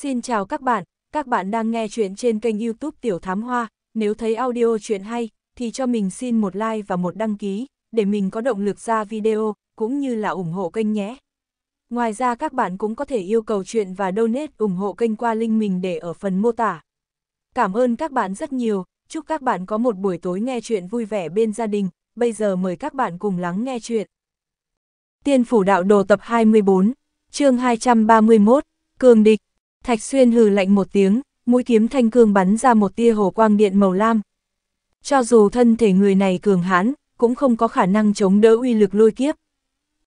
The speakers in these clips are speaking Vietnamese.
Xin chào các bạn, các bạn đang nghe chuyện trên kênh youtube Tiểu Thám Hoa, nếu thấy audio chuyện hay, thì cho mình xin một like và một đăng ký, để mình có động lực ra video, cũng như là ủng hộ kênh nhé. Ngoài ra các bạn cũng có thể yêu cầu chuyện và donate ủng hộ kênh qua link mình để ở phần mô tả. Cảm ơn các bạn rất nhiều, chúc các bạn có một buổi tối nghe chuyện vui vẻ bên gia đình, bây giờ mời các bạn cùng lắng nghe chuyện. Tiên Phủ Đạo Đồ tập 24, chương 231, Cường Địch Thạch Xuyên hừ lạnh một tiếng, mũi kiếm thanh cương bắn ra một tia hồ quang điện màu lam. Cho dù thân thể người này cường hãn, cũng không có khả năng chống đỡ uy lực lôi kiếp.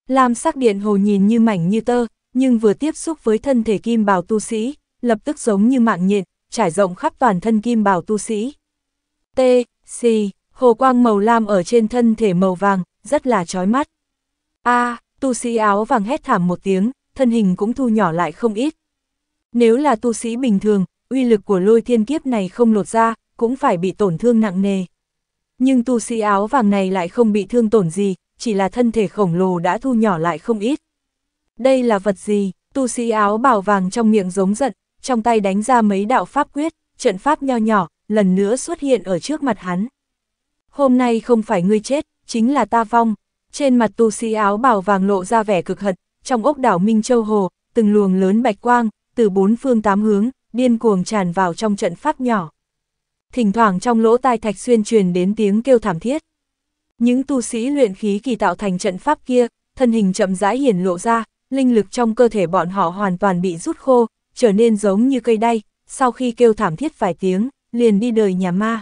Lam sắc điện hồ nhìn như mảnh như tơ, nhưng vừa tiếp xúc với thân thể kim bào tu sĩ, lập tức giống như mạng nhện, trải rộng khắp toàn thân kim bào tu sĩ. T, C, hồ quang màu lam ở trên thân thể màu vàng, rất là chói mắt. A, tu sĩ áo vàng hét thảm một tiếng, thân hình cũng thu nhỏ lại không ít, nếu là tu sĩ bình thường, uy lực của lôi thiên kiếp này không lột ra, cũng phải bị tổn thương nặng nề. Nhưng tu sĩ áo vàng này lại không bị thương tổn gì, chỉ là thân thể khổng lồ đã thu nhỏ lại không ít. Đây là vật gì? Tu sĩ áo bào vàng trong miệng giống giận, trong tay đánh ra mấy đạo pháp quyết, trận pháp nho nhỏ, lần nữa xuất hiện ở trước mặt hắn. Hôm nay không phải ngươi chết, chính là ta vong. Trên mặt tu sĩ áo bào vàng lộ ra vẻ cực hận, trong ốc đảo Minh Châu Hồ, từng luồng lớn bạch quang, từ bốn phương tám hướng, điên cuồng tràn vào trong trận pháp nhỏ. Thỉnh thoảng trong lỗ tai thạch xuyên truyền đến tiếng kêu thảm thiết. Những tu sĩ luyện khí kỳ tạo thành trận pháp kia, thân hình chậm rãi hiển lộ ra, linh lực trong cơ thể bọn họ hoàn toàn bị rút khô, trở nên giống như cây đay, sau khi kêu thảm thiết vài tiếng, liền đi đời nhà ma.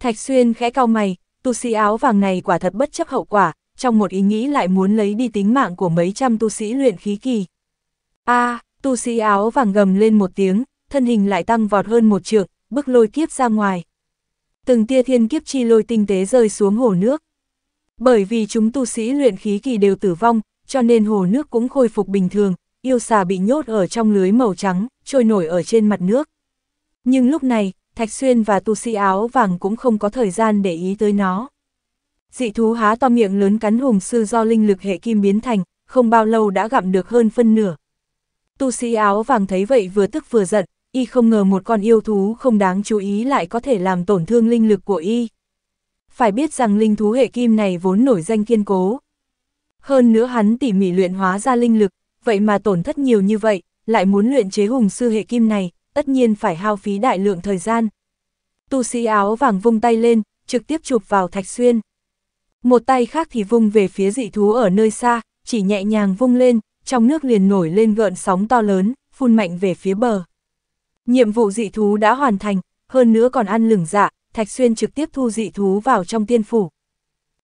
Thạch Xuyên khẽ cau mày, tu sĩ áo vàng này quả thật bất chấp hậu quả, trong một ý nghĩ lại muốn lấy đi tính mạng của mấy trăm tu sĩ luyện khí kỳ. A, à, Tu sĩ áo vàng gầm lên một tiếng, thân hình lại tăng vọt hơn một trượng, bước lôi kiếp ra ngoài. Từng tia thiên kiếp chi lôi tinh tế rơi xuống hồ nước. Bởi vì chúng tu sĩ luyện khí kỳ đều tử vong, cho nên hồ nước cũng khôi phục bình thường, yêu xà bị nhốt ở trong lưới màu trắng, trôi nổi ở trên mặt nước. Nhưng lúc này, Thạch Xuyên và tu sĩ áo vàng cũng không có thời gian để ý tới nó. Dị thú há to miệng lớn cắn hùng sư do linh lực hệ kim biến thành, không bao lâu đã gặm được hơn phân nửa, Tu sĩ áo vàng thấy vậy vừa tức vừa giận, y không ngờ một con yêu thú không đáng chú ý lại có thể làm tổn thương linh lực của y. Phải biết rằng linh thú hệ kim này vốn nổi danh kiên cố. Hơn nữa hắn tỉ mỉ luyện hóa ra linh lực, vậy mà tổn thất nhiều như vậy, lại muốn luyện chế hùng sư hệ kim này, tất nhiên phải hao phí đại lượng thời gian. Tu sĩ áo vàng vung tay lên, trực tiếp chụp vào thạch xuyên. Một tay khác thì vung về phía dị thú ở nơi xa, chỉ nhẹ nhàng vung lên, trong nước liền nổi lên gợn sóng to lớn, phun mạnh về phía bờ. Nhiệm vụ dị thú đã hoàn thành, hơn nữa còn ăn lửng dạ, Thạch Xuyên trực tiếp thu dị thú vào trong tiên phủ.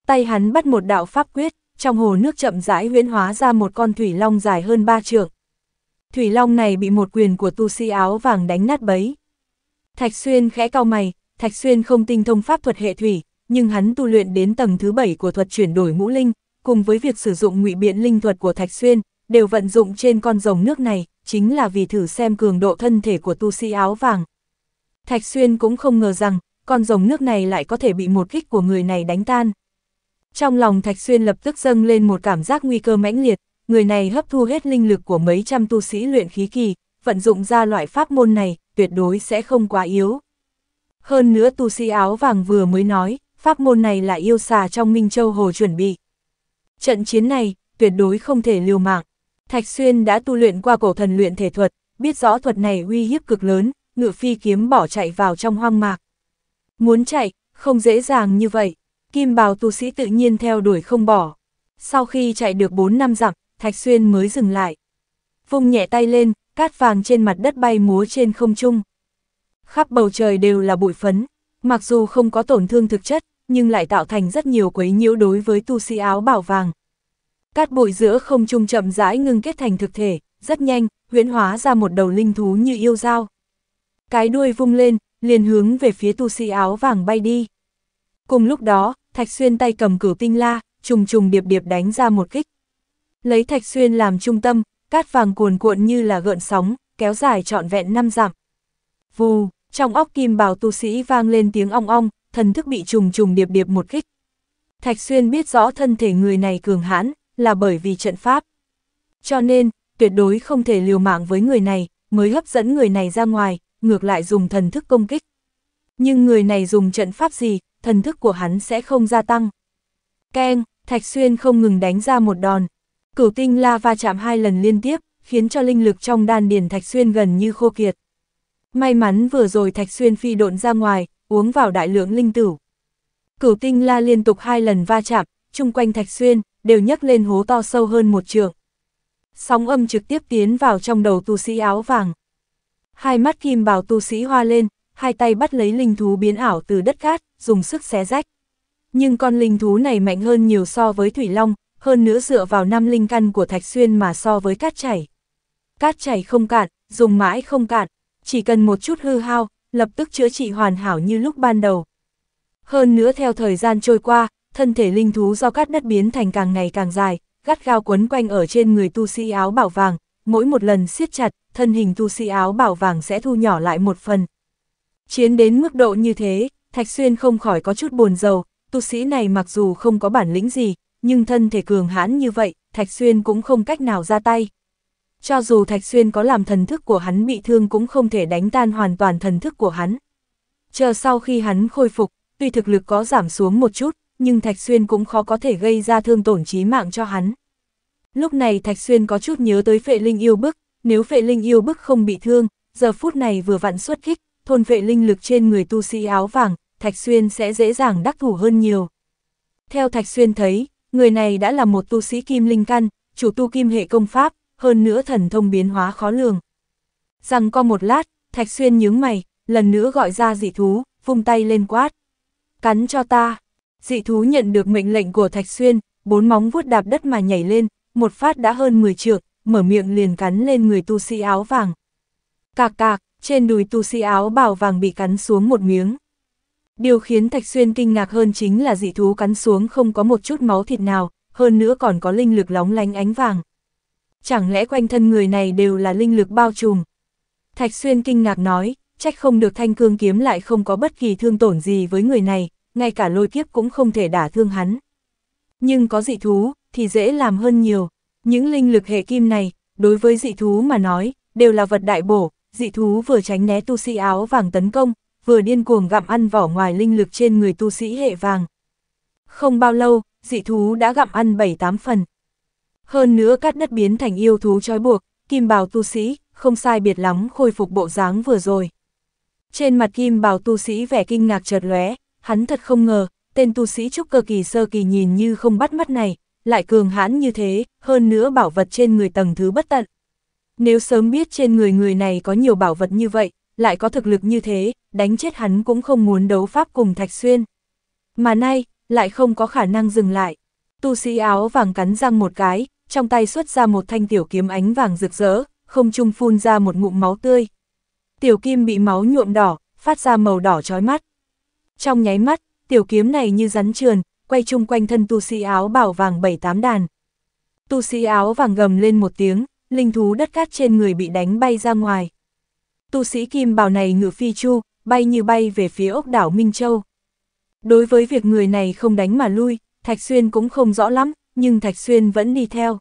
Tay hắn bắt một đạo pháp quyết, trong hồ nước chậm rãi huyễn hóa ra một con thủy long dài hơn ba trượng. Thủy long này bị một quyền của tu sĩ áo vàng đánh nát bấy. Thạch Xuyên khẽ cau mày, Thạch Xuyên không tinh thông pháp thuật hệ thủy, nhưng hắn tu luyện đến tầng thứ 7 của thuật chuyển đổi ngũ linh, cùng với việc sử dụng ngụy biện linh thuật của Thạch Xuyên, đều vận dụng trên con rồng nước này, chính là vì thử xem cường độ thân thể của tu sĩ áo vàng. Thạch Xuyên cũng không ngờ rằng, con rồng nước này lại có thể bị một kích của người này đánh tan. Trong lòng Thạch Xuyên lập tức dâng lên một cảm giác nguy cơ mãnh liệt, người này hấp thu hết linh lực của mấy trăm tu sĩ luyện khí kỳ, vận dụng ra loại pháp môn này, tuyệt đối sẽ không quá yếu. Hơn nữa tu sĩ áo vàng vừa mới nói, pháp môn này là yêu xà trong Minh Châu Hồ chuẩn bị. Trận chiến này, tuyệt đối không thể liều mạng. Thạch Xuyên đã tu luyện qua cổ thần luyện thể thuật, biết rõ thuật này uy hiếp cực lớn, ngự phi kiếm bỏ chạy vào trong hoang mạc. Muốn chạy, không dễ dàng như vậy, kim bào tu sĩ tự nhiên theo đuổi không bỏ. Sau khi chạy được 4 năm dặm, Thạch Xuyên mới dừng lại. Vùng nhẹ tay lên, cát vàng trên mặt đất bay múa trên không trung. Khắp bầu trời đều là bụi phấn, mặc dù không có tổn thương thực chất, nhưng lại tạo thành rất nhiều quấy nhiễu đối với tu sĩ áo bảo vàng, Cát bụi giữa không trung chậm rãi ngưng kết thành thực thể, rất nhanh, huyễn hóa ra một đầu linh thú như yêu dao. Cái đuôi vung lên, liền hướng về phía tu sĩ áo vàng bay đi. Cùng lúc đó, Thạch Xuyên tay cầm cửu tinh la, trùng trùng điệp điệp đánh ra một kích. Lấy Thạch Xuyên làm trung tâm, cát vàng cuồn cuộn như là gợn sóng, kéo dài trọn vẹn năm dặm. Vù, trong óc kim bào tu sĩ vang lên tiếng ong ong, thần thức bị trùng trùng điệp điệp một kích. Thạch Xuyên biết rõ thân thể người này cường hãn, là bởi vì trận pháp. Cho nên, tuyệt đối không thể liều mạng với người này, mới hấp dẫn người này ra ngoài, ngược lại dùng thần thức công kích. Nhưng người này dùng trận pháp gì, thần thức của hắn sẽ không gia tăng. Keng, Thạch Xuyên không ngừng đánh ra một đòn. Cửu tinh la va chạm hai lần liên tiếp, khiến cho linh lực trong đan điền Thạch Xuyên gần như khô kiệt. May mắn vừa rồi Thạch Xuyên phi độn ra ngoài, uống vào đại lượng linh tử. Cửu tinh la liên tục hai lần va chạm, chung quanh Thạch Xuyên, đều nhấc lên hố to sâu hơn một trượng, Sóng âm trực tiếp tiến vào trong đầu tu sĩ áo vàng. Hai mắt kim bào tu sĩ hoa lên, hai tay bắt lấy linh thú biến ảo từ đất cát, dùng sức xé rách. Nhưng con linh thú này mạnh hơn nhiều so với thủy long, hơn nữa dựa vào năm linh căn của thạch xuyên mà so với cát chảy. Cát chảy không cạn, dùng mãi không cạn, chỉ cần một chút hư hao, lập tức chữa trị hoàn hảo như lúc ban đầu. Hơn nữa theo thời gian trôi qua, thân thể linh thú do cát đất biến thành càng ngày càng dài, gắt gao quấn quanh ở trên người tu sĩ áo bảo vàng, mỗi một lần siết chặt, thân hình tu sĩ áo bảo vàng sẽ thu nhỏ lại một phần. Chiến đến mức độ như thế, Thạch Xuyên không khỏi có chút buồn rầu, tu sĩ này mặc dù không có bản lĩnh gì, nhưng thân thể cường hãn như vậy, Thạch Xuyên cũng không cách nào ra tay. Cho dù Thạch Xuyên có làm thần thức của hắn bị thương cũng không thể đánh tan hoàn toàn thần thức của hắn. Chờ sau khi hắn khôi phục, tuy thực lực có giảm xuống một chút, nhưng Thạch Xuyên cũng khó có thể gây ra thương tổn chí mạng cho hắn. Lúc này Thạch Xuyên có chút nhớ tới Phệ Linh yêu bức, nếu Phệ Linh yêu bức không bị thương, giờ phút này vừa vặn xuất kích, thôn Phệ Linh lực trên người tu sĩ áo vàng, Thạch Xuyên sẽ dễ dàng đắc thủ hơn nhiều. Theo Thạch Xuyên thấy, người này đã là một tu sĩ kim linh căn, chủ tu kim hệ công pháp, hơn nữa thần thông biến hóa khó lường. Rằng co một lát, Thạch Xuyên nhướng mày, lần nữa gọi ra dị thú, vung tay lên quát. Cắn cho ta dị thú nhận được mệnh lệnh của Thạch Xuyên, bốn móng vuốt đạp đất mà nhảy lên, một phát đã hơn 10 trượng, mở miệng liền cắn lên người tu sĩ áo vàng. Cạc cạc, trên đùi tu sĩ áo bào vàng bị cắn xuống một miếng. Điều khiến Thạch Xuyên kinh ngạc hơn chính là dị thú cắn xuống không có một chút máu thịt nào, hơn nữa còn có linh lực lóng lánh ánh vàng. Chẳng lẽ quanh thân người này đều là linh lực bao trùm? Thạch Xuyên kinh ngạc nói, trách không được thanh cương kiếm lại không có bất kỳ thương tổn gì với người này, ngay cả lôi kiếp cũng không thể đả thương hắn. Nhưng có dị thú, thì dễ làm hơn nhiều. Những linh lực hệ kim này, đối với dị thú mà nói, đều là vật đại bổ, dị thú vừa tránh né tu sĩ áo vàng tấn công, vừa điên cuồng gặm ăn vỏ ngoài linh lực trên người tu sĩ hệ vàng. Không bao lâu, dị thú đã gặm ăn 7-8 phần. Hơn nữa cắt đất biến thành yêu thú trói buộc, kim bào tu sĩ, không sai biệt lắm khôi phục bộ dáng vừa rồi. Trên mặt kim bào tu sĩ vẻ kinh ngạc chợt lóe, hắn thật không ngờ, tên tu sĩ trúc cơ kỳ sơ kỳ nhìn như không bắt mắt này, lại cường hãn như thế, hơn nữa bảo vật trên người tầng thứ bất tận. Nếu sớm biết trên người người này có nhiều bảo vật như vậy, lại có thực lực như thế, đánh chết hắn cũng không muốn đấu pháp cùng Thạch Xuyên. Mà nay, lại không có khả năng dừng lại. Tu sĩ áo vàng cắn răng một cái, trong tay xuất ra một thanh tiểu kiếm ánh vàng rực rỡ, không trung phun ra một ngụm máu tươi. Tiểu kim bị máu nhuộm đỏ, phát ra màu đỏ chói mắt. Trong nháy mắt, tiểu kiếm này như rắn trườn, quay chung quanh thân tu sĩ áo bảo vàng bảy tám đàn. Tu sĩ áo vàng gầm lên một tiếng, linh thú đất cát trên người bị đánh bay ra ngoài. Tu sĩ kim bảo này ngự phi chu, bay như bay về phía ốc đảo Minh Châu. Đối với việc người này không đánh mà lui, Thạch Xuyên cũng không rõ lắm, nhưng Thạch Xuyên vẫn đi theo.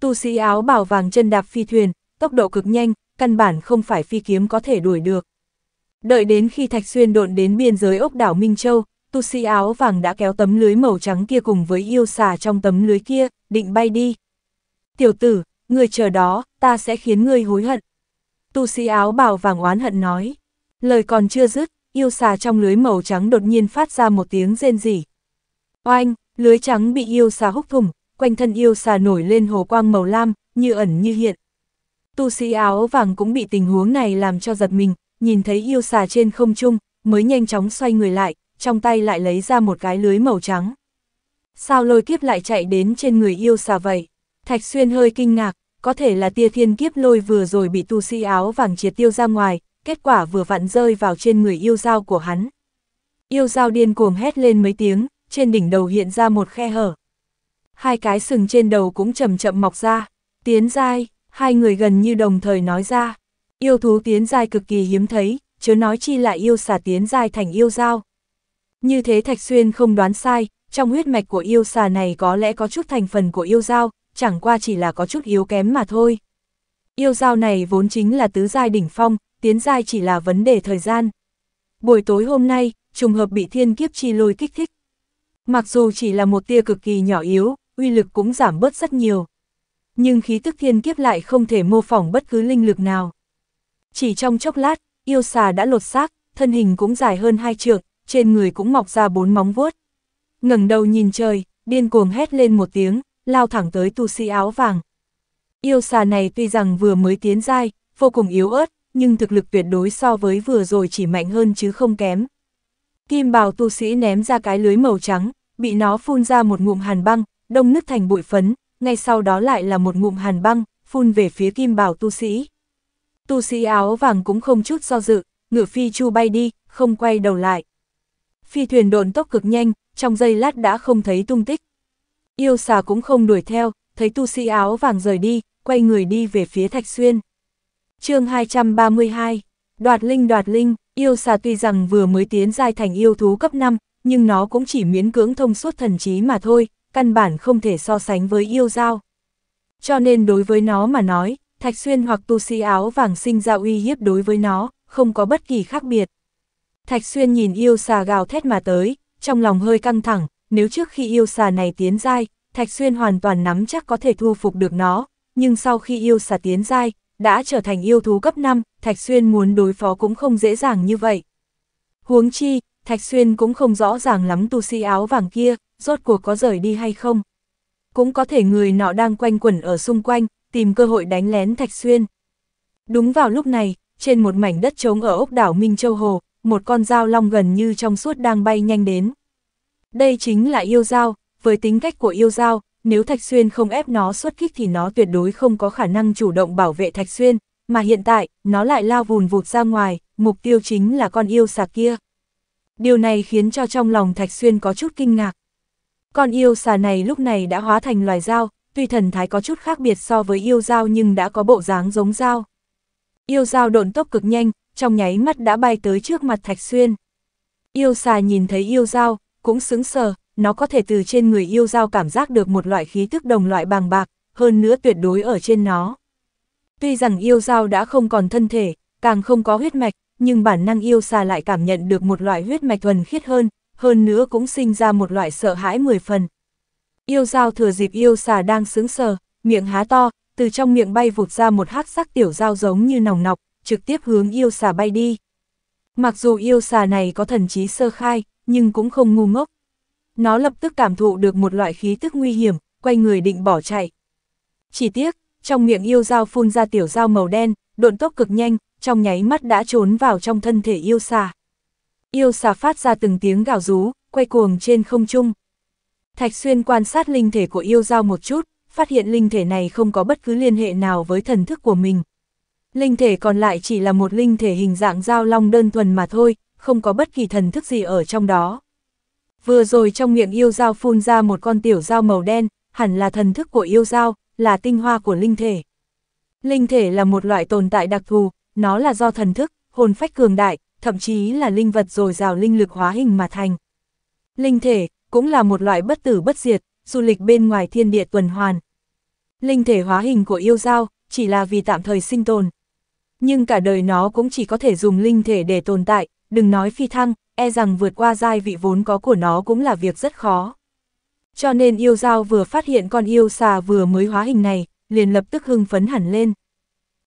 Tu sĩ áo bảo vàng chân đạp phi thuyền, tốc độ cực nhanh, căn bản không phải phi kiếm có thể đuổi được. Đợi đến khi Thạch Xuyên độn đến biên giới ốc đảo Minh Châu, tu sĩ áo vàng đã kéo tấm lưới màu trắng kia cùng với yêu xà trong tấm lưới kia, định bay đi. Tiểu tử, người chờ đó, ta sẽ khiến ngươi hối hận. Tu sĩ áo bào vàng oán hận nói. Lời còn chưa dứt, yêu xà trong lưới màu trắng đột nhiên phát ra một tiếng rên rỉ. Oanh, lưới trắng bị yêu xà húc thủng, quanh thân yêu xà nổi lên hồ quang màu lam, như ẩn như hiện. Tu sĩ áo vàng cũng bị tình huống này làm cho giật mình, nhìn thấy yêu xà trên không trung, mới nhanh chóng xoay người lại, trong tay lại lấy ra một cái lưới màu trắng. Sao lôi kiếp lại chạy đến trên người yêu xà vậy? Thạch Xuyên hơi kinh ngạc, có thể là tia thiên kiếp lôi vừa rồi bị tu sĩ áo vàng triệt tiêu ra ngoài, kết quả vừa vặn rơi vào trên người yêu dao của hắn. Yêu dao điên cuồng hét lên mấy tiếng, trên đỉnh đầu hiện ra một khe hở. Hai cái sừng trên đầu cũng chậm chậm mọc ra, tiến dai, hai người gần như đồng thời nói ra. Yêu thú tiến giai cực kỳ hiếm thấy, chớ nói chi lại yêu xà tiến giai thành yêu dao. Như thế Thạch Xuyên không đoán sai, trong huyết mạch của yêu xà này có lẽ có chút thành phần của yêu dao, chẳng qua chỉ là có chút yếu kém mà thôi. Yêu dao này vốn chính là tứ giai đỉnh phong, tiến giai chỉ là vấn đề thời gian. Buổi tối hôm nay, trùng hợp bị thiên kiếp chi lôi kích thích. Mặc dù chỉ là một tia cực kỳ nhỏ yếu, uy lực cũng giảm bớt rất nhiều. Nhưng khí tức thiên kiếp lại không thể mô phỏng bất cứ linh lực nào. Chỉ trong chốc lát, yêu xà đã lột xác, thân hình cũng dài hơn hai trượng, trên người cũng mọc ra bốn móng vuốt. ngẩng đầu nhìn trời, điên cuồng hét lên một tiếng, lao thẳng tới tu sĩ áo vàng. Yêu xà này tuy rằng vừa mới tiến dai, vô cùng yếu ớt, nhưng thực lực tuyệt đối so với vừa rồi chỉ mạnh hơn chứ không kém. Kim bào tu sĩ ném ra cái lưới màu trắng, bị nó phun ra một ngụm hàn băng, đông nứt thành bụi phấn, ngay sau đó lại là một ngụm hàn băng, phun về phía kim bào tu sĩ tu sĩ áo vàng cũng không chút do dự, ngửa phi chu bay đi, không quay đầu lại. Phi thuyền độn tốc cực nhanh, trong giây lát đã không thấy tung tích. Yêu xà cũng không đuổi theo, thấy tu sĩ áo vàng rời đi, quay người đi về phía Thạch Xuyên. chương 232, đoạt linh đoạt linh, yêu xà tuy rằng vừa mới tiến giai thành yêu thú cấp 5, nhưng nó cũng chỉ miễn cưỡng thông suốt thần trí mà thôi, căn bản không thể so sánh với yêu dao. Cho nên đối với nó mà nói, Thạch Xuyên hoặc tu sĩ áo vàng sinh ra uy hiếp đối với nó, không có bất kỳ khác biệt. Thạch Xuyên nhìn yêu xà gào thét mà tới, trong lòng hơi căng thẳng, nếu trước khi yêu xà này tiến dai, Thạch Xuyên hoàn toàn nắm chắc có thể thu phục được nó, nhưng sau khi yêu xà tiến dai, đã trở thành yêu thú cấp 5, Thạch Xuyên muốn đối phó cũng không dễ dàng như vậy. Huống chi, Thạch Xuyên cũng không rõ ràng lắm tu sĩ áo vàng kia, rốt cuộc có rời đi hay không. Cũng có thể người nọ đang quanh quẩn ở xung quanh, tìm cơ hội đánh lén Thạch Xuyên. Đúng vào lúc này, trên một mảnh đất trống ở ốc đảo Minh Châu Hồ, một con dao long gần như trong suốt đang bay nhanh đến. Đây chính là yêu dao, với tính cách của yêu dao, nếu Thạch Xuyên không ép nó xuất kích thì nó tuyệt đối không có khả năng chủ động bảo vệ Thạch Xuyên, mà hiện tại, nó lại lao vùn vụt ra ngoài, mục tiêu chính là con yêu xà kia. Điều này khiến cho trong lòng Thạch Xuyên có chút kinh ngạc. Con yêu xà này lúc này đã hóa thành loài dao, tuy thần thái có chút khác biệt so với yêu dao nhưng đã có bộ dáng giống dao. Yêu dao độn tốc cực nhanh, trong nháy mắt đã bay tới trước mặt Thạch Xuyên. Yêu xà nhìn thấy yêu dao, cũng sững sờ, nó có thể từ trên người yêu dao cảm giác được một loại khí tức đồng loại bằng bạc, hơn nữa tuyệt đối ở trên nó. Tuy rằng yêu dao đã không còn thân thể, càng không có huyết mạch, nhưng bản năng yêu xà lại cảm nhận được một loại huyết mạch thuần khiết hơn, hơn nữa cũng sinh ra một loại sợ hãi mười phần. Yêu dao thừa dịp yêu xà đang sướng sờ, miệng há to, từ trong miệng bay vụt ra một hắc sắc tiểu dao giống như nòng nọc, trực tiếp hướng yêu xà bay đi. Mặc dù yêu xà này có thần trí sơ khai, nhưng cũng không ngu ngốc. Nó lập tức cảm thụ được một loại khí tức nguy hiểm, quay người định bỏ chạy. Chỉ tiếc, trong miệng yêu dao phun ra tiểu dao màu đen, độn tốc cực nhanh, trong nháy mắt đã trốn vào trong thân thể yêu xà. Yêu xà phát ra từng tiếng gào rú, quay cuồng trên không trung. Thạch Xuyên quan sát linh thể của yêu giao một chút, phát hiện linh thể này không có bất cứ liên hệ nào với thần thức của mình. Linh thể còn lại chỉ là một linh thể hình dạng giao long đơn thuần mà thôi, không có bất kỳ thần thức gì ở trong đó. Vừa rồi trong miệng yêu dao phun ra một con tiểu dao màu đen, hẳn là thần thức của yêu dao, là tinh hoa của linh thể. Linh thể là một loại tồn tại đặc thù, nó là do thần thức, hồn phách cường đại, thậm chí là linh vật dồi rào linh lực hóa hình mà thành. Linh thể, cũng là một loại bất tử bất diệt, du lịch bên ngoài thiên địa tuần hoàn. Linh thể hóa hình của yêu dao chỉ là vì tạm thời sinh tồn. Nhưng cả đời nó cũng chỉ có thể dùng linh thể để tồn tại, đừng nói phi thăng, e rằng vượt qua giai vị vốn có của nó cũng là việc rất khó. Cho nên yêu dao vừa phát hiện con yêu xà vừa mới hóa hình này, liền lập tức hưng phấn hẳn lên.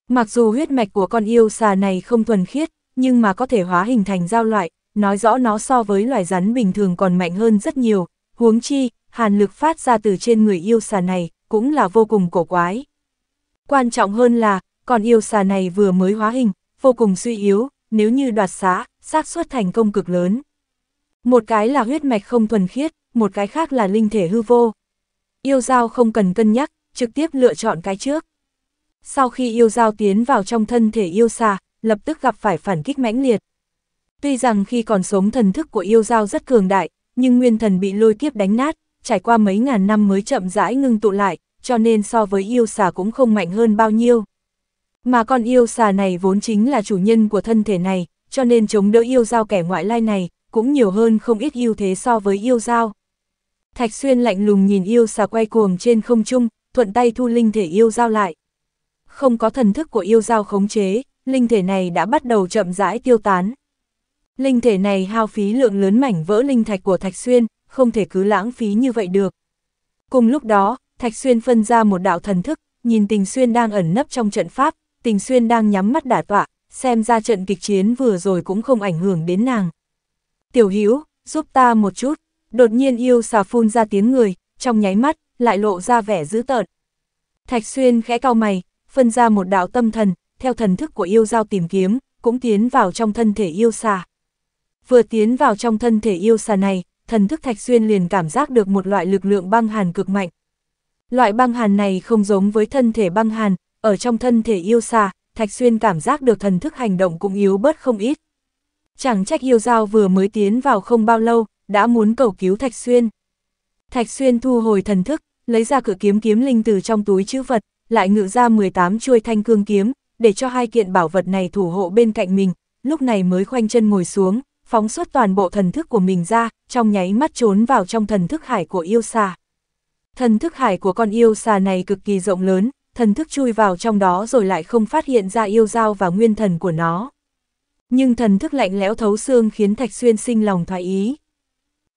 Mặc dù huyết mạch của con yêu xà này không thuần khiết, nhưng mà có thể hóa hình thành giao loại, nói rõ nó so với loài rắn bình thường còn mạnh hơn rất nhiều, huống chi, hàn lực phát ra từ trên người yêu xà này, cũng là vô cùng cổ quái. Quan trọng hơn là, còn yêu xà này vừa mới hóa hình, vô cùng suy yếu, nếu như đoạt xá, xác suất thành công cực lớn. Một cái là huyết mạch không thuần khiết, một cái khác là linh thể hư vô. Yêu dao không cần cân nhắc, trực tiếp lựa chọn cái trước. Sau khi yêu dao tiến vào trong thân thể yêu xà, lập tức gặp phải phản kích mãnh liệt. Tuy rằng khi còn sống thần thức của yêu giao rất cường đại, nhưng nguyên thần bị lôi kiếp đánh nát, trải qua mấy ngàn năm mới chậm rãi ngưng tụ lại, cho nên so với yêu xà cũng không mạnh hơn bao nhiêu. Mà con yêu xà này vốn chính là chủ nhân của thân thể này, cho nên chống đỡ yêu giao kẻ ngoại lai này, cũng nhiều hơn không ít ưu thế so với yêu giao. Thạch Xuyên lạnh lùng nhìn yêu xà quay cuồng trên không trung, thuận tay thu linh thể yêu giao lại. Không có thần thức của yêu giao khống chế, linh thể này đã bắt đầu chậm rãi tiêu tán. Linh thể này hao phí lượng lớn mảnh vỡ linh thạch của Thạch Xuyên, không thể cứ lãng phí như vậy được. Cùng lúc đó, Thạch Xuyên phân ra một đạo thần thức, nhìn Tình Xuyên đang ẩn nấp trong trận pháp, Tình Xuyên đang nhắm mắt đả tọa, xem ra trận kịch chiến vừa rồi cũng không ảnh hưởng đến nàng. Tiểu Hữu giúp ta một chút, đột nhiên yêu xà phun ra tiếng người, trong nháy mắt, lại lộ ra vẻ dữ tợn. Thạch Xuyên khẽ cao mày, phân ra một đạo tâm thần, theo thần thức của yêu giao tìm kiếm, cũng tiến vào trong thân thể yêu xà. Vừa tiến vào trong thân thể yêu xà này, thần thức Thạch Xuyên liền cảm giác được một loại lực lượng băng hàn cực mạnh. Loại băng hàn này không giống với thân thể băng hàn, ở trong thân thể yêu xà, Thạch Xuyên cảm giác được thần thức hành động cũng yếu bớt không ít. Chẳng trách yêu dao vừa mới tiến vào không bao lâu, đã muốn cầu cứu Thạch Xuyên. Thạch Xuyên thu hồi thần thức, lấy ra cự kiếm kiếm linh từ trong túi chữ vật, lại ngự ra 18 chuôi thanh cương kiếm, để cho hai kiện bảo vật này thủ hộ bên cạnh mình, lúc này mới khoanh chân ngồi xuống, phóng suốt toàn bộ thần thức của mình ra, trong nháy mắt trốn vào trong thần thức hải của yêu xà. Thần thức hải của con yêu xà này cực kỳ rộng lớn, thần thức chui vào trong đó rồi lại không phát hiện ra yêu dao và nguyên thần của nó. Nhưng thần thức lạnh lẽo thấu xương khiến Thạch Xuyên sinh lòng thoái ý.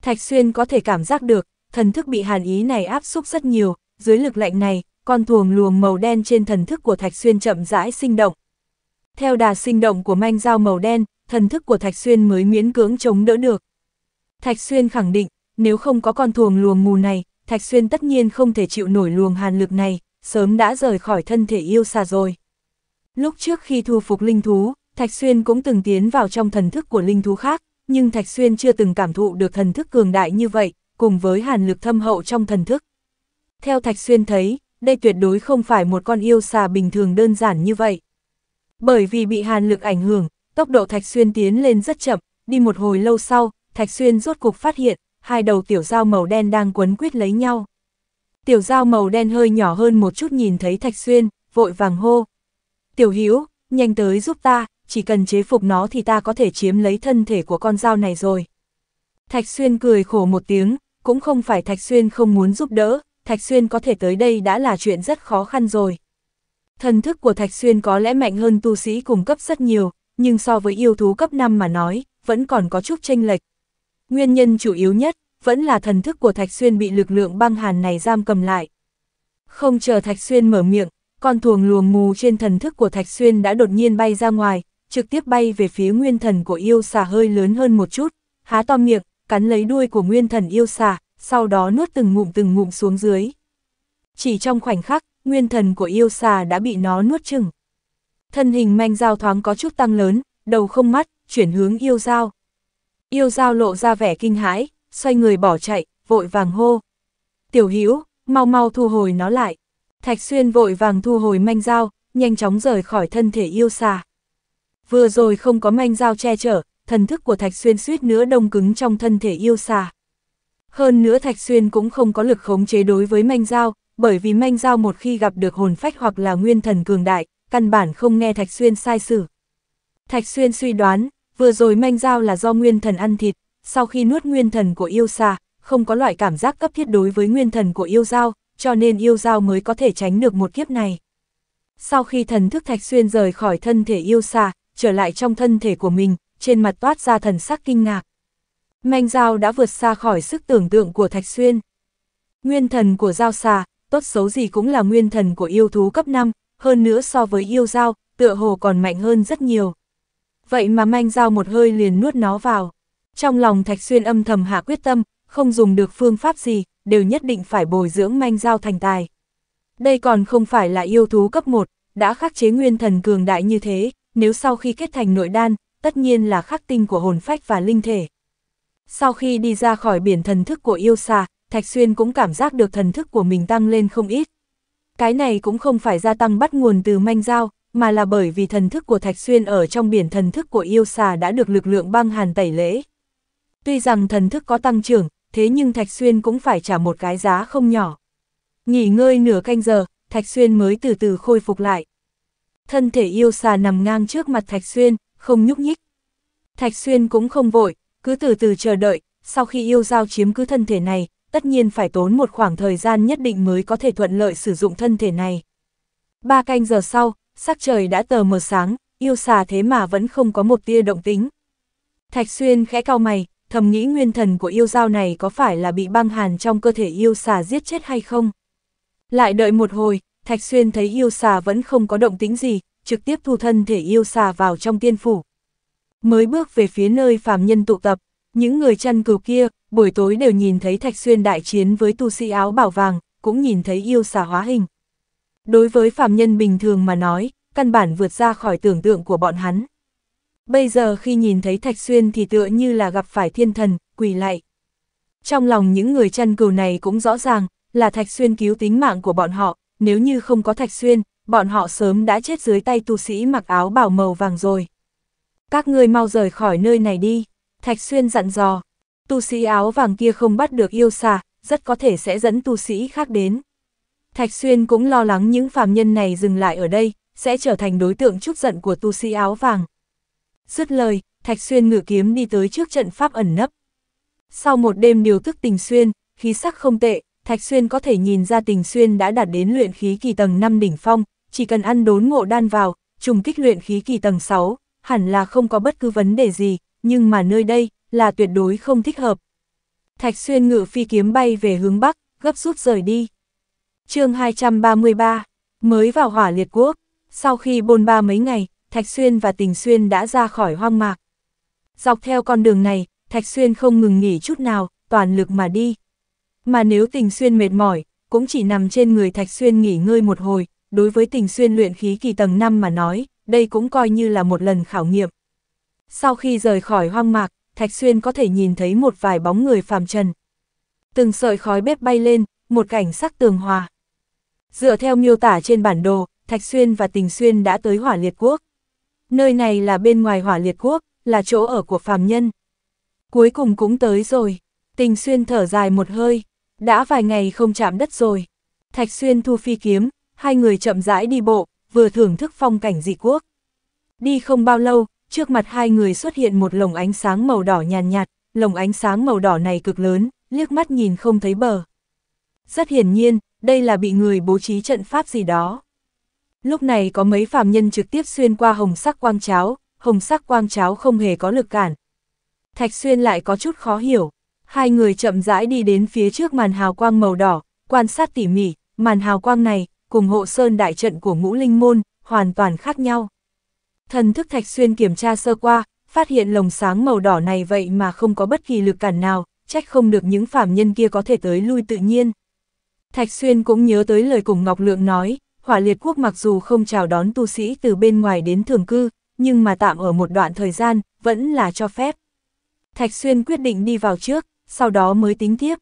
Thạch Xuyên có thể cảm giác được, thần thức bị hàn ý này áp xúc rất nhiều, dưới lực lạnh này, con thuồng luồng màu đen trên thần thức của Thạch Xuyên chậm rãi sinh động. Theo đà sinh động của manh dao màu đen, thần thức của Thạch Xuyên mới miễn cưỡng chống đỡ được. Thạch Xuyên khẳng định, nếu không có con thuồng luồng mù này, Thạch Xuyên tất nhiên không thể chịu nổi luồng hàn lực này, sớm đã rời khỏi thân thể yêu xa rồi. Lúc trước khi thu phục linh thú, Thạch Xuyên cũng từng tiến vào trong thần thức của linh thú khác, nhưng Thạch Xuyên chưa từng cảm thụ được thần thức cường đại như vậy, cùng với hàn lực thâm hậu trong thần thức. Theo Thạch Xuyên thấy, đây tuyệt đối không phải một con yêu xà bình thường đơn giản như vậy. Bởi vì bị hàn lực ảnh hưởng, Tốc độ Thạch Xuyên tiến lên rất chậm, đi một hồi lâu sau, Thạch Xuyên rốt cục phát hiện, hai đầu tiểu dao màu đen đang quấn quýt lấy nhau. Tiểu dao màu đen hơi nhỏ hơn một chút nhìn thấy Thạch Xuyên, vội vàng hô. Tiểu Hữu nhanh tới giúp ta, chỉ cần chế phục nó thì ta có thể chiếm lấy thân thể của con dao này rồi. Thạch Xuyên cười khổ một tiếng, cũng không phải Thạch Xuyên không muốn giúp đỡ, Thạch Xuyên có thể tới đây đã là chuyện rất khó khăn rồi. Thần thức của Thạch Xuyên có lẽ mạnh hơn tu sĩ cung cấp rất nhiều, nhưng so với yêu thú cấp 5 mà nói, vẫn còn có chút chênh lệch. Nguyên nhân chủ yếu nhất, vẫn là thần thức của Thạch Xuyên bị lực lượng băng hàn này giam cầm lại. Không chờ Thạch Xuyên mở miệng, con thuồng luồng mù trên thần thức của Thạch Xuyên đã đột nhiên bay ra ngoài, trực tiếp bay về phía nguyên thần của yêu xà hơi lớn hơn một chút, há to miệng, cắn lấy đuôi của nguyên thần yêu xà, sau đó nuốt từng ngụm từng ngụm xuống dưới. Chỉ trong khoảnh khắc, nguyên thần của yêu xà đã bị nó nuốt chừng. Thân hình manh dao thoáng có chút tăng lớn, đầu không mắt, chuyển hướng yêu dao. Yêu dao lộ ra vẻ kinh hãi, xoay người bỏ chạy, vội vàng hô. Tiểu Hữu mau mau thu hồi nó lại. Thạch Xuyên vội vàng thu hồi manh dao, nhanh chóng rời khỏi thân thể yêu xà. Vừa rồi không có manh dao che chở, thần thức của Thạch Xuyên suýt nữa đông cứng trong thân thể yêu xà. Hơn nữa Thạch Xuyên cũng không có lực khống chế đối với manh dao, bởi vì manh dao một khi gặp được hồn phách hoặc là nguyên thần cường đại, căn bản không nghe Thạch Xuyên sai xử. Thạch Xuyên suy đoán, vừa rồi manh dao là do nguyên thần ăn thịt, sau khi nuốt nguyên thần của yêu xa, không có loại cảm giác cấp thiết đối với nguyên thần của yêu dao, cho nên yêu dao mới có thể tránh được một kiếp này. Sau khi thần thức Thạch Xuyên rời khỏi thân thể yêu xa, trở lại trong thân thể của mình, trên mặt toát ra thần sắc kinh ngạc. Manh dao đã vượt xa khỏi sức tưởng tượng của Thạch Xuyên. Nguyên thần của dao xa tốt xấu gì cũng là nguyên thần của yêu thú cấp 5, hơn nữa so với yêu dao, tựa hồ còn mạnh hơn rất nhiều. Vậy mà manh dao một hơi liền nuốt nó vào. Trong lòng Thạch Xuyên âm thầm hạ quyết tâm, không dùng được phương pháp gì, đều nhất định phải bồi dưỡng manh dao thành tài. Đây còn không phải là yêu thú cấp 1, đã khắc chế nguyên thần cường đại như thế, nếu sau khi kết thành nội đan, tất nhiên là khắc tinh của hồn phách và linh thể. Sau khi đi ra khỏi biển thần thức của yêu xà, Thạch Xuyên cũng cảm giác được thần thức của mình tăng lên không ít cái này cũng không phải gia tăng bắt nguồn từ manh dao, mà là bởi vì thần thức của Thạch Xuyên ở trong biển thần thức của yêu xà đã được lực lượng băng hàn tẩy lễ. Tuy rằng thần thức có tăng trưởng, thế nhưng Thạch Xuyên cũng phải trả một cái giá không nhỏ. Nghỉ ngơi nửa canh giờ, Thạch Xuyên mới từ từ khôi phục lại. Thân thể yêu xà nằm ngang trước mặt Thạch Xuyên, không nhúc nhích. Thạch Xuyên cũng không vội, cứ từ từ chờ đợi, sau khi yêu giao chiếm cứ thân thể này, tất nhiên phải tốn một khoảng thời gian nhất định mới có thể thuận lợi sử dụng thân thể này. Ba canh giờ sau, sắc trời đã tờ mờ sáng, yêu xà thế mà vẫn không có một tia động tính. Thạch Xuyên khẽ cao mày, thầm nghĩ nguyên thần của yêu dao này có phải là bị băng hàn trong cơ thể yêu xà giết chết hay không. Lại đợi một hồi, Thạch Xuyên thấy yêu xà vẫn không có động tính gì, trực tiếp thu thân thể yêu xà vào trong tiên phủ. Mới bước về phía nơi phàm nhân tụ tập, những người chăn cừu kia, buổi tối đều nhìn thấy Thạch Xuyên đại chiến với tu sĩ áo bảo vàng, cũng nhìn thấy yêu xà hóa hình. Đối với phàm nhân bình thường mà nói, căn bản vượt ra khỏi tưởng tượng của bọn hắn. Bây giờ khi nhìn thấy Thạch Xuyên thì tựa như là gặp phải thiên thần, quỳ lạy. Trong lòng những người chăn cừu này cũng rõ ràng, là Thạch Xuyên cứu tính mạng của bọn họ, nếu như không có Thạch Xuyên, bọn họ sớm đã chết dưới tay tu sĩ mặc áo bảo màu vàng rồi. Các ngươi mau rời khỏi nơi này đi, Thạch Xuyên dặn dò, tu sĩ áo vàng kia không bắt được yêu xà, rất có thể sẽ dẫn tu sĩ khác đến. Thạch Xuyên cũng lo lắng những phàm nhân này dừng lại ở đây, sẽ trở thành đối tượng trúc giận của tu sĩ áo vàng. Dứt lời, Thạch Xuyên ngự kiếm đi tới trước trận pháp ẩn nấp. Sau một đêm điều tức tình xuyên, khí sắc không tệ, Thạch Xuyên có thể nhìn ra tình xuyên đã đạt đến luyện khí kỳ tầng 5 đỉnh phong, chỉ cần ăn đốn ngộ đan vào, trùng kích luyện khí kỳ tầng 6, hẳn là không có bất cứ vấn đề gì, nhưng mà nơi đây, là tuyệt đối không thích hợp. Thạch Xuyên ngự phi kiếm bay về hướng Bắc, gấp rút rời đi. chương 233, mới vào hỏa liệt quốc, sau khi bôn ba mấy ngày, Thạch Xuyên và Tình Xuyên đã ra khỏi hoang mạc. Dọc theo con đường này, Thạch Xuyên không ngừng nghỉ chút nào, toàn lực mà đi. Mà nếu Tình Xuyên mệt mỏi, cũng chỉ nằm trên người Thạch Xuyên nghỉ ngơi một hồi, đối với Tình Xuyên luyện khí kỳ tầng 5 mà nói, đây cũng coi như là một lần khảo nghiệm. Sau khi rời khỏi hoang mạc, Thạch Xuyên có thể nhìn thấy một vài bóng người phàm trần. Từng sợi khói bếp bay lên, một cảnh sắc tường hòa. Dựa theo miêu tả trên bản đồ, Thạch Xuyên và Tình Xuyên đã tới hỏa liệt quốc. Nơi này là bên ngoài hỏa liệt quốc, là chỗ ở của phàm nhân. Cuối cùng cũng tới rồi, Tình Xuyên thở dài một hơi, đã vài ngày không chạm đất rồi. Thạch Xuyên thu phi kiếm, hai người chậm rãi đi bộ, vừa thưởng thức phong cảnh dị quốc. Đi không bao lâu, trước mặt hai người xuất hiện một lồng ánh sáng màu đỏ nhàn nhạt, lồng ánh sáng màu đỏ này cực lớn, liếc mắt nhìn không thấy bờ. Rất hiển nhiên, đây là bị người bố trí trận pháp gì đó. Lúc này có mấy phàm nhân trực tiếp xuyên qua hồng sắc quang cháo, hồng sắc quang cháo không hề có lực cản. Thạch xuyên lại có chút khó hiểu, hai người chậm rãi đi đến phía trước màn hào quang màu đỏ, quan sát tỉ mỉ, màn hào quang này, cùng hộ sơn đại trận của ngũ linh môn, hoàn toàn khác nhau. Thần thức Thạch Xuyên kiểm tra sơ qua, phát hiện lồng sáng màu đỏ này vậy mà không có bất kỳ lực cản nào, trách không được những phạm nhân kia có thể tới lui tự nhiên. Thạch Xuyên cũng nhớ tới lời cùng Ngọc Lượng nói, hỏa liệt quốc mặc dù không chào đón tu sĩ từ bên ngoài đến thường cư, nhưng mà tạm ở một đoạn thời gian, vẫn là cho phép. Thạch Xuyên quyết định đi vào trước, sau đó mới tính tiếp.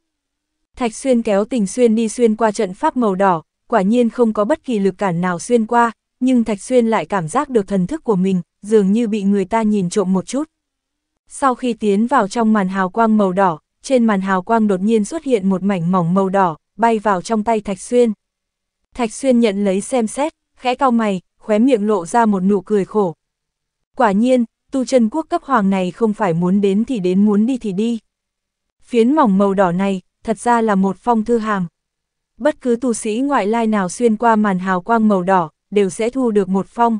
Thạch Xuyên kéo tình Xuyên đi xuyên qua trận pháp màu đỏ, quả nhiên không có bất kỳ lực cản nào xuyên qua, nhưng Thạch Xuyên lại cảm giác được thần thức của mình, dường như bị người ta nhìn trộm một chút. Sau khi tiến vào trong màn hào quang màu đỏ, trên màn hào quang đột nhiên xuất hiện một mảnh mỏng màu đỏ, bay vào trong tay Thạch Xuyên. Thạch Xuyên nhận lấy xem xét, khẽ cau mày, khóe miệng lộ ra một nụ cười khổ. Quả nhiên, tu chân quốc cấp hoàng này không phải muốn đến thì đến muốn đi thì đi. Phiến mỏng màu đỏ này, thật ra là một phong thư hàm. Bất cứ tu sĩ ngoại lai nào xuyên qua màn hào quang màu đỏ, đều sẽ thu được một phong.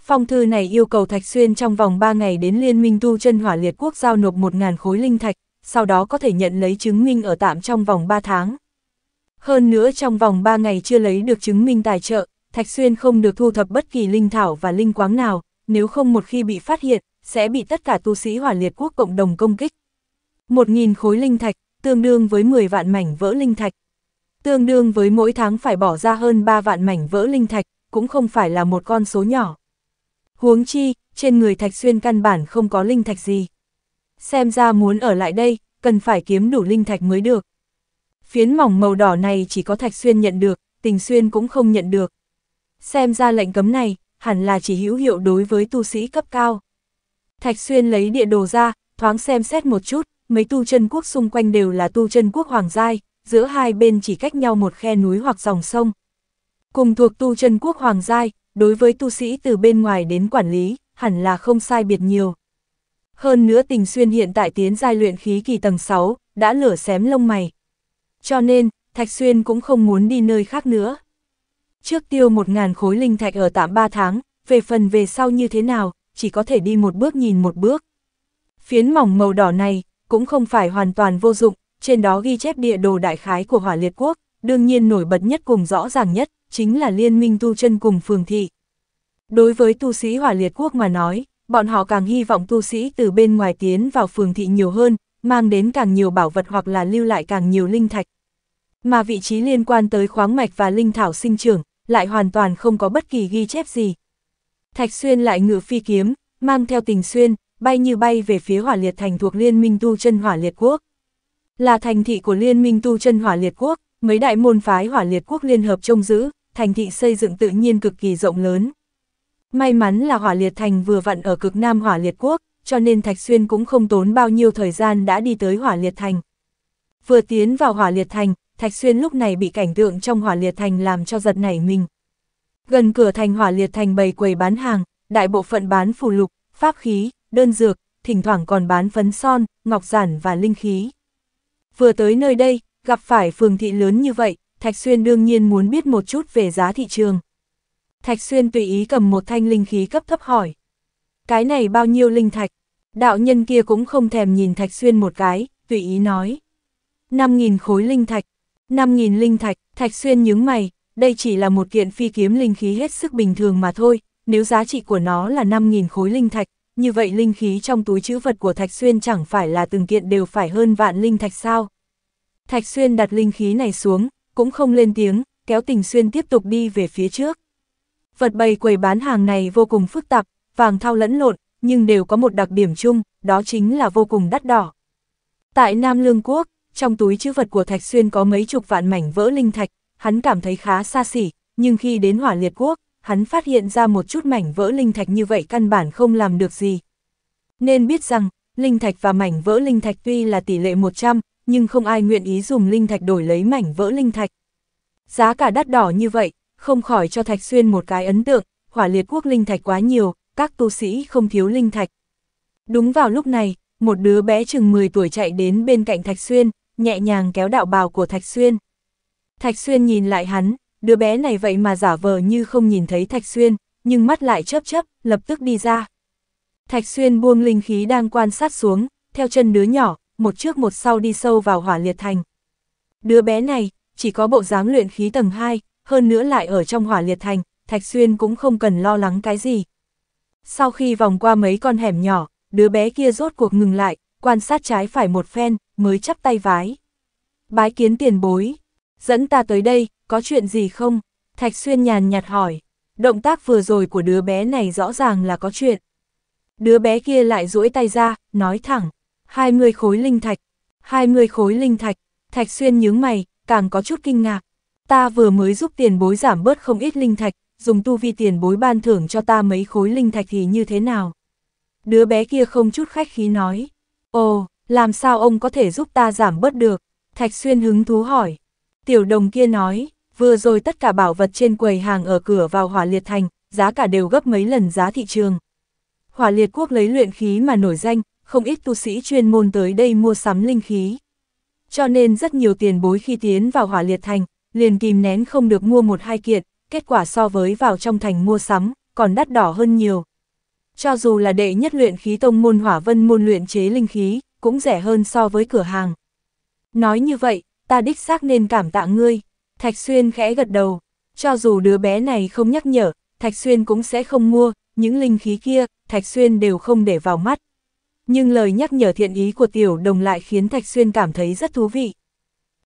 Phong thư này yêu cầu Thạch Xuyên trong vòng 3 ngày đến Liên minh Tu chân Hỏa Liệt Quốc giao nộp 1.000 khối linh thạch, sau đó có thể nhận lấy chứng minh ở tạm trong vòng 3 tháng. Hơn nữa trong vòng 3 ngày chưa lấy được chứng minh tài trợ, Thạch Xuyên không được thu thập bất kỳ linh thảo và linh quáng nào, nếu không một khi bị phát hiện, sẽ bị tất cả tu sĩ Hỏa Liệt Quốc cộng đồng công kích. 1.000 khối linh thạch, tương đương với 10 vạn mảnh vỡ linh thạch. Tương đương với mỗi tháng phải bỏ ra hơn 3 vạn mảnh vỡ linh thạch, cũng không phải là một con số nhỏ. Huống chi, trên người Thạch Xuyên căn bản không có linh thạch gì. Xem ra muốn ở lại đây, cần phải kiếm đủ linh thạch mới được. Phiến mỏng màu đỏ này chỉ có Thạch Xuyên nhận được, Tình Xuyên cũng không nhận được. Xem ra lệnh cấm này, hẳn là chỉ hữu hiệu đối với tu sĩ cấp cao. Thạch Xuyên lấy địa đồ ra, thoáng xem xét một chút, mấy tu chân quốc xung quanh đều là tu chân quốc hoàng giai, giữa hai bên chỉ cách nhau một khe núi hoặc dòng sông, Cùng thuộc tu chân quốc hoàng giai, đối với tu sĩ từ bên ngoài đến quản lý, hẳn là không sai biệt nhiều. Hơn nữa tình xuyên hiện tại tiến giai luyện khí kỳ tầng 6, đã lửa xém lông mày. Cho nên, Thạch Xuyên cũng không muốn đi nơi khác nữa. Trước tiêu 1.000 khối linh thạch ở tạm 3 tháng, về phần về sau như thế nào, chỉ có thể đi một bước nhìn một bước. Phiến mỏng màu đỏ này, cũng không phải hoàn toàn vô dụng, trên đó ghi chép địa đồ đại khái của hỏa liệt quốc, đương nhiên nổi bật nhất cùng rõ ràng nhất, chính là liên minh tu chân cùng phường thị. Đối với tu sĩ hỏa liệt quốc mà nói, bọn họ càng hy vọng tu sĩ từ bên ngoài tiến vào phường thị nhiều hơn, mang đến càng nhiều bảo vật hoặc là lưu lại càng nhiều linh thạch. Mà vị trí liên quan tới khoáng mạch và linh thảo sinh trưởng lại hoàn toàn không có bất kỳ ghi chép gì. Thạch Xuyên lại ngự phi kiếm, mang theo tình xuyên, bay như bay về phía hỏa liệt thành thuộc Liên minh tu chân hỏa liệt quốc. Là thành thị của Liên minh tu chân hỏa liệt quốc, mấy đại môn phái hỏa liệt quốc liên hợp trông giữ, thành thị xây dựng tự nhiên cực kỳ rộng lớn. May mắn là hỏa liệt thành vừa vặn ở cực nam hỏa liệt quốc, cho nên Thạch Xuyên cũng không tốn bao nhiêu thời gian đã đi tới hỏa liệt thành. Vừa tiến vào hỏa liệt thành, Thạch Xuyên lúc này bị cảnh tượng trong hỏa liệt thành làm cho giật nảy mình. Gần cửa thành hỏa liệt thành bày quầy bán hàng, đại bộ phận bán phù lục, pháp khí, đơn dược, thỉnh thoảng còn bán phấn son, ngọc giản và linh khí. Vừa tới nơi đây, gặp phải phường thị lớn như vậy, Thạch Xuyên đương nhiên muốn biết một chút về giá thị trường. Thạch Xuyên tùy ý cầm một thanh linh khí cấp thấp hỏi. Cái này bao nhiêu linh thạch? Đạo nhân kia cũng không thèm nhìn Thạch Xuyên một cái, tùy ý nói. 5.000 khối linh thạch, 5.000 linh thạch, Thạch Xuyên nhướng mày, đây chỉ là một kiện phi kiếm linh khí hết sức bình thường mà thôi, nếu giá trị của nó là 5.000 khối linh thạch, như vậy linh khí trong túi chữ vật của Thạch Xuyên chẳng phải là từng kiện đều phải hơn vạn linh thạch sao. Thạch Xuyên đặt linh khí này xuống, cũng không lên tiếng, kéo Tình Xuyên tiếp tục đi về phía trước. Vật bày quầy bán hàng này vô cùng phức tạp, vàng thao lẫn lộn, nhưng đều có một đặc điểm chung, đó chính là vô cùng đắt đỏ. Tại Nam Lương Quốc, trong túi chữ vật của Thạch Xuyên có mấy chục vạn mảnh vỡ linh thạch, hắn cảm thấy khá xa xỉ, nhưng khi đến hỏa liệt quốc, hắn phát hiện ra một chút mảnh vỡ linh thạch như vậy căn bản không làm được gì. Nên biết rằng, linh thạch và mảnh vỡ linh thạch tuy là tỷ lệ 100, nhưng không ai nguyện ý dùng linh thạch đổi lấy mảnh vỡ linh thạch. Giá cả đắt đỏ như vậy, không khỏi cho Thạch Xuyên một cái ấn tượng, hỏa liệt quốc linh thạch quá nhiều, các tu sĩ không thiếu linh thạch. Đúng vào lúc này, một đứa bé chừng 10 tuổi chạy đến bên cạnh Thạch Xuyên, nhẹ nhàng kéo đạo bào của Thạch Xuyên. Thạch Xuyên nhìn lại hắn, đứa bé này vậy mà giả vờ như không nhìn thấy Thạch Xuyên, nhưng mắt lại chớp chớp, lập tức đi ra. Thạch Xuyên buông linh khí đang quan sát xuống, theo chân đứa nhỏ, một trước một sau đi sâu vào hỏa liệt thành. Đứa bé này, chỉ có bộ dáng luyện khí tầng 2, hơn nữa lại ở trong hỏa liệt thành, Thạch Xuyên cũng không cần lo lắng cái gì. Sau khi vòng qua mấy con hẻm nhỏ, đứa bé kia rốt cuộc ngừng lại, quan sát trái phải một phen, mới chắp tay vái. Bái kiến tiền bối, dẫn ta tới đây, có chuyện gì không? Thạch Xuyên nhàn nhạt hỏi, động tác vừa rồi của đứa bé này rõ ràng là có chuyện. Đứa bé kia lại duỗi tay ra, nói thẳng, 20 khối linh thạch, 20 khối linh thạch, thạch xuyên nhướng mày, càng có chút kinh ngạc. Ta vừa mới giúp tiền bối giảm bớt không ít linh thạch, dùng tu vi tiền bối ban thưởng cho ta mấy khối linh thạch thì như thế nào? Đứa bé kia không chút khách khí nói. Ồ, làm sao ông có thể giúp ta giảm bớt được? Thạch Xuyên hứng thú hỏi. Tiểu đồng kia nói, vừa rồi tất cả bảo vật trên quầy hàng ở cửa vào hỏa liệt thành, giá cả đều gấp mấy lần giá thị trường. Hỏa liệt quốc lấy luyện khí mà nổi danh, không ít tu sĩ chuyên môn tới đây mua sắm linh khí. Cho nên rất nhiều tiền bối khi tiến vào hỏa liệt thành, liền kìm nén không được mua một hai kiện, kết quả so với vào trong thành mua sắm, còn đắt đỏ hơn nhiều. Cho dù là đệ nhất luyện khí tông môn hỏa vân môn luyện chế linh khí, cũng rẻ hơn so với cửa hàng. Nói như vậy, ta đích xác nên cảm tạ ngươi. Thạch Xuyên khẽ gật đầu. Cho dù đứa bé này không nhắc nhở, Thạch Xuyên cũng sẽ không mua, những linh khí kia, Thạch Xuyên đều không để vào mắt, nhưng lời nhắc nhở thiện ý của tiểu đồng lại khiến Thạch Xuyên cảm thấy rất thú vị.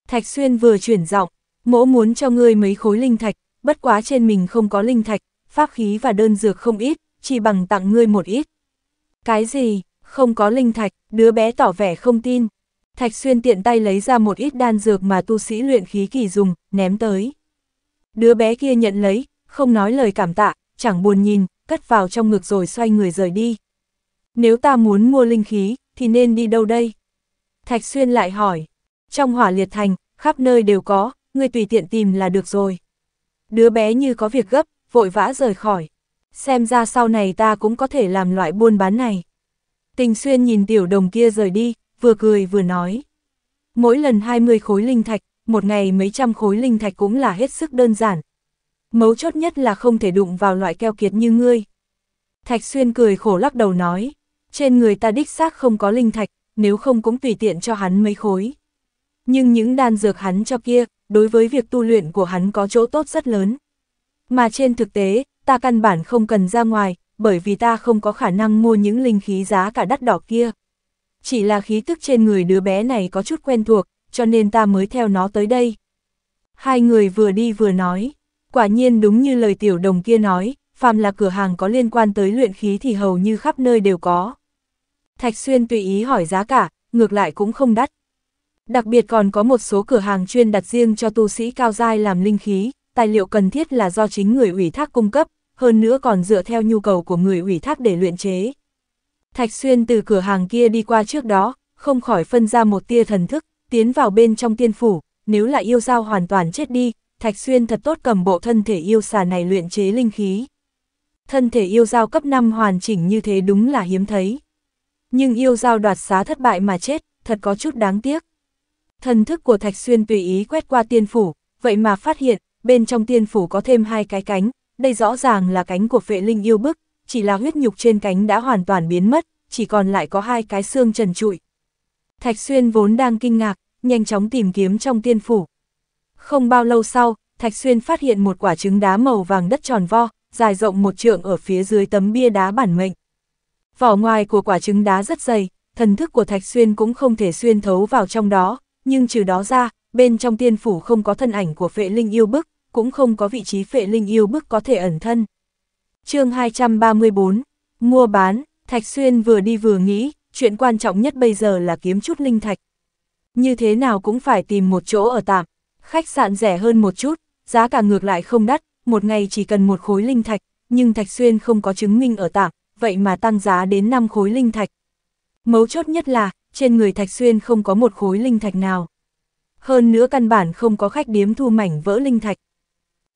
Thạch Xuyên vừa chuyển giọng, mỗ muốn cho ngươi mấy khối linh thạch, bất quá trên mình không có linh thạch, pháp khí và đơn dược không ít, chỉ bằng tặng ngươi một ít. Cái gì, không có linh thạch, đứa bé tỏ vẻ không tin. Thạch Xuyên tiện tay lấy ra một ít đan dược mà tu sĩ luyện khí kỳ dùng, ném tới. Đứa bé kia nhận lấy, không nói lời cảm tạ, chẳng buồn nhìn, cất vào trong ngực rồi xoay người rời đi. Nếu ta muốn mua linh khí, thì nên đi đâu đây? Thạch Xuyên lại hỏi. Trong hỏa liệt thành, khắp nơi đều có, ngươi tùy tiện tìm là được rồi. Đứa bé như có việc gấp, vội vã rời khỏi. Xem ra sau này ta cũng có thể làm loại buôn bán này. Tình Xuyên nhìn tiểu đồng kia rời đi, vừa cười vừa nói. Mỗi lần 20 khối linh thạch, một ngày mấy trăm khối linh thạch cũng là hết sức đơn giản. Mấu chốt nhất là không thể đụng vào loại keo kiệt như ngươi. Thạch Xuyên cười khổ lắc đầu nói, trên người ta đích xác không có linh thạch, nếu không cũng tùy tiện cho hắn mấy khối. Nhưng những đan dược hắn cho kia, đối với việc tu luyện của hắn có chỗ tốt rất lớn. Mà trên thực tế, ta căn bản không cần ra ngoài, bởi vì ta không có khả năng mua những linh khí giá cả đắt đỏ kia. Chỉ là khí tức trên người đứa bé này có chút quen thuộc, cho nên ta mới theo nó tới đây. Hai người vừa đi vừa nói, quả nhiên đúng như lời tiểu đồng kia nói, phàm là cửa hàng có liên quan tới luyện khí thì hầu như khắp nơi đều có. Thạch Xuyên tùy ý hỏi giá cả, ngược lại cũng không đắt. Đặc biệt còn có một số cửa hàng chuyên đặt riêng cho tu sĩ cao giai làm linh khí, tài liệu cần thiết là do chính người ủy thác cung cấp, hơn nữa còn dựa theo nhu cầu của người ủy thác để luyện chế. Thạch Xuyên từ cửa hàng kia đi qua trước đó, không khỏi phân ra một tia thần thức, tiến vào bên trong tiên phủ, nếu là yêu dao hoàn toàn chết đi, Thạch Xuyên thật tốt cầm bộ thân thể yêu xà này luyện chế linh khí thân thể yêu giao cấp 5 hoàn chỉnh như thế đúng là hiếm thấy. Nhưng yêu giao đoạt xá thất bại mà chết, thật có chút đáng tiếc. Thần thức của Thạch Xuyên tùy ý quét qua tiên phủ, vậy mà phát hiện, bên trong tiên phủ có thêm hai cái cánh, đây rõ ràng là cánh của phệ linh yêu bức, chỉ là huyết nhục trên cánh đã hoàn toàn biến mất, chỉ còn lại có hai cái xương trần trụi. Thạch Xuyên vốn đang kinh ngạc, nhanh chóng tìm kiếm trong tiên phủ. Không bao lâu sau, Thạch Xuyên phát hiện một quả trứng đá màu vàng đất tròn vo, dài rộng một trượng ở phía dưới tấm bia đá bản mệnh. Vỏ ngoài của quả trứng đá rất dày, thần thức của Thạch Xuyên cũng không thể xuyên thấu vào trong đó, nhưng trừ đó ra, bên trong tiên phủ không có thân ảnh của phệ linh yêu bức, cũng không có vị trí phệ linh yêu bức có thể ẩn thân. chương 234, mua bán, Thạch Xuyên vừa đi vừa nghĩ, chuyện quan trọng nhất bây giờ là kiếm chút linh thạch. Như thế nào cũng phải tìm một chỗ ở tạm, khách sạn rẻ hơn một chút, giá cả ngược lại không đắt, một ngày chỉ cần một khối linh thạch, nhưng Thạch Xuyên không có chứng minh ở tạm, vậy mà tăng giá đến 5 khối linh thạch. Mấu chốt nhất là, trên người Thạch Xuyên không có một khối linh thạch nào. Hơn nữa căn bản không có khách điếm thu mảnh vỡ linh thạch.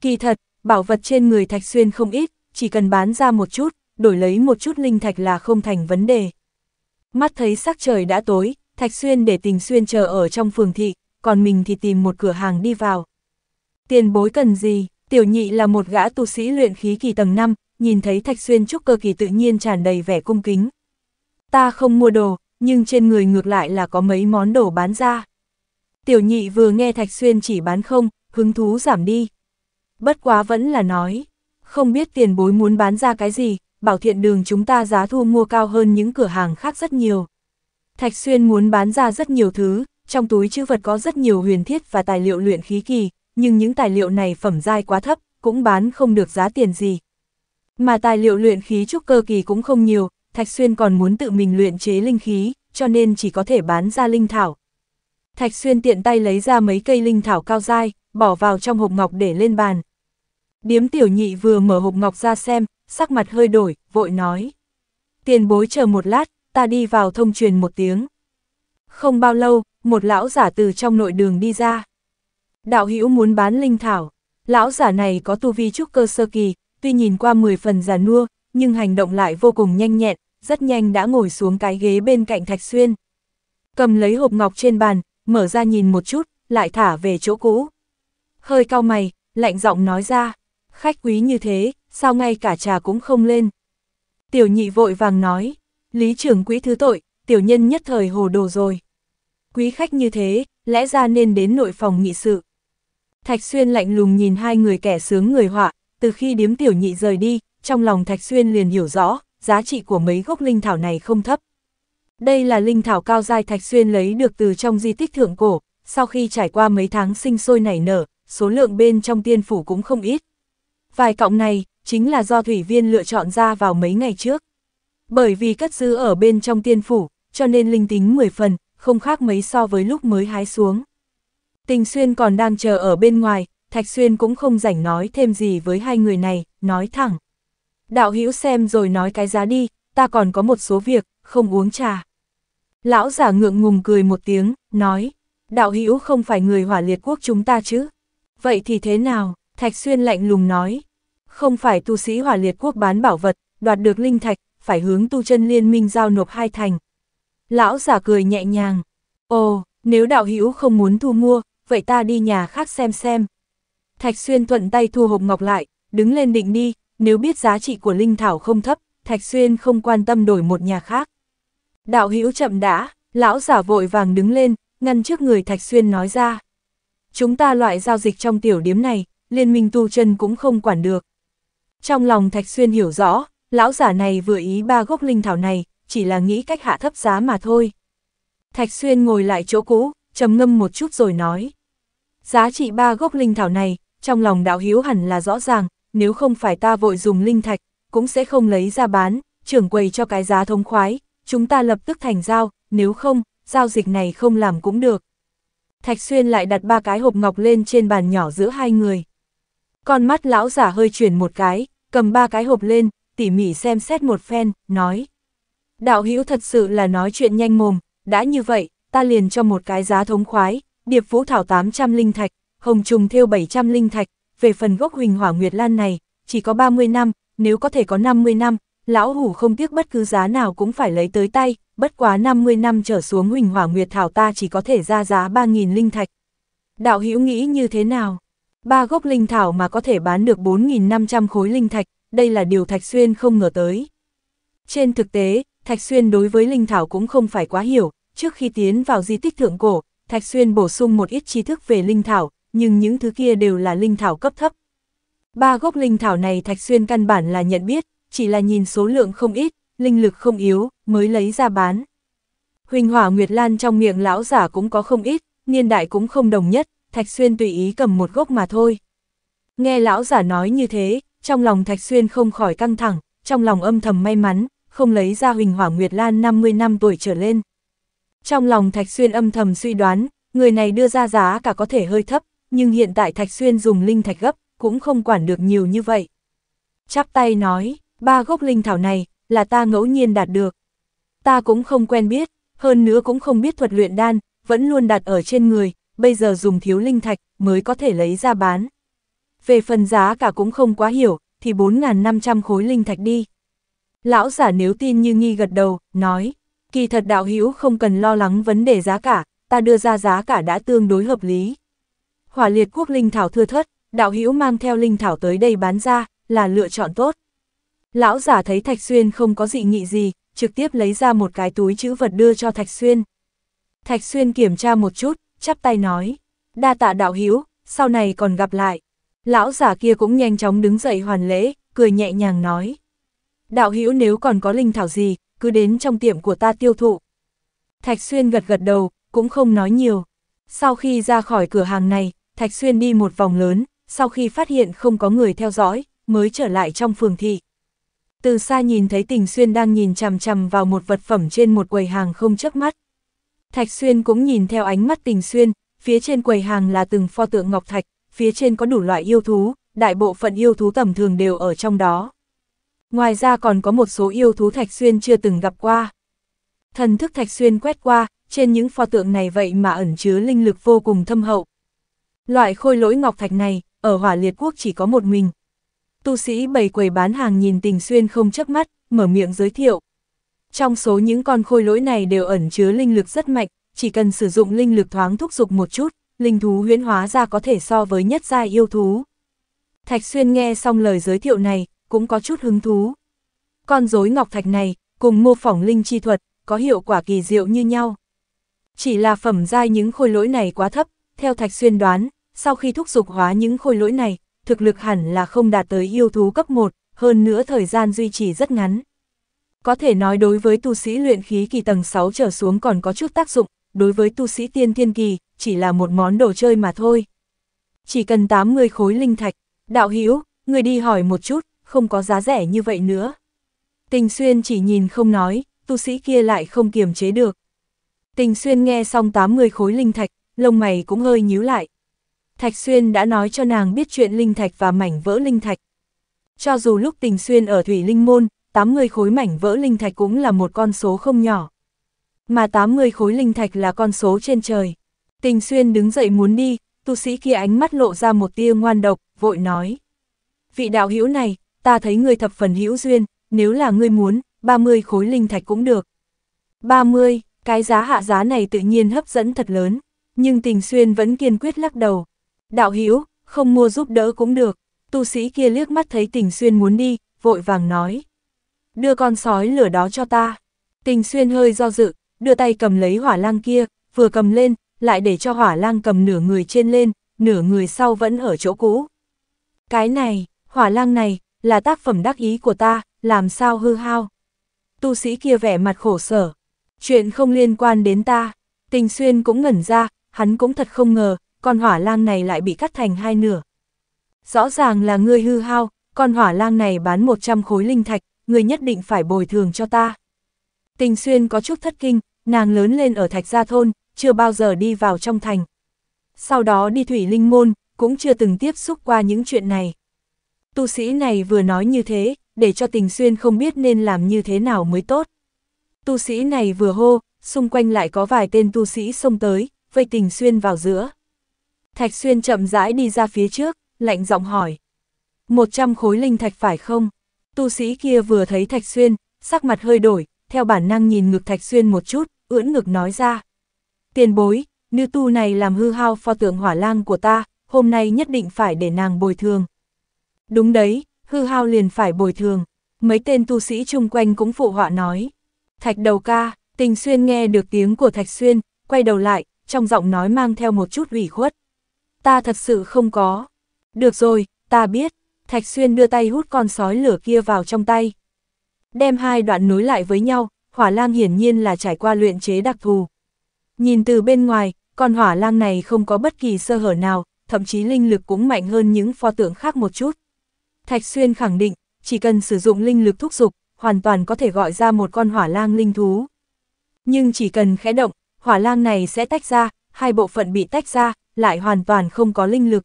Kỳ thật, bảo vật trên người Thạch Xuyên không ít, chỉ cần bán ra một chút, đổi lấy một chút linh thạch là không thành vấn đề. Mắt thấy sắc trời đã tối, Thạch Xuyên để tình Xuyên chờ ở trong phường thị, còn mình thì tìm một cửa hàng đi vào. Tiền bối cần gì? Tiểu nhị là một gã tu sĩ luyện khí kỳ tầng 5, nhìn thấy Thạch Xuyên trúc cơ kỳ tự nhiên tràn đầy vẻ cung kính. Ta không mua đồ, nhưng trên người ngược lại là có mấy món đồ bán ra. Tiểu nhị vừa nghe Thạch Xuyên chỉ bán không, hứng thú giảm đi. Bất quá vẫn là nói, không biết tiền bối muốn bán ra cái gì, bảo thiện đường chúng ta giá thu mua cao hơn những cửa hàng khác rất nhiều. Thạch Xuyên muốn bán ra rất nhiều thứ, trong túi chữ vật có rất nhiều huyền thiết và tài liệu luyện khí kỳ, nhưng những tài liệu này phẩm giai quá thấp, cũng bán không được giá tiền gì. Mà tài liệu luyện khí trúc cơ kỳ cũng không nhiều, Thạch Xuyên còn muốn tự mình luyện chế linh khí, cho nên chỉ có thể bán ra linh thảo. Thạch Xuyên tiện tay lấy ra mấy cây linh thảo cao dai, bỏ vào trong hộp ngọc để lên bàn. Điếm tiểu nhị vừa mở hộp ngọc ra xem, sắc mặt hơi đổi, vội nói. Tiền bối chờ một lát, ta đi vào thông truyền một tiếng. Không bao lâu, một lão giả từ trong nội đường đi ra. Đạo hữu muốn bán linh thảo, lão giả này có tu vi trúc cơ sơ kỳ, tuy nhìn qua 10 phần già nua, nhưng hành động lại vô cùng nhanh nhẹn, rất nhanh đã ngồi xuống cái ghế bên cạnh Thạch Xuyên. Cầm lấy hộp ngọc trên bàn, mở ra nhìn một chút, lại thả về chỗ cũ. Hơi cao mày, lạnh giọng nói ra, khách quý như thế, sao ngay cả trà cũng không lên. Tiểu nhị vội vàng nói, lý trưởng quý thứ tội, tiểu nhân nhất thời hồ đồ rồi. Quý khách như thế, lẽ ra nên đến nội phòng nghị sự. Thạch Xuyên lạnh lùng nhìn hai người kẻ sướng người họa, từ khi điếm tiểu nhị rời đi, trong lòng Thạch Xuyên liền hiểu rõ, giá trị của mấy gốc linh thảo này không thấp. Đây là linh thảo cao giai Thạch Xuyên lấy được từ trong di tích thượng cổ, sau khi trải qua mấy tháng sinh sôi nảy nở, số lượng bên trong tiên phủ cũng không ít. Vài cọng này, chính là do thủy viên lựa chọn ra vào mấy ngày trước. Bởi vì cất giữ ở bên trong tiên phủ, cho nên linh tính 10 phần, không khác mấy so với lúc mới hái xuống. Tình Xuyên còn đang chờ ở bên ngoài, Thạch Xuyên cũng không rảnh nói thêm gì với hai người này, nói thẳng. Đạo hữu xem rồi nói cái giá đi, ta còn có một số việc, không uống trà. Lão giả ngượng ngùng cười một tiếng, nói, đạo hữu không phải người hỏa liệt quốc chúng ta chứ. Vậy thì thế nào, Thạch Xuyên lạnh lùng nói, không phải tu sĩ hỏa liệt quốc bán bảo vật, đoạt được linh thạch, phải hướng tu chân liên minh giao nộp hai thành. Lão giả cười nhẹ nhàng, ồ, nếu đạo hữu không muốn thu mua, vậy ta đi nhà khác xem xem. Thạch Xuyên thuận tay thu hộp ngọc lại, đứng lên định đi, nếu biết giá trị của linh thảo không thấp, Thạch Xuyên không quan tâm đổi một nhà khác. Đạo hữu chậm đã, lão giả vội vàng đứng lên, ngăn trước người Thạch Xuyên nói ra. Chúng ta loại giao dịch trong tiểu điếm này, liên minh tu chân cũng không quản được. Trong lòng Thạch Xuyên hiểu rõ, lão giả này vừa ý ba gốc linh thảo này, chỉ là nghĩ cách hạ thấp giá mà thôi. Thạch Xuyên ngồi lại chỗ cũ, trầm ngâm một chút rồi nói. Giá trị ba gốc linh thảo này, trong lòng đạo hiếu hẳn là rõ ràng, nếu không phải ta vội dùng linh thạch, cũng sẽ không lấy ra bán, trưởng quầy cho cái giá thống khoái, chúng ta lập tức thành giao, nếu không, giao dịch này không làm cũng được. Thạch Xuyên lại đặt ba cái hộp ngọc lên trên bàn nhỏ giữa hai người. Con mắt lão giả hơi chuyển một cái, cầm ba cái hộp lên, tỉ mỉ xem xét một phen, nói. Đạo hữu thật sự là nói chuyện nhanh mồm, đã như vậy, ta liền cho một cái giá thống khoái, điệp vũ thảo 800 linh thạch, hồng trùng thêu 700 linh thạch, về phần gốc huỳnh hỏa nguyệt lan này, chỉ có 30 năm, nếu có thể có 50 năm, lão hủ không tiếc bất cứ giá nào cũng phải lấy tới tay, bất quá 50 năm trở xuống huỳnh hỏa nguyệt thảo ta chỉ có thể ra giá 3.000 linh thạch. Đạo hữu nghĩ như thế nào? Ba gốc linh thảo mà có thể bán được 4.500 khối linh thạch, đây là điều Thạch Xuyên không ngờ tới. Trên thực tế, Thạch Xuyên đối với linh thảo cũng không phải quá hiểu, trước khi tiến vào di tích thượng cổ, Thạch Xuyên bổ sung một ít tri thức về linh thảo, nhưng những thứ kia đều là linh thảo cấp thấp. Ba gốc linh thảo này Thạch Xuyên căn bản là nhận biết, chỉ là nhìn số lượng không ít, linh lực không yếu, mới lấy ra bán. Huỳnh hỏa Nguyệt Lan trong miệng lão giả cũng có không ít, niên đại cũng không đồng nhất, Thạch Xuyên tùy ý cầm một gốc mà thôi. Nghe lão giả nói như thế, trong lòng Thạch Xuyên không khỏi căng thẳng, trong lòng âm thầm may mắn, không lấy ra Huỳnh hỏa Nguyệt Lan 50 năm tuổi trở lên. Trong lòng Thạch Xuyên âm thầm suy đoán, người này đưa ra giá cả có thể hơi thấp, nhưng hiện tại Thạch Xuyên dùng linh thạch gấp, cũng không quản được nhiều như vậy. Chắp tay nói, ba gốc linh thảo này, là ta ngẫu nhiên đạt được. Ta cũng không quen biết, hơn nữa cũng không biết thuật luyện đan, vẫn luôn đặt ở trên người, bây giờ dùng thiếu linh thạch mới có thể lấy ra bán. Về phần giá cả cũng không quá hiểu, thì 4.500 khối linh thạch đi. Lão giả nếu tin như nghi gật đầu, nói, kỳ thật đạo hữu không cần lo lắng vấn đề giá cả, ta đưa ra giá cả đã tương đối hợp lý. Hỏa liệt quốc linh thảo thưa thất, đạo hữu mang theo linh thảo tới đây bán ra, là lựa chọn tốt. Lão giả thấy Thạch Xuyên không có dị nghị gì, trực tiếp lấy ra một cái túi chữ vật đưa cho Thạch Xuyên. Thạch Xuyên kiểm tra một chút, chắp tay nói, đa tạ đạo hữu sau này còn gặp lại. Lão giả kia cũng nhanh chóng đứng dậy hoàn lễ, cười nhẹ nhàng nói. Đạo hữu nếu còn có linh thảo gì, cứ đến trong tiệm của ta tiêu thụ. Thạch Xuyên gật gật đầu, cũng không nói nhiều. Sau khi ra khỏi cửa hàng này, Thạch Xuyên đi một vòng lớn, sau khi phát hiện không có người theo dõi, mới trở lại trong phường thị. Từ xa nhìn thấy Tình Xuyên đang nhìn chằm chằm vào một vật phẩm trên một quầy hàng không chớp mắt. Thạch Xuyên cũng nhìn theo ánh mắt Tình Xuyên, phía trên quầy hàng là từng pho tượng ngọc thạch, phía trên có đủ loại yêu thú, đại bộ phận yêu thú tầm thường đều ở trong đó. Ngoài ra còn có một số yêu thú Thạch Xuyên chưa từng gặp qua. Thần thức Thạch Xuyên quét qua, trên những pho tượng này vậy mà ẩn chứa linh lực vô cùng thâm hậu. Loại khôi lỗi ngọc thạch này, ở hỏa liệt quốc chỉ có một mình. Tu sĩ bày quầy bán hàng nhìn tình xuyên không chớp mắt, mở miệng giới thiệu. Trong số những con khôi lỗi này đều ẩn chứa linh lực rất mạnh, chỉ cần sử dụng linh lực thoáng thúc dục một chút, linh thú huyễn hóa ra có thể so với nhất gia yêu thú. Thạch Xuyên nghe xong lời giới thiệu này, cũng có chút hứng thú. Con rối ngọc thạch này, cùng mô phỏng linh chi thuật, có hiệu quả kỳ diệu như nhau. Chỉ là phẩm giai những khôi lỗi này quá thấp, theo thạch xuyên đoán, sau khi thúc dục hóa những khôi lỗi này, thực lực hẳn là không đạt tới yêu thú cấp 1, hơn nữa thời gian duy trì rất ngắn. Có thể nói đối với tu sĩ luyện khí kỳ tầng 6 trở xuống còn có chút tác dụng, đối với tu sĩ tiên thiên kỳ, chỉ là một món đồ chơi mà thôi. Chỉ cần 80 khối linh thạch, đạo hữu người đi hỏi một chút, không có giá rẻ như vậy nữa. Tình xuyên chỉ nhìn không nói, tu sĩ kia lại không kiềm chế được. Tình xuyên nghe xong 80 khối linh thạch, lông mày cũng hơi nhíu lại. Thạch xuyên đã nói cho nàng biết chuyện linh thạch và mảnh vỡ linh thạch. Cho dù lúc tình xuyên ở thủy linh môn, 80 khối mảnh vỡ linh thạch cũng là một con số không nhỏ. Mà 80 khối linh thạch là con số trên trời. Tình xuyên đứng dậy muốn đi, tu sĩ kia ánh mắt lộ ra một tia ngoan độc, vội nói. Vị đạo hữu này, ta thấy ngươi thập phần hữu duyên, nếu là ngươi muốn, 30 khối linh thạch cũng được. 30, cái giá hạ giá này tự nhiên hấp dẫn thật lớn, nhưng Tình Xuyên vẫn kiên quyết lắc đầu. Đạo hữu không mua giúp đỡ cũng được, tu sĩ kia liếc mắt thấy Tình Xuyên muốn đi, vội vàng nói. Đưa con sói lửa đó cho ta. Tình Xuyên hơi do dự, đưa tay cầm lấy hỏa lang kia, vừa cầm lên, lại để cho hỏa lang cầm nửa người trên lên, nửa người sau vẫn ở chỗ cũ. Cái này, hỏa lang này, là tác phẩm đắc ý của ta, làm sao hư hao. Tu sĩ kia vẻ mặt khổ sở, chuyện không liên quan đến ta, tình xuyên cũng ngẩn ra, hắn cũng thật không ngờ, con hỏa lang này lại bị cắt thành hai nửa. Rõ ràng là ngươi hư hao, con hỏa lang này bán 100 khối linh thạch, ngươi nhất định phải bồi thường cho ta. Tình xuyên có chút thất kinh, nàng lớn lên ở thạch gia thôn, chưa bao giờ đi vào trong thành. Sau đó đi thủy linh môn, cũng chưa từng tiếp xúc qua những chuyện này. Tu sĩ này vừa nói như thế, để cho tình xuyên không biết nên làm như thế nào mới tốt. Tu sĩ này vừa hô, xung quanh lại có vài tên tu sĩ xông tới, vây tình xuyên vào giữa. Thạch xuyên chậm rãi đi ra phía trước, lạnh giọng hỏi. 100 khối linh thạch phải không? Tu sĩ kia vừa thấy thạch xuyên, sắc mặt hơi đổi, theo bản năng nhìn ngực thạch xuyên một chút, ưỡn ngực nói ra. Tiền bối, nữ tu này làm hư hao pho tượng hỏa lang của ta, hôm nay nhất định phải để nàng bồi thường. Đúng đấy, hư hao liền phải bồi thường. Mấy tên tu sĩ chung quanh cũng phụ họa nói. Thạch đầu ca, tình xuyên nghe được tiếng của Thạch xuyên, quay đầu lại, trong giọng nói mang theo một chút ủy khuất. Ta thật sự không có. Được rồi, ta biết. Thạch xuyên đưa tay hút con sói lửa kia vào trong tay. Đem hai đoạn nối lại với nhau, hỏa lang hiển nhiên là trải qua luyện chế đặc thù. Nhìn từ bên ngoài, con hỏa lang này không có bất kỳ sơ hở nào, thậm chí linh lực cũng mạnh hơn những pho tượng khác một chút. Thạch Xuyên khẳng định, chỉ cần sử dụng linh lực thúc dục, hoàn toàn có thể gọi ra một con hỏa lang linh thú. Nhưng chỉ cần khẽ động, hỏa lang này sẽ tách ra, hai bộ phận bị tách ra, lại hoàn toàn không có linh lực.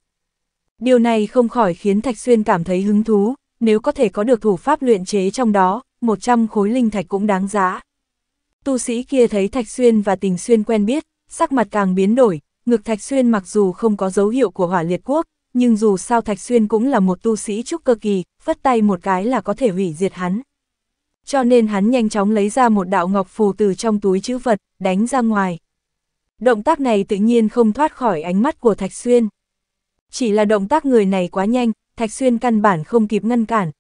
Điều này không khỏi khiến Thạch Xuyên cảm thấy hứng thú, nếu có thể có được thủ pháp luyện chế trong đó, 100 khối linh thạch cũng đáng giá. Tu sĩ kia thấy Thạch Xuyên và Tình Xuyên quen biết, sắc mặt càng biến đổi, Ngược Thạch Xuyên mặc dù không có dấu hiệu của hỏa liệt quốc, nhưng dù sao Thạch Xuyên cũng là một tu sĩ trúc cơ kỳ, phất tay một cái là có thể hủy diệt hắn. Cho nên hắn nhanh chóng lấy ra một đạo ngọc phù từ trong túi chữ vật, đánh ra ngoài. Động tác này tự nhiên không thoát khỏi ánh mắt của Thạch Xuyên. Chỉ là động tác người này quá nhanh, Thạch Xuyên căn bản không kịp ngăn cản.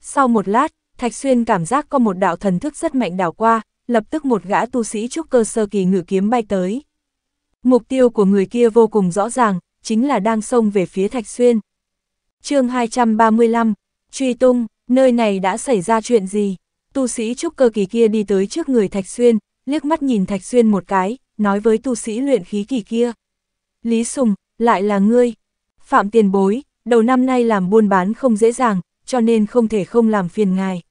Sau một lát, Thạch Xuyên cảm giác có một đạo thần thức rất mạnh đảo qua, lập tức một gã tu sĩ trúc cơ sơ kỳ ngự kiếm bay tới. Mục tiêu của người kia vô cùng rõ ràng, chính là đang xông về phía Thạch Xuyên. chương 235, Truy Tung, nơi này đã xảy ra chuyện gì? Tu sĩ trúc cơ kỳ kia đi tới trước người Thạch Xuyên, liếc mắt nhìn Thạch Xuyên một cái, nói với tu sĩ luyện khí kỳ kia. Lý Sùng, lại là ngươi. Phạm tiền bối, đầu năm nay làm buôn bán không dễ dàng, cho nên không thể không làm phiền ngài.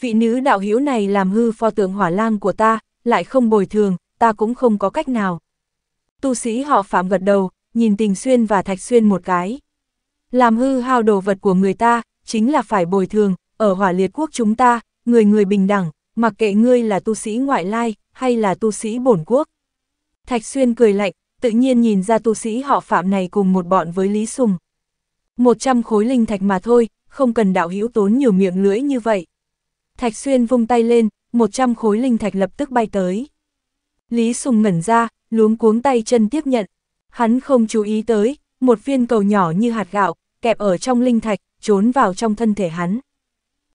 Vị nữ đạo hữu này làm hư pho tượng hỏa lang của ta, lại không bồi thường, ta cũng không có cách nào. Tu sĩ họ Phạm gật đầu, nhìn Tình Xuyên và Thạch Xuyên một cái. Làm hư hao đồ vật của người ta, chính là phải bồi thường, ở hỏa liệt quốc chúng ta, người người bình đẳng, mặc kệ ngươi là tu sĩ ngoại lai, hay là tu sĩ bổn quốc. Thạch Xuyên cười lạnh, tự nhiên nhìn ra tu sĩ họ phạm này cùng một bọn với Lý Sùng. Một trăm khối linh thạch mà thôi, không cần đạo hữu tốn nhiều miệng lưỡi như vậy. Thạch Xuyên vung tay lên, một trăm khối linh thạch lập tức bay tới. Lý Sùng ngẩn ra, luống cuống tay chân tiếp nhận, Hắn không chú ý tới, một viên cầu nhỏ như hạt gạo, kẹp ở trong linh thạch, trốn vào trong thân thể hắn.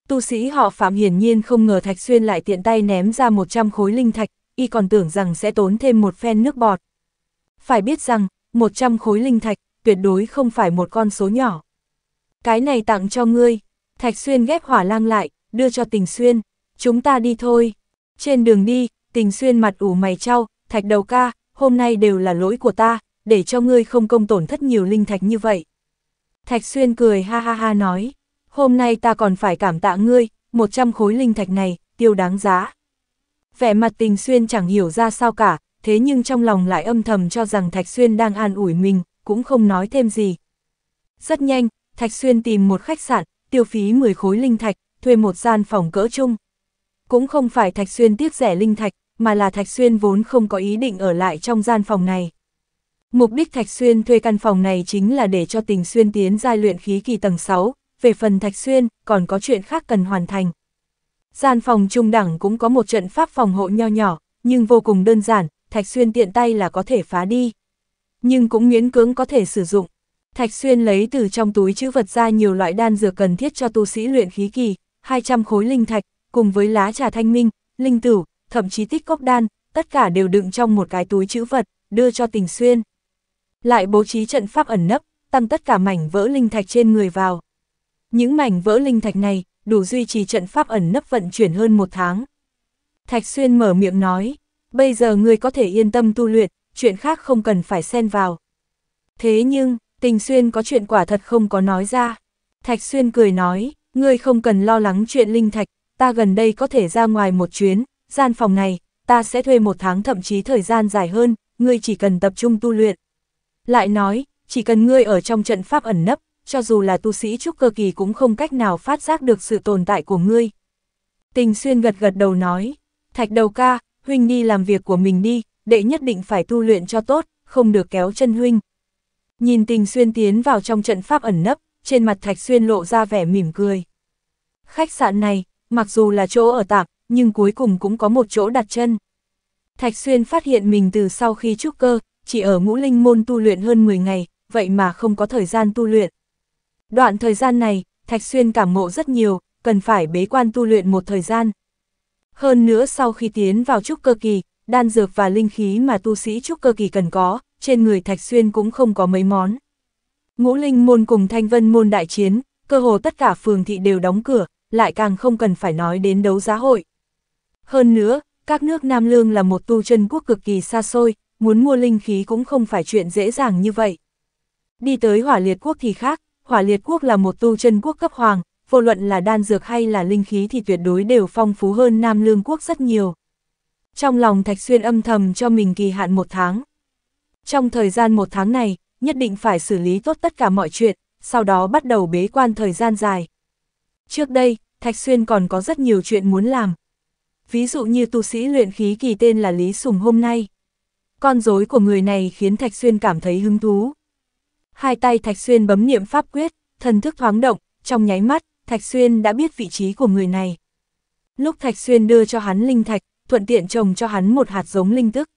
Tu sĩ họ Phạm hiển nhiên không ngờ Thạch Xuyên lại tiện tay ném ra 100 khối linh thạch, y còn tưởng rằng sẽ tốn thêm một phen nước bọt. Phải biết rằng, 100 khối linh thạch, tuyệt đối không phải một con số nhỏ. Cái này tặng cho ngươi, Thạch Xuyên ghép hỏa lang lại, đưa cho Tình Xuyên, chúng ta đi thôi. Trên đường đi, Tình Xuyên mặt ủ mày trao, Thạch đầu ca, hôm nay đều là lỗi của ta, để cho ngươi không công tổn thất nhiều linh thạch như vậy. Thạch Xuyên cười ha ha ha nói, hôm nay ta còn phải cảm tạ ngươi, 100 khối linh thạch này, tiêu đáng giá. Vẻ mặt tình Xuyên chẳng hiểu ra sao cả, thế nhưng trong lòng lại âm thầm cho rằng Thạch Xuyên đang an ủi mình, cũng không nói thêm gì. Rất nhanh, Thạch Xuyên tìm một khách sạn, tiêu phí 10 khối linh thạch, thuê một gian phòng cỡ chung. Cũng không phải Thạch Xuyên tiếc rẻ linh thạch, mà là Thạch Xuyên vốn không có ý định ở lại trong gian phòng này. Mục đích Thạch Xuyên thuê căn phòng này chính là để cho Tình Xuyên tiến giai luyện khí kỳ tầng 6, về phần Thạch Xuyên, còn có chuyện khác cần hoàn thành. Gian phòng trung đẳng cũng có một trận pháp phòng hộ nho nhỏ, nhưng vô cùng đơn giản, Thạch Xuyên tiện tay là có thể phá đi. Nhưng cũng miễn cưỡng có thể sử dụng. Thạch Xuyên lấy từ trong túi chữ vật ra nhiều loại đan dược cần thiết cho tu sĩ luyện khí kỳ, 200 khối linh thạch, cùng với lá trà thanh minh, linh tử thậm chí tích cốc đan, tất cả đều đựng trong một cái túi chữ vật, đưa cho Tình Xuyên lại bố trí trận pháp ẩn nấp, tăng tất cả mảnh vỡ linh thạch trên người vào. Những mảnh vỡ linh thạch này đủ duy trì trận pháp ẩn nấp vận chuyển hơn một tháng. Thạch Xuyên mở miệng nói, bây giờ ngươi có thể yên tâm tu luyện, chuyện khác không cần phải xen vào. Thế nhưng, tình Xuyên có chuyện quả thật không có nói ra. Thạch Xuyên cười nói, ngươi không cần lo lắng chuyện linh thạch, ta gần đây có thể ra ngoài một chuyến, gian phòng này, ta sẽ thuê một tháng thậm chí thời gian dài hơn, ngươi chỉ cần tập trung tu luyện. Lại nói, chỉ cần ngươi ở trong trận pháp ẩn nấp, cho dù là tu sĩ trúc cơ kỳ cũng không cách nào phát giác được sự tồn tại của ngươi. Tình xuyên gật gật đầu nói, thạch đầu ca, huynh đi làm việc của mình đi, đệ nhất định phải tu luyện cho tốt, không được kéo chân huynh. Nhìn tình xuyên tiến vào trong trận pháp ẩn nấp, trên mặt thạch xuyên lộ ra vẻ mỉm cười. Khách sạn này, mặc dù là chỗ ở tạm, nhưng cuối cùng cũng có một chỗ đặt chân. Thạch xuyên phát hiện mình từ sau khi trúc cơ, chỉ ở ngũ linh môn tu luyện hơn 10 ngày, vậy mà không có thời gian tu luyện. Đoạn thời gian này, Thạch Xuyên cảm ngộ rất nhiều, cần phải bế quan tu luyện một thời gian. Hơn nữa sau khi tiến vào trúc cơ kỳ, đan dược và linh khí mà tu sĩ trúc cơ kỳ cần có, trên người Thạch Xuyên cũng không có mấy món. Ngũ Linh môn cùng Thanh Vân môn đại chiến, cơ hồ tất cả phường thị đều đóng cửa, lại càng không cần phải nói đến đấu giá hội. Hơn nữa, các nước Nam Lương là một tu chân quốc cực kỳ xa xôi, muốn mua linh khí cũng không phải chuyện dễ dàng như vậy. Đi tới hỏa liệt quốc thì khác, hỏa liệt quốc là một tu chân quốc cấp hoàng, vô luận là đan dược hay là linh khí thì tuyệt đối đều phong phú hơn Nam Lương quốc rất nhiều. Trong lòng Thạch Xuyên âm thầm cho mình kỳ hạn một tháng. Trong thời gian một tháng này, nhất định phải xử lý tốt tất cả mọi chuyện, sau đó bắt đầu bế quan thời gian dài. Trước đây, Thạch Xuyên còn có rất nhiều chuyện muốn làm. Ví dụ như tu sĩ luyện khí kỳ tên là Lý Sùng hôm nay. Con rối của người này khiến Thạch Xuyên cảm thấy hứng thú. Hai tay Thạch Xuyên bấm niệm pháp quyết, thần thức thoáng động, trong nháy mắt, Thạch Xuyên đã biết vị trí của người này. Lúc Thạch Xuyên đưa cho hắn linh thạch, thuận tiện trồng cho hắn một hạt giống linh tức.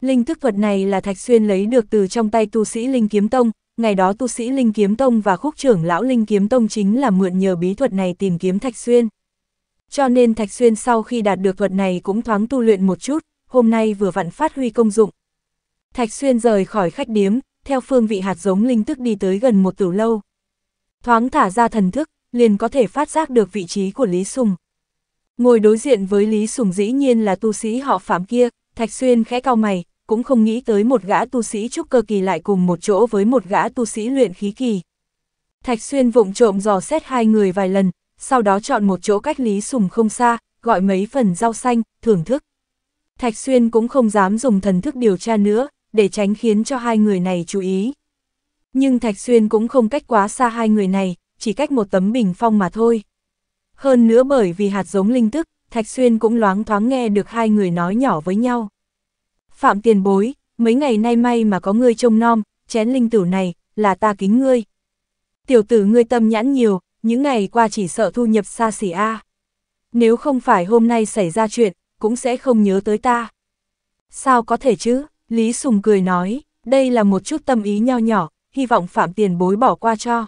Linh tức thuật này là Thạch Xuyên lấy được từ trong tay tu sĩ Linh Kiếm Tông, ngày đó tu sĩ Linh Kiếm Tông và khúc trưởng lão Linh Kiếm Tông chính là mượn nhờ bí thuật này tìm kiếm Thạch Xuyên. Cho nên Thạch Xuyên sau khi đạt được thuật này cũng thoáng tu luyện một chút, hôm nay vừa vặn phát huy công dụng. Thạch Xuyên rời khỏi khách điếm, theo phương vị hạt giống linh tức đi tới gần một tửu lâu. Thoáng thả ra thần thức, liền có thể phát giác được vị trí của Lý Sùng. Ngồi đối diện với Lý Sùng dĩ nhiên là tu sĩ họ phạm kia, Thạch Xuyên khẽ cao mày, cũng không nghĩ tới một gã tu sĩ trúc cơ kỳ lại cùng một chỗ với một gã tu sĩ luyện khí kỳ. Thạch Xuyên vụng trộm dò xét hai người vài lần, sau đó chọn một chỗ cách Lý Sùng không xa, gọi mấy phần rau xanh, thưởng thức. Thạch Xuyên cũng không dám dùng thần thức điều tra nữa, để tránh khiến cho hai người này chú ý. Nhưng Thạch Xuyên cũng không cách quá xa hai người này, chỉ cách một tấm bình phong mà thôi. Hơn nữa bởi vì hạt giống linh tức, Thạch Xuyên cũng loáng thoáng nghe được hai người nói nhỏ với nhau. Phạm tiền bối, mấy ngày nay may mà có ngươi trông nom, chén linh tử này, là ta kính ngươi. Tiểu tử ngươi tâm nhãn nhiều, những ngày qua chỉ sợ thu nhập xa xỉ a. Nếu không phải hôm nay xảy ra chuyện, cũng sẽ không nhớ tới ta. Sao có thể chứ? Lý Sùng cười nói, đây là một chút tâm ý nho nhỏ, hy vọng Phạm Tiền Bối bỏ qua cho.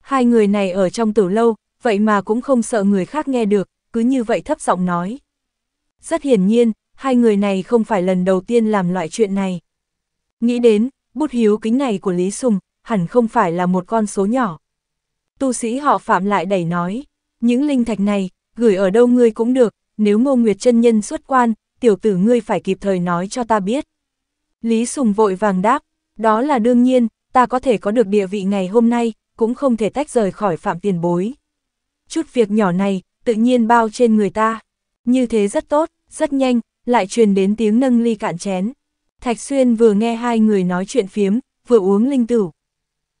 Hai người này ở trong tử lâu, vậy mà cũng không sợ người khác nghe được, cứ như vậy thấp giọng nói. Rất hiển nhiên, hai người này không phải lần đầu tiên làm loại chuyện này. Nghĩ đến, bút hiếu kính này của Lý Sùng, hẳn không phải là một con số nhỏ. Tu sĩ họ Phạm lại đẩy nói, những linh thạch này, gửi ở đâu ngươi cũng được, nếu Ngô Nguyệt chân nhân xuất quan, tiểu tử ngươi phải kịp thời nói cho ta biết. Lý Sùng vội vàng đáp, đó là đương nhiên, ta có thể có được địa vị ngày hôm nay, cũng không thể tách rời khỏi phạm tiền bối. Chút việc nhỏ này, tự nhiên bao trên người ta. Như thế rất tốt, rất nhanh, lại truyền đến tiếng nâng ly cạn chén. Thạch Xuyên vừa nghe hai người nói chuyện phiếm, vừa uống linh tử.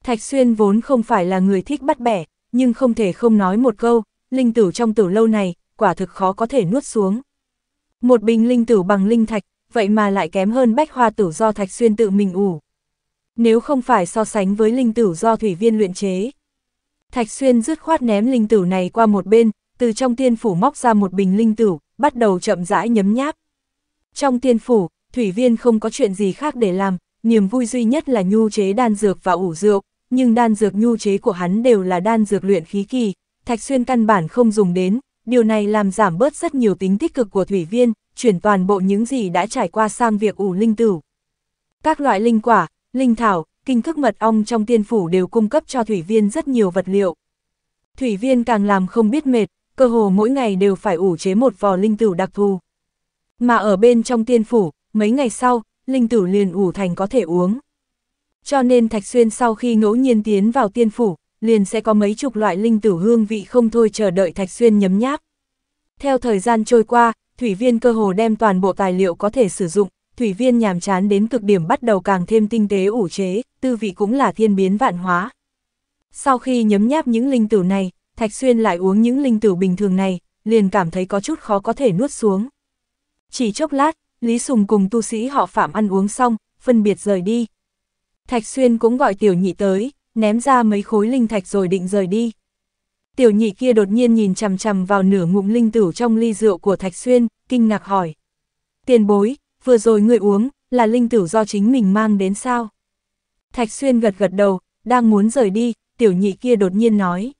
Thạch Xuyên vốn không phải là người thích bắt bẻ, nhưng không thể không nói một câu, linh tử trong tử lâu này, quả thực khó có thể nuốt xuống. Một bình linh tử bằng linh thạch, vậy mà lại kém hơn bách hoa tử do Thạch Xuyên tự mình ủ. Nếu không phải so sánh với linh tử do thủy viên luyện chế. Thạch Xuyên dứt khoát ném linh tử này qua một bên, từ trong tiên phủ móc ra một bình linh tử, bắt đầu chậm rãi nhấm nháp. Trong tiên phủ, thủy viên không có chuyện gì khác để làm, niềm vui duy nhất là nhu chế đan dược và ủ dược, nhưng đan dược nhu chế của hắn đều là đan dược luyện khí kỳ, Thạch Xuyên căn bản không dùng đến, điều này làm giảm bớt rất nhiều tính tích cực của thủy viên, chuyển toàn bộ những gì đã trải qua sang việc ủ linh tử. Các loại linh quả, linh thảo, kinh cức mật ong trong tiên phủ đều cung cấp cho thủy viên rất nhiều vật liệu. Thủy viên càng làm không biết mệt, cơ hồ mỗi ngày đều phải ủ chế một vò linh tử đặc thù. Mà ở bên trong tiên phủ, mấy ngày sau, linh tử liền ủ thành có thể uống. Cho nên Thạch Xuyên sau khi ngẫu nhiên tiến vào tiên phủ, liền sẽ có mấy chục loại linh tử hương vị không thôi chờ đợi Thạch Xuyên nhấm nháp. Theo thời gian trôi qua, thủy viên cơ hồ đem toàn bộ tài liệu có thể sử dụng, thủy viên nhàm chán đến cực điểm bắt đầu càng thêm tinh tế ủ chế, tư vị cũng là thiên biến vạn hóa. Sau khi nhấm nháp những linh tử này, Thạch Xuyên lại uống những linh tử bình thường này, liền cảm thấy có chút khó có thể nuốt xuống. Chỉ chốc lát, Lý Sùng cùng tu sĩ họ Phạm ăn uống xong, phân biệt rời đi. Thạch Xuyên cũng gọi tiểu nhị tới, ném ra mấy khối linh thạch rồi định rời đi. Tiểu nhị kia đột nhiên nhìn chằm chằm vào nửa ngụm linh tửu trong ly rượu của Thạch Xuyên, kinh ngạc hỏi. Tiền bối, vừa rồi người uống, là linh tửu do chính mình mang đến sao? Thạch Xuyên gật gật đầu, đang muốn rời đi, tiểu nhị kia đột nhiên nói.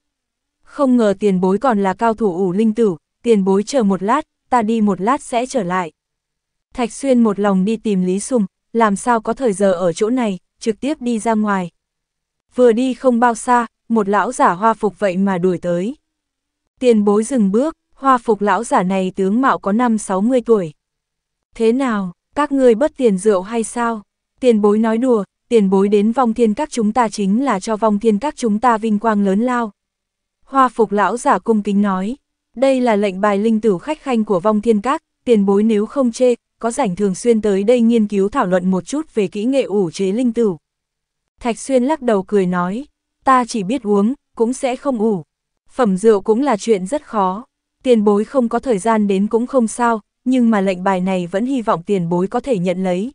Không ngờ tiền bối còn là cao thủ ủ linh tửu, tiền bối chờ một lát, ta đi một lát sẽ trở lại. Thạch Xuyên một lòng đi tìm Lý Sùng, làm sao có thời giờ ở chỗ này, trực tiếp đi ra ngoài. Vừa đi không bao xa, một lão giả hoa phục vậy mà đuổi tới. Tiền bối dừng bước, hoa phục lão giả này tướng mạo có năm 60 tuổi. Thế nào, các ngươi bất tiền rượu hay sao? Tiền bối nói đùa, tiền bối đến vong thiên các chúng ta chính là cho vong thiên các chúng ta vinh quang lớn lao. Hoa phục lão giả cung kính nói, đây là lệnh bài linh tử khách khanh của vong thiên các, tiền bối nếu không chê, có rảnh thường xuyên tới đây nghiên cứu thảo luận một chút về kỹ nghệ ủ chế linh tử. Thạch xuyên lắc đầu cười nói, ta chỉ biết uống, cũng sẽ không ủ. Phẩm rượu cũng là chuyện rất khó, tiền bối không có thời gian đến cũng không sao, nhưng mà lệnh bài này vẫn hy vọng tiền bối có thể nhận lấy.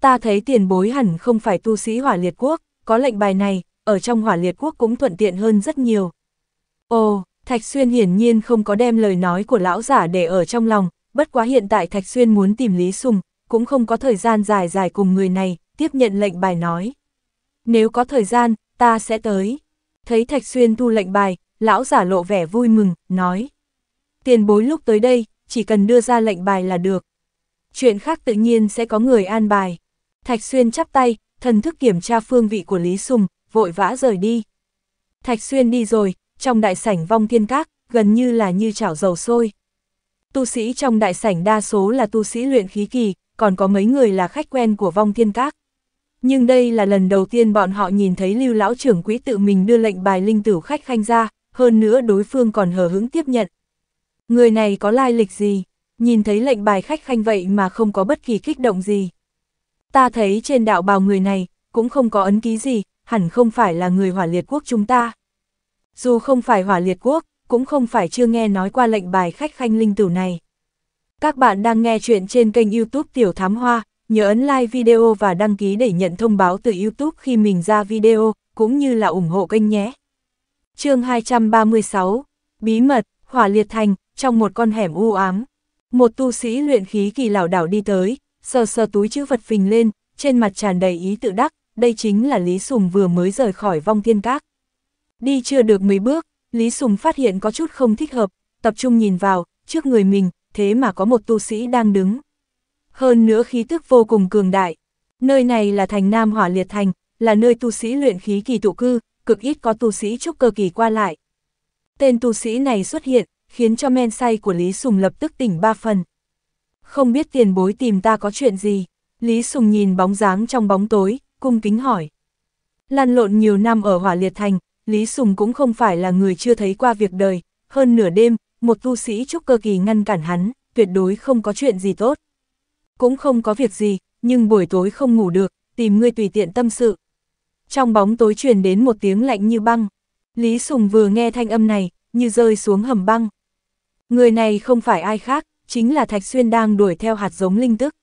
Ta thấy tiền bối hẳn không phải tu sĩ hỏa liệt quốc, có lệnh bài này, ở trong hỏa liệt quốc cũng thuận tiện hơn rất nhiều. Ồ, Thạch Xuyên hiển nhiên không có đem lời nói của lão giả để ở trong lòng, bất quá hiện tại Thạch Xuyên muốn tìm Lý Sùng, cũng không có thời gian dài dài cùng người này, tiếp nhận lệnh bài nói. Nếu có thời gian, ta sẽ tới. Thấy Thạch Xuyên thu lệnh bài, lão giả lộ vẻ vui mừng, nói. Tiền bối lúc tới đây, chỉ cần đưa ra lệnh bài là được. Chuyện khác tự nhiên sẽ có người an bài. Thạch Xuyên chắp tay, thần thức kiểm tra phương vị của Lý Sùng, vội vã rời đi. Thạch Xuyên đi rồi, trong đại sảnh vong thiên các, gần như là như chảo dầu sôi. Tu sĩ trong đại sảnh đa số là tu sĩ luyện khí kỳ, còn có mấy người là khách quen của vong thiên các. Nhưng đây là lần đầu tiên bọn họ nhìn thấy lưu lão trưởng quỹ tự mình đưa lệnh bài linh tử khách khanh ra, hơn nữa đối phương còn hờ hững tiếp nhận. Người này có lai lịch gì? Nhìn thấy lệnh bài khách khanh vậy mà không có bất kỳ kích động gì. Ta thấy trên đạo bào người này, cũng không có ấn ký gì, hẳn không phải là người hỏa liệt quốc chúng ta. Dù không phải hỏa liệt quốc, cũng không phải chưa nghe nói qua lệnh bài khách khanh linh tử này. Các bạn đang nghe chuyện trên kênh youtube Tiểu Thám Hoa, Nhớ ấn like video và đăng ký để nhận thông báo từ YouTube khi mình ra video, cũng như là ủng hộ kênh nhé. chương 236 Bí mật, hỏa liệt thành, trong một con hẻm u ám. Một tu sĩ luyện khí kỳ lảo đảo đi tới, sờ sờ túi chữ vật phình lên, trên mặt tràn đầy ý tự đắc, đây chính là Lý Sùng vừa mới rời khỏi vong thiên các. Đi chưa được mấy bước, Lý Sùng phát hiện có chút không thích hợp, tập trung nhìn vào, trước người mình, thế mà có một tu sĩ đang đứng hơn nữa khí tức vô cùng cường đại. Nơi này là thành Nam Hỏa Liệt Thành, là nơi tu sĩ luyện khí kỳ tụ cư, cực ít có tu sĩ trúc cơ kỳ qua lại. Tên tu sĩ này xuất hiện, khiến cho men say của Lý Sùng lập tức tỉnh ba phần. Không biết tiền bối tìm ta có chuyện gì, Lý Sùng nhìn bóng dáng trong bóng tối, cung kính hỏi. Lan lộn nhiều năm ở Hỏa Liệt Thành, Lý Sùng cũng không phải là người chưa thấy qua việc đời, hơn nửa đêm, một tu sĩ trúc cơ kỳ ngăn cản hắn, tuyệt đối không có chuyện gì tốt cũng không có việc gì, nhưng buổi tối không ngủ được, tìm ngươi tùy tiện tâm sự. Trong bóng tối truyền đến một tiếng lạnh như băng, Lý Sùng vừa nghe thanh âm này, như rơi xuống hầm băng. Người này không phải ai khác, chính là Thạch Xuyên đang đuổi theo hạt giống linh tức.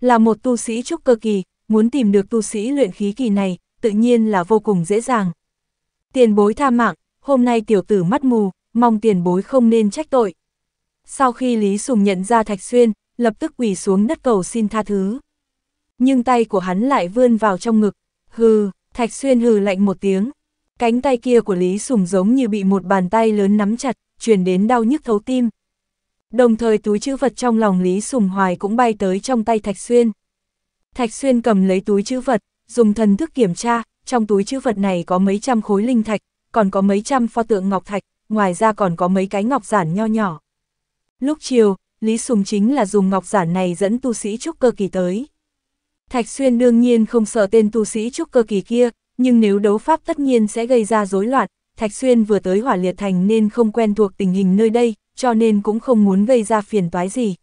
Là một tu sĩ trúc cơ kỳ, muốn tìm được tu sĩ luyện khí kỳ này, tự nhiên là vô cùng dễ dàng. Tiền bối tha mạng, hôm nay tiểu tử mắt mù, mong tiền bối không nên trách tội. Sau khi Lý Sùng nhận ra Thạch Xuyên, lập tức quỳ xuống đất cầu xin tha thứ. Nhưng tay của hắn lại vươn vào trong ngực, hừ, Thạch Xuyên hừ lạnh một tiếng. Cánh tay kia của Lý Sùng giống như bị một bàn tay lớn nắm chặt, truyền đến đau nhức thấu tim. Đồng thời túi chữ vật trong lòng Lý Sùng Hoài cũng bay tới trong tay Thạch Xuyên. Thạch Xuyên cầm lấy túi chữ vật, dùng thần thức kiểm tra, trong túi chữ vật này có mấy trăm khối linh thạch, còn có mấy trăm pho tượng ngọc thạch, ngoài ra còn có mấy cái ngọc giản nho nhỏ. Lúc chiều, Lý Sùng chính là dùng ngọc giản này dẫn tu sĩ trúc cơ kỳ tới. Thạch Xuyên đương nhiên không sợ tên tu sĩ trúc cơ kỳ kia, nhưng nếu đấu pháp tất nhiên sẽ gây ra rối loạn, Thạch Xuyên vừa tới hỏa liệt thành nên không quen thuộc tình hình nơi đây, cho nên cũng không muốn gây ra phiền toái gì.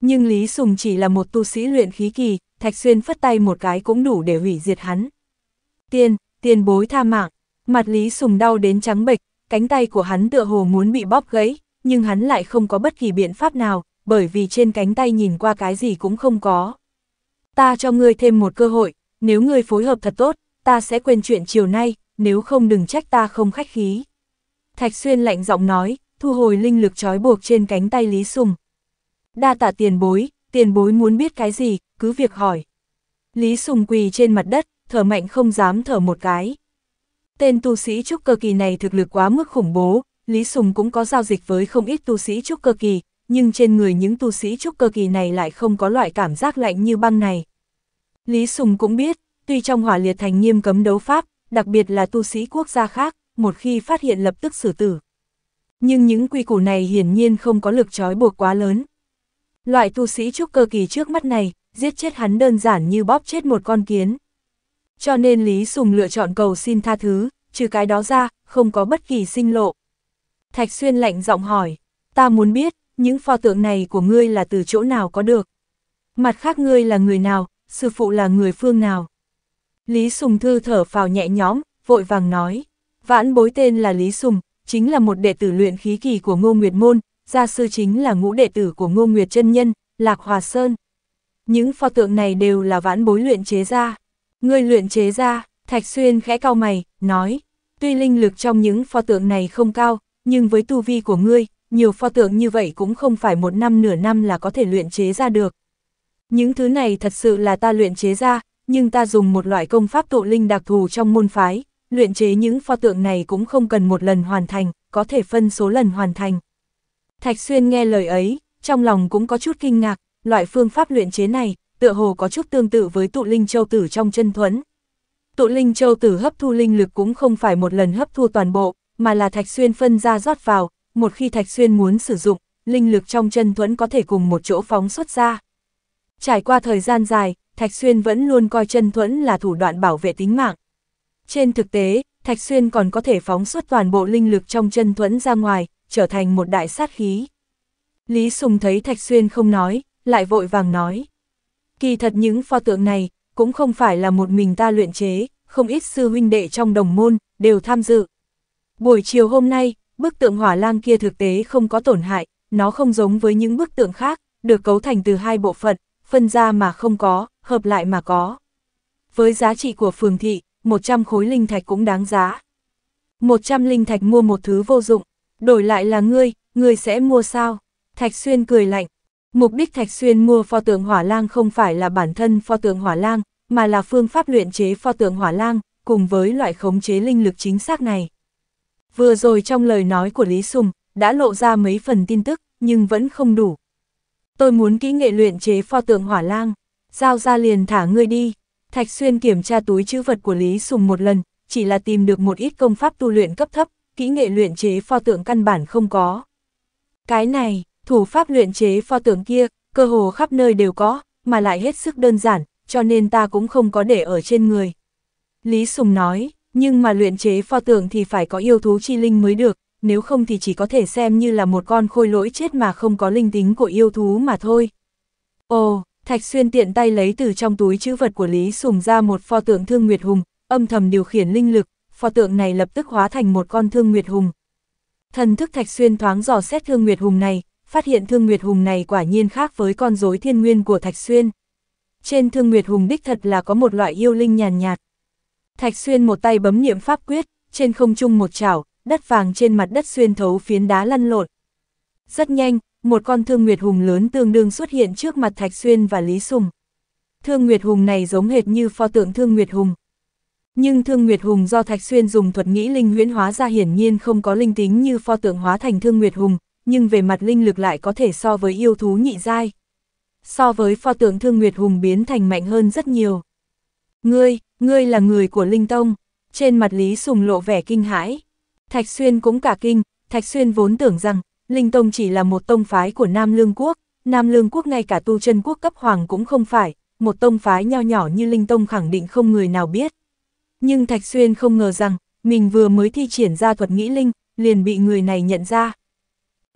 Nhưng Lý Sùng chỉ là một tu sĩ luyện khí kỳ, Thạch Xuyên phất tay một cái cũng đủ để hủy diệt hắn. Tiên, tiên bối tha mạng, mặt Lý Sùng đau đến trắng bệch, cánh tay của hắn tựa hồ muốn bị bóp gãy, nhưng hắn lại không có bất kỳ biện pháp nào, bởi vì trên cánh tay nhìn qua cái gì cũng không có. Ta cho ngươi thêm một cơ hội, nếu ngươi phối hợp thật tốt, ta sẽ quên chuyện chiều nay, nếu không đừng trách ta không khách khí. Thạch Xuyên lạnh giọng nói, thu hồi linh lực trói buộc trên cánh tay Lý Sùng. Đa tạ tiền bối, tiền bối muốn biết cái gì, cứ việc hỏi. Lý Sùng quỳ trên mặt đất, thở mạnh không dám thở một cái. Tên tu sĩ trúc cơ kỳ này thực lực quá mức khủng bố, Lý Sùng cũng có giao dịch với không ít tu sĩ trúc cơ kỳ, nhưng trên người những tu sĩ trúc cơ kỳ này lại không có loại cảm giác lạnh như băng này. Lý Sùng cũng biết, tuy trong hỏa liệt thành nghiêm cấm đấu pháp, đặc biệt là tu sĩ quốc gia khác, một khi phát hiện lập tức xử tử. Nhưng những quy củ này hiển nhiên không có lực trói buộc quá lớn. Loại tu sĩ trúc cơ kỳ trước mắt này, giết chết hắn đơn giản như bóp chết một con kiến. Cho nên Lý Sùng lựa chọn cầu xin tha thứ, trừ cái đó ra, không có bất kỳ sinh lộ. Thạch Xuyên lạnh giọng hỏi, ta muốn biết, những pho tượng này của ngươi là từ chỗ nào có được? Mặt khác ngươi là người nào, sư phụ là người phương nào? Lý Sùng Thư thở phào nhẹ nhõm, vội vàng nói, vãn bối tên là Lý Sùng, chính là một đệ tử luyện khí kỳ của Ngô Nguyệt Môn, gia sư chính là ngũ đệ tử của Ngô Nguyệt chân Nhân, Lạc Hòa Sơn. Những pho tượng này đều là vãn bối luyện chế ra. Ngươi luyện chế ra, Thạch Xuyên khẽ cao mày, nói, tuy linh lực trong những pho tượng này không cao, nhưng với tu vi của ngươi, nhiều pho tượng như vậy cũng không phải một năm nửa năm là có thể luyện chế ra được. Những thứ này thật sự là ta luyện chế ra, nhưng ta dùng một loại công pháp tụ linh đặc thù trong môn phái, luyện chế những pho tượng này cũng không cần một lần hoàn thành, có thể phân số lần hoàn thành. Thạch Xuyên nghe lời ấy, trong lòng cũng có chút kinh ngạc, loại phương pháp luyện chế này, tựa hồ có chút tương tự với tụ linh châu tử trong chân thuẫn. Tụ linh châu tử hấp thu linh lực cũng không phải một lần hấp thu toàn bộ, mà là Thạch Xuyên phân ra rót vào, một khi Thạch Xuyên muốn sử dụng, linh lực trong chân thuẫn có thể cùng một chỗ phóng xuất ra. Trải qua thời gian dài, Thạch Xuyên vẫn luôn coi chân thuẫn là thủ đoạn bảo vệ tính mạng. Trên thực tế, Thạch Xuyên còn có thể phóng xuất toàn bộ linh lực trong chân thuẫn ra ngoài, trở thành một đại sát khí. Lý Sùng thấy Thạch Xuyên không nói, lại vội vàng nói. Kỳ thật những pho tượng này, cũng không phải là một mình ta luyện chế, không ít sư huynh đệ trong đồng môn, đều tham dự. Buổi chiều hôm nay, bức tượng hỏa lang kia thực tế không có tổn hại, nó không giống với những bức tượng khác, được cấu thành từ hai bộ phận, phân ra mà không có, hợp lại mà có. Với giá trị của phường thị, 100 khối linh thạch cũng đáng giá. 100 linh thạch mua một thứ vô dụng, đổi lại là ngươi, ngươi sẽ mua sao? Thạch Xuyên cười lạnh. Mục đích Thạch Xuyên mua pho tượng hỏa lang không phải là bản thân pho tượng hỏa lang, mà là phương pháp luyện chế pho tượng hỏa lang, cùng với loại khống chế linh lực chính xác này. Vừa rồi trong lời nói của Lý Sùng, đã lộ ra mấy phần tin tức, nhưng vẫn không đủ. Tôi muốn kỹ nghệ luyện chế pho tượng hỏa lang, giao ra liền thả ngươi đi. Thạch Xuyên kiểm tra túi chữ vật của Lý Sùng một lần, chỉ là tìm được một ít công pháp tu luyện cấp thấp, kỹ nghệ luyện chế pho tượng căn bản không có. Cái này, thủ pháp luyện chế pho tượng kia, cơ hồ khắp nơi đều có, mà lại hết sức đơn giản, cho nên ta cũng không có để ở trên người. Lý Sùng nói, nhưng mà luyện chế pho tượng thì phải có yêu thú chi linh mới được, nếu không thì chỉ có thể xem như là một con khôi lỗi chết mà không có linh tính của yêu thú mà thôi. Ồ, Thạch Xuyên tiện tay lấy từ trong túi chữ vật của Lý Sùng ra một pho tượng Thương Nguyệt Hùng, âm thầm điều khiển linh lực, pho tượng này lập tức hóa thành một con Thương Nguyệt Hùng. Thần thức Thạch Xuyên thoáng dò xét Thương Nguyệt Hùng này, phát hiện Thương Nguyệt Hùng này quả nhiên khác với con rối thiên nguyên của Thạch Xuyên. Trên Thương Nguyệt Hùng đích thật là có một loại yêu linh nhàn nhạt, nhạt, Thạch Xuyên một tay bấm niệm pháp quyết, trên không trung một chảo, đất vàng trên mặt đất xuyên thấu phiến đá lăn lộn. Rất nhanh, một con thương nguyệt hùng lớn tương đương xuất hiện trước mặt Thạch Xuyên và Lý Sùng. Thương nguyệt hùng này giống hệt như pho tượng thương nguyệt hùng. Nhưng thương nguyệt hùng do Thạch Xuyên dùng thuật nghĩ linh huyễn hóa ra hiển nhiên không có linh tính như pho tượng hóa thành thương nguyệt hùng, nhưng về mặt linh lực lại có thể so với yêu thú nhị giai. So với pho tượng thương nguyệt hùng biến thành mạnh hơn rất nhiều. Ngươi, Ngươi là người của Linh Tông. Trên mặt Lý Sùng lộ vẻ kinh hãi. Thạch Xuyên cũng cả kinh, Thạch Xuyên vốn tưởng rằng, Linh Tông chỉ là một tông phái của Nam Lương Quốc, Nam Lương Quốc ngay cả tu chân quốc cấp hoàng cũng không phải, một tông phái nho nhỏ như Linh Tông khẳng định không người nào biết. Nhưng Thạch Xuyên không ngờ rằng, mình vừa mới thi triển ra thuật nghĩ linh, liền bị người này nhận ra.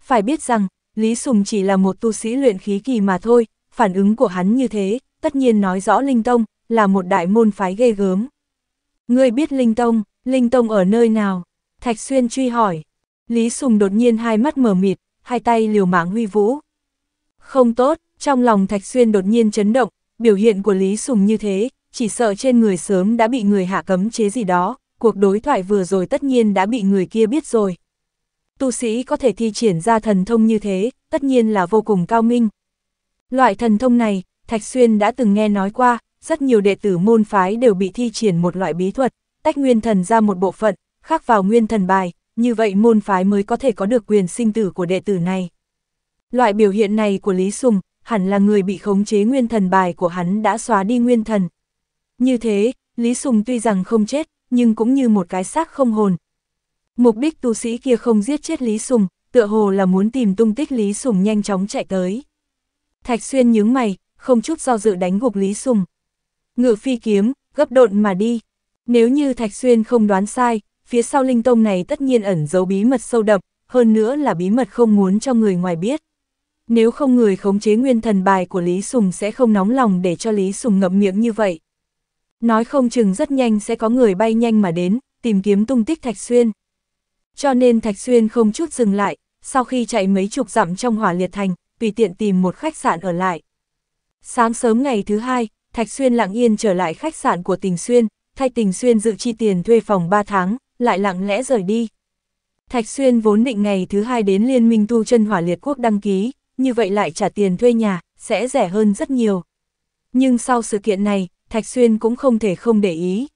Phải biết rằng, Lý Sùng chỉ là một tu sĩ luyện khí kỳ mà thôi, phản ứng của hắn như thế, tất nhiên nói rõ Linh Tông, là một đại môn phái ghê gớm. Ngươi biết Linh Tông, Linh Tông ở nơi nào? Thạch Xuyên truy hỏi. Lý Sùng đột nhiên hai mắt mở mịt, hai tay liều mạng huy vũ. Không tốt, trong lòng Thạch Xuyên đột nhiên chấn động, biểu hiện của Lý Sùng như thế, chỉ sợ trên người sớm đã bị người hạ cấm chế gì đó, cuộc đối thoại vừa rồi tất nhiên đã bị người kia biết rồi. Tu sĩ có thể thi triển ra thần thông như thế, tất nhiên là vô cùng cao minh. Loại thần thông này, Thạch Xuyên đã từng nghe nói qua, rất nhiều đệ tử môn phái đều bị thi triển một loại bí thuật, tách nguyên thần ra một bộ phận, khắc vào nguyên thần bài, như vậy môn phái mới có thể có được quyền sinh tử của đệ tử này. Loại biểu hiện này của Lý Sùng, hẳn là người bị khống chế nguyên thần bài của hắn đã xóa đi nguyên thần. Như thế, Lý Sùng tuy rằng không chết, nhưng cũng như một cái xác không hồn. Mục đích tu sĩ kia không giết chết Lý Sùng, tựa hồ là muốn tìm tung tích Lý Sùng nhanh chóng chạy tới. Thạch Xuyên nhướng mày, không chút do dự đánh gục Lý Sùng ngự phi kiếm, gấp độn mà đi. Nếu như Thạch Xuyên không đoán sai, phía sau linh tông này tất nhiên ẩn giấu bí mật sâu đậm, hơn nữa là bí mật không muốn cho người ngoài biết. Nếu không người khống chế nguyên thần bài của Lý Sùng sẽ không nóng lòng để cho Lý Sùng ngậm miệng như vậy. Nói không chừng rất nhanh sẽ có người bay nhanh mà đến, tìm kiếm tung tích Thạch Xuyên. Cho nên Thạch Xuyên không chút dừng lại, sau khi chạy mấy chục dặm trong hỏa liệt thành, tùy tiện tìm một khách sạn ở lại. Sáng sớm ngày thứ hai, Thạch Xuyên lặng yên trở lại khách sạn của Tình Xuyên, thay Tình Xuyên dự chi tiền thuê phòng 3 tháng, lại lặng lẽ rời đi. Thạch Xuyên vốn định ngày thứ hai đến Liên minh tu chân hỏa liệt quốc đăng ký, như vậy lại trả tiền thuê nhà, sẽ rẻ hơn rất nhiều. Nhưng sau sự kiện này, Thạch Xuyên cũng không thể không để ý.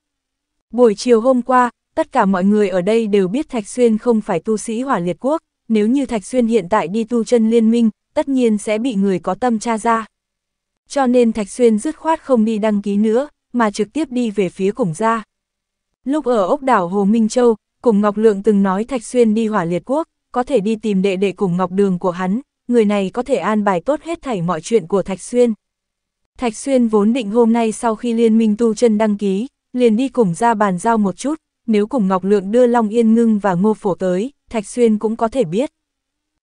Buổi chiều hôm qua, tất cả mọi người ở đây đều biết Thạch Xuyên không phải tu sĩ hỏa liệt quốc, nếu như Thạch Xuyên hiện tại đi tu chân liên minh, tất nhiên sẽ bị người có tâm tra ra cho nên Thạch Xuyên dứt khoát không đi đăng ký nữa, mà trực tiếp đi về phía Củng Gia. Lúc ở ốc đảo Hồ Minh Châu, Củng Ngọc Lượng từng nói Thạch Xuyên đi hỏa liệt quốc, có thể đi tìm đệ đệ Củng Ngọc Đường của hắn, người này có thể an bài tốt hết thảy mọi chuyện của Thạch Xuyên. Thạch Xuyên vốn định hôm nay sau khi liên minh tu chân đăng ký, liền đi Củng Gia bàn giao một chút, nếu Củng Ngọc Lượng đưa Long Yên Ngưng và Ngô Phổ tới, Thạch Xuyên cũng có thể biết.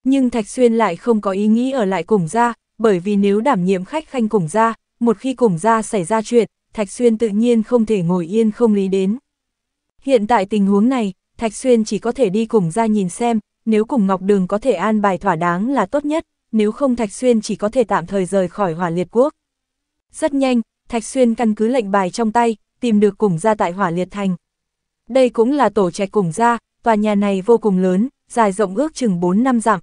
Nhưng Thạch Xuyên lại không có ý nghĩ ở lại Củng Gia bởi vì nếu đảm nhiệm khách khanh cùng ra, một khi cùng ra xảy ra chuyện, Thạch Xuyên tự nhiên không thể ngồi yên không lý đến. Hiện tại tình huống này, Thạch Xuyên chỉ có thể đi cùng ra nhìn xem, nếu cùng Ngọc Đường có thể an bài thỏa đáng là tốt nhất, nếu không Thạch Xuyên chỉ có thể tạm thời rời khỏi hỏa liệt quốc. Rất nhanh, Thạch Xuyên căn cứ lệnh bài trong tay, tìm được cùng ra tại hỏa liệt thành. Đây cũng là tổ trạch cùng ra, tòa nhà này vô cùng lớn, dài rộng ước chừng 4 năm dặm.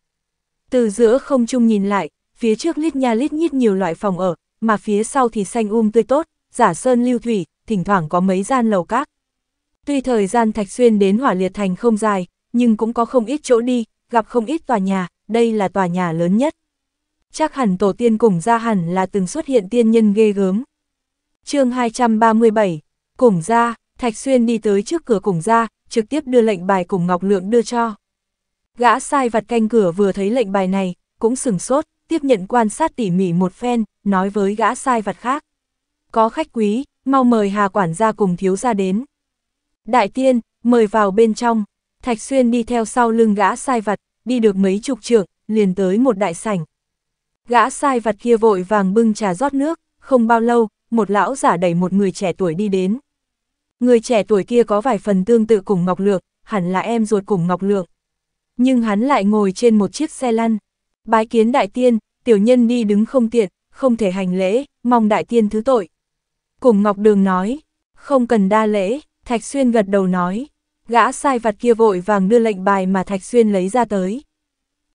Từ giữa không trung nhìn lại, phía trước lít nha lít nhít nhiều loại phòng ở, mà phía sau thì xanh um tươi tốt, giả sơn lưu thủy, thỉnh thoảng có mấy gian lầu các. Tuy thời gian Thạch Xuyên đến hỏa liệt thành không dài, nhưng cũng có không ít chỗ đi, gặp không ít tòa nhà, đây là tòa nhà lớn nhất. Chắc hẳn tổ tiên cùng gia hẳn là từng xuất hiện tiên nhân ghê gớm. chương 237, Củng gia, Thạch Xuyên đi tới trước cửa củng gia, trực tiếp đưa lệnh bài cùng Ngọc Lượng đưa cho. Gã sai vặt canh cửa vừa thấy lệnh bài này, cũng sửng sốt, tiếp nhận quan sát tỉ mỉ một phen, nói với gã sai vật khác. Có khách quý, mau mời Hà quản gia cùng thiếu gia đến. Đại tiên, mời vào bên trong, Thạch Xuyên đi theo sau lưng gã sai vật, đi được mấy chục trượng, liền tới một đại sảnh. Gã sai vật kia vội vàng bưng trà rót nước, không bao lâu, một lão giả đẩy một người trẻ tuổi đi đến. Người trẻ tuổi kia có vài phần tương tự cùng Ngọc Lược, hẳn là em ruột cùng Ngọc Lược. Nhưng hắn lại ngồi trên một chiếc xe lăn. Bái kiến đại tiên, tiểu nhân đi đứng không tiện, không thể hành lễ, mong đại tiên thứ tội. Cùng Ngọc Đường nói, không cần đa lễ, Thạch Xuyên gật đầu nói, gã sai vặt kia vội vàng đưa lệnh bài mà Thạch Xuyên lấy ra tới.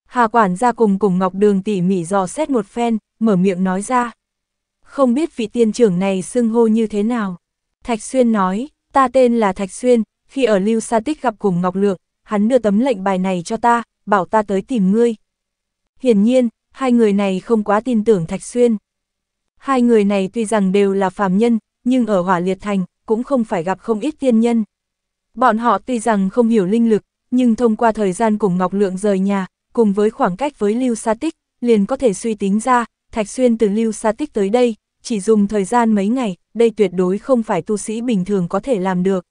Hà quản ra cùng cùng Ngọc Đường tỉ mỉ dò xét một phen, mở miệng nói ra. Không biết vị tiên trưởng này xưng hô như thế nào. Thạch Xuyên nói, ta tên là Thạch Xuyên, khi ở Lưu Sa Tích gặp cùng Ngọc Lượng, hắn đưa tấm lệnh bài này cho ta, bảo ta tới tìm ngươi, Hiển nhiên, hai người này không quá tin tưởng Thạch Xuyên. Hai người này tuy rằng đều là phàm nhân, nhưng ở hỏa liệt thành, cũng không phải gặp không ít tiên nhân. Bọn họ tuy rằng không hiểu linh lực, nhưng thông qua thời gian cùng Ngọc Lượng rời nhà, cùng với khoảng cách với Lưu Sa Tích, liền có thể suy tính ra, Thạch Xuyên từ Lưu Sa Tích tới đây, chỉ dùng thời gian mấy ngày, đây tuyệt đối không phải tu sĩ bình thường có thể làm được.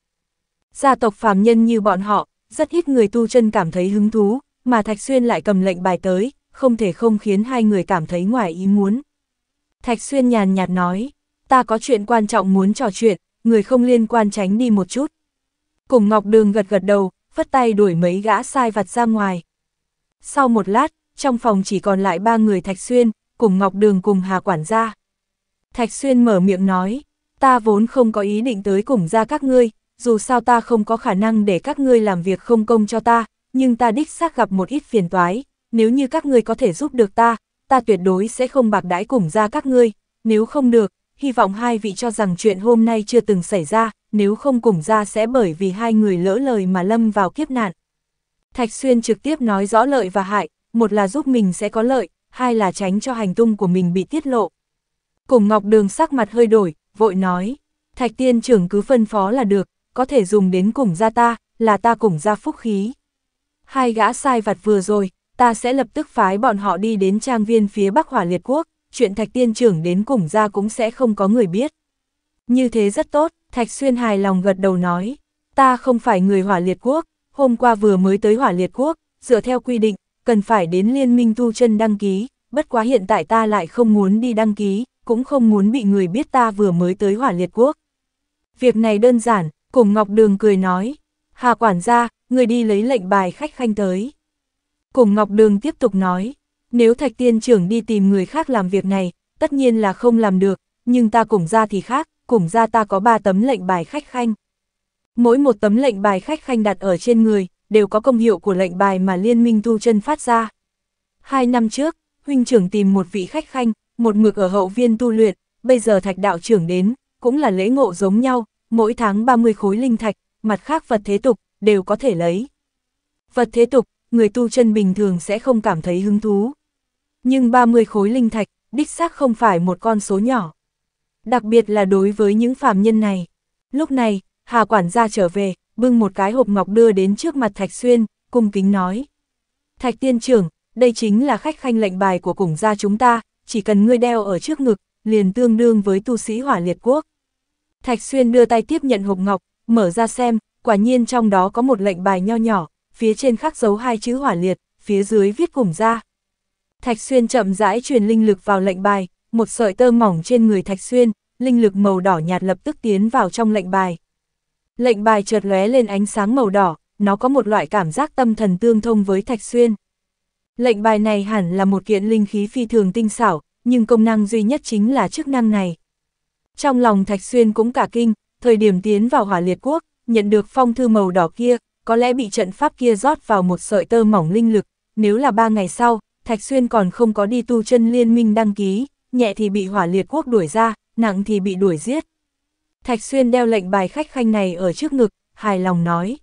Gia tộc phàm nhân như bọn họ, rất ít người tu chân cảm thấy hứng thú, mà Thạch Xuyên lại cầm lệnh bài tới, không thể không khiến hai người cảm thấy ngoài ý muốn. Thạch Xuyên nhàn nhạt nói, ta có chuyện quan trọng muốn trò chuyện, người không liên quan tránh đi một chút. Cùng Ngọc Đường gật gật đầu, phất tay đuổi mấy gã sai vặt ra ngoài. Sau một lát, trong phòng chỉ còn lại ba người Thạch Xuyên, cùng Ngọc Đường cùng Hà Quản gia. Thạch Xuyên mở miệng nói, ta vốn không có ý định tới cùng ra các ngươi, dù sao ta không có khả năng để các ngươi làm việc không công cho ta, nhưng ta đích xác gặp một ít phiền toái, nếu như các ngươi có thể giúp được ta, ta tuyệt đối sẽ không bạc đãi cùng ra các ngươi, nếu không được, hy vọng hai vị cho rằng chuyện hôm nay chưa từng xảy ra, nếu không cùng ra sẽ bởi vì hai người lỡ lời mà lâm vào kiếp nạn. Thạch Xuyên trực tiếp nói rõ lợi và hại, một là giúp mình sẽ có lợi, hai là tránh cho hành tung của mình bị tiết lộ. Cùng Ngọc Đường sắc mặt hơi đổi, vội nói, Thạch Tiên trưởng cứ phân phó là được, có thể dùng đến cùng gia ta, là ta cùng gia phúc khí. Hai gã sai vặt vừa rồi, ta sẽ lập tức phái bọn họ đi đến trang viên phía Bắc Hỏa Liệt Quốc, chuyện Thạch Tiên trưởng đến cùng ra cũng sẽ không có người biết. Như thế rất tốt, Thạch Xuyên hài lòng gật đầu nói, ta không phải người Hỏa Liệt Quốc, hôm qua vừa mới tới Hỏa Liệt Quốc, dựa theo quy định, cần phải đến Liên minh Tu chân đăng ký, bất quá hiện tại ta lại không muốn đi đăng ký, cũng không muốn bị người biết ta vừa mới tới Hỏa Liệt Quốc. Việc này đơn giản, cùng Ngọc Đường cười nói, Hà quản gia, người đi lấy lệnh bài khách khanh tới. Cùng Ngọc Đường tiếp tục nói, nếu thạch tiên trưởng đi tìm người khác làm việc này, tất nhiên là không làm được, nhưng ta cùng ra thì khác, cùng ra ta có ba tấm lệnh bài khách khanh. Mỗi một tấm lệnh bài khách khanh đặt ở trên người, đều có công hiệu của lệnh bài mà liên minh thu chân phát ra. Hai năm trước, huynh trưởng tìm một vị khách khanh, một mực ở hậu viên tu luyện, bây giờ thạch đạo trưởng đến, cũng là lễ ngộ giống nhau, mỗi tháng 30 khối linh thạch, mặt khác vật thế tục, đều có thể lấy. Vật thế tục, người tu chân bình thường sẽ không cảm thấy hứng thú. Nhưng 30 khối linh thạch, đích xác không phải một con số nhỏ. Đặc biệt là đối với những phàm nhân này. Lúc này, Hà quản gia trở về, bưng một cái hộp ngọc đưa đến trước mặt Thạch Xuyên, cung kính nói. Thạch tiên trưởng, đây chính là khách khanh lệnh bài của củng gia chúng ta, chỉ cần ngươi đeo ở trước ngực, liền tương đương với tu sĩ hỏa liệt quốc. Thạch Xuyên đưa tay tiếp nhận hộp ngọc, mở ra xem, quả nhiên trong đó có một lệnh bài nho nhỏ, phía trên khắc dấu hai chữ hỏa liệt, phía dưới viết cùng ra. Thạch Xuyên chậm rãi truyền linh lực vào lệnh bài, một sợi tơ mỏng trên người Thạch Xuyên, linh lực màu đỏ nhạt lập tức tiến vào trong lệnh bài. Lệnh bài chợt lóe lên ánh sáng màu đỏ, nó có một loại cảm giác tâm thần tương thông với Thạch Xuyên. Lệnh bài này hẳn là một kiện linh khí phi thường tinh xảo, nhưng công năng duy nhất chính là chức năng này. Trong lòng Thạch Xuyên cũng cả kinh, thời điểm tiến vào hỏa liệt quốc, nhận được phong thư màu đỏ kia, có lẽ bị trận pháp kia rót vào một sợi tơ mỏng linh lực, nếu là ba ngày sau, Thạch Xuyên còn không có đi tu chân liên minh đăng ký, nhẹ thì bị hỏa liệt quốc đuổi ra, nặng thì bị đuổi giết. Thạch Xuyên đeo lệnh bài khách khanh này ở trước ngực, hài lòng nói.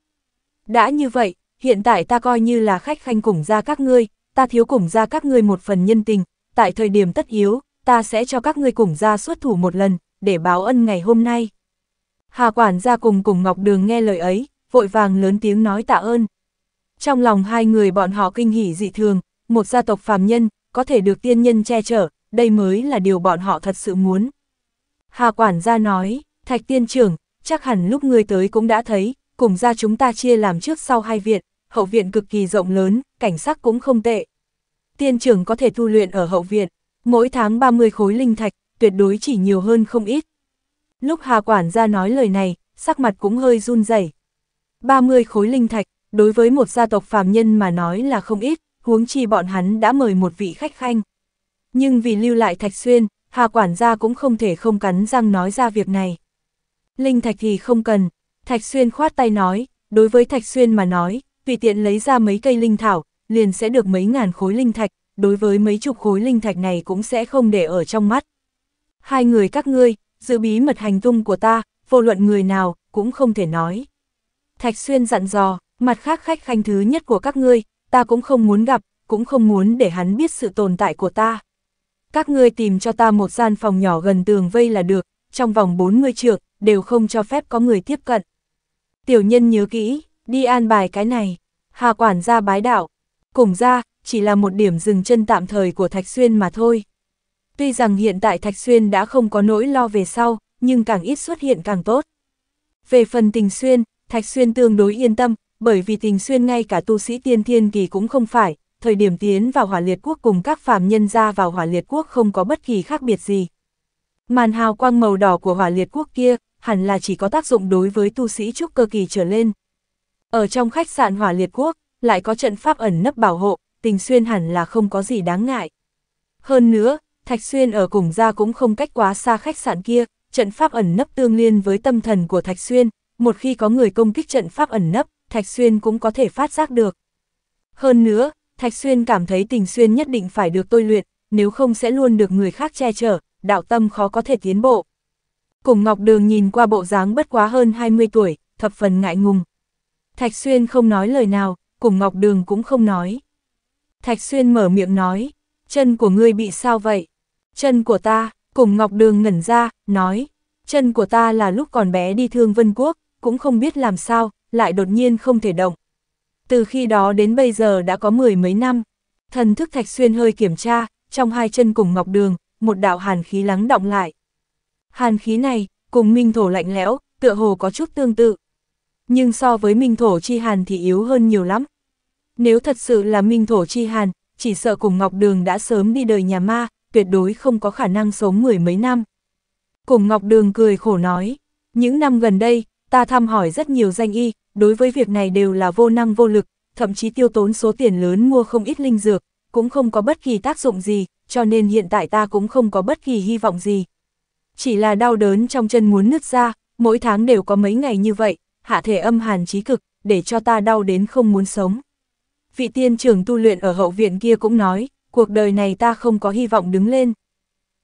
Đã như vậy, hiện tại ta coi như là khách khanh cùng ra các ngươi, ta thiếu cùng ra các ngươi một phần nhân tình, tại thời điểm tất yếu, ta sẽ cho các ngươi cùng ra xuất thủ một lần, để báo ân ngày hôm nay. Hà quản gia cùng cùng Ngọc Đường nghe lời ấy, vội vàng lớn tiếng nói tạ ơn. Trong lòng hai người bọn họ kinh hỉ dị thường, một gia tộc phàm nhân, có thể được tiên nhân che chở, đây mới là điều bọn họ thật sự muốn. Hà quản gia nói, thạch tiên trưởng, chắc hẳn lúc người tới cũng đã thấy, cùng ra chúng ta chia làm trước sau hai viện, hậu viện cực kỳ rộng lớn, cảnh sắc cũng không tệ. Tiên trưởng có thể tu luyện ở hậu viện, mỗi tháng 30 khối linh thạch, tuyệt đối chỉ nhiều hơn không ít. Lúc Hà quản gia nói lời này, sắc mặt cũng hơi run rẩy. 30 khối linh thạch, đối với một gia tộc phàm nhân mà nói là không ít, huống chi bọn hắn đã mời một vị khách khanh. Nhưng vì lưu lại Thạch Xuyên, Hà quản gia cũng không thể không cắn răng nói ra việc này. Linh thạch thì không cần, Thạch Xuyên khoát tay nói, đối với Thạch Xuyên mà nói, tùy tiện lấy ra mấy cây linh thảo, liền sẽ được mấy ngàn khối linh thạch, đối với mấy chục khối linh thạch này cũng sẽ không để ở trong mắt. Hai người các ngươi, giữ bí mật hành tung của ta, vô luận người nào, cũng không thể nói. Thạch Xuyên dặn dò, mặt khác khách khanh thứ nhất của các ngươi, ta cũng không muốn gặp, cũng không muốn để hắn biết sự tồn tại của ta. Các ngươi tìm cho ta một gian phòng nhỏ gần tường vây là được, trong vòng 40 trượng, đều không cho phép có người tiếp cận. Tiểu nhân nhớ kỹ, đi an bài cái này. Hà quản gia bái đạo, cùng ra, chỉ là một điểm dừng chân tạm thời của Thạch Xuyên mà thôi. Tuy rằng hiện tại Thạch Xuyên đã không có nỗi lo về sau, nhưng càng ít xuất hiện càng tốt. Về phần tình Xuyên, Thạch Xuyên tương đối yên tâm, bởi vì Tình Xuyên ngay cả tu sĩ tiên thiên kỳ cũng không phải, thời điểm tiến vào hỏa liệt quốc cùng các phàm nhân ra vào hỏa liệt quốc không có bất kỳ khác biệt gì. Màn hào quang màu đỏ của hỏa liệt quốc kia, hẳn là chỉ có tác dụng đối với tu sĩ trúc cơ kỳ trở lên. Ở trong khách sạn hỏa liệt quốc, lại có trận pháp ẩn nấp bảo hộ, Tình Xuyên hẳn là không có gì đáng ngại. Hơn nữa, Thạch Xuyên ở cùng ra cũng không cách quá xa khách sạn kia, trận pháp ẩn nấp tương liên với tâm thần của Thạch Xuyên, một khi có người công kích trận pháp ẩn nấp, Thạch Xuyên cũng có thể phát giác được. Hơn nữa, Thạch Xuyên cảm thấy tình Xuyên nhất định phải được tôi luyện, nếu không sẽ luôn được người khác che chở, đạo tâm khó có thể tiến bộ. Cùng Ngọc Đường nhìn qua bộ dáng bất quá hơn 20 tuổi, thập phần ngại ngùng. Thạch Xuyên không nói lời nào, cùng Ngọc Đường cũng không nói. Thạch Xuyên mở miệng nói, chân của ngươi bị sao vậy? Chân của ta, cùng Ngọc Đường ngẩn ra, nói, chân của ta là lúc còn bé đi thương Vân Quốc, cũng không biết làm sao, lại đột nhiên không thể động. Từ khi đó đến bây giờ đã có mười mấy năm, thần thức thạch xuyên hơi kiểm tra, trong hai chân cùng ngọc đường, một đạo hàn khí lắng động lại. Hàn khí này, cùng minh thổ lạnh lẽo, tựa hồ có chút tương tự. Nhưng so với minh thổ chi hàn thì yếu hơn nhiều lắm. Nếu thật sự là minh thổ chi hàn, chỉ sợ cùng Ngọc Đường đã sớm đi đời nhà ma, tuyệt đối không có khả năng sống mười mấy năm. Cùng Ngọc Đường cười khổ nói, những năm gần đây, ta thăm hỏi rất nhiều danh y, đối với việc này đều là vô năng vô lực, thậm chí tiêu tốn số tiền lớn mua không ít linh dược, cũng không có bất kỳ tác dụng gì, cho nên hiện tại ta cũng không có bất kỳ hy vọng gì. Chỉ là đau đớn trong chân muốn nứt ra, mỗi tháng đều có mấy ngày như vậy, hạ thể âm hàn chí cực, để cho ta đau đến không muốn sống. Vị tiên trưởng tu luyện ở hậu viện kia cũng nói, cuộc đời này ta không có hy vọng đứng lên.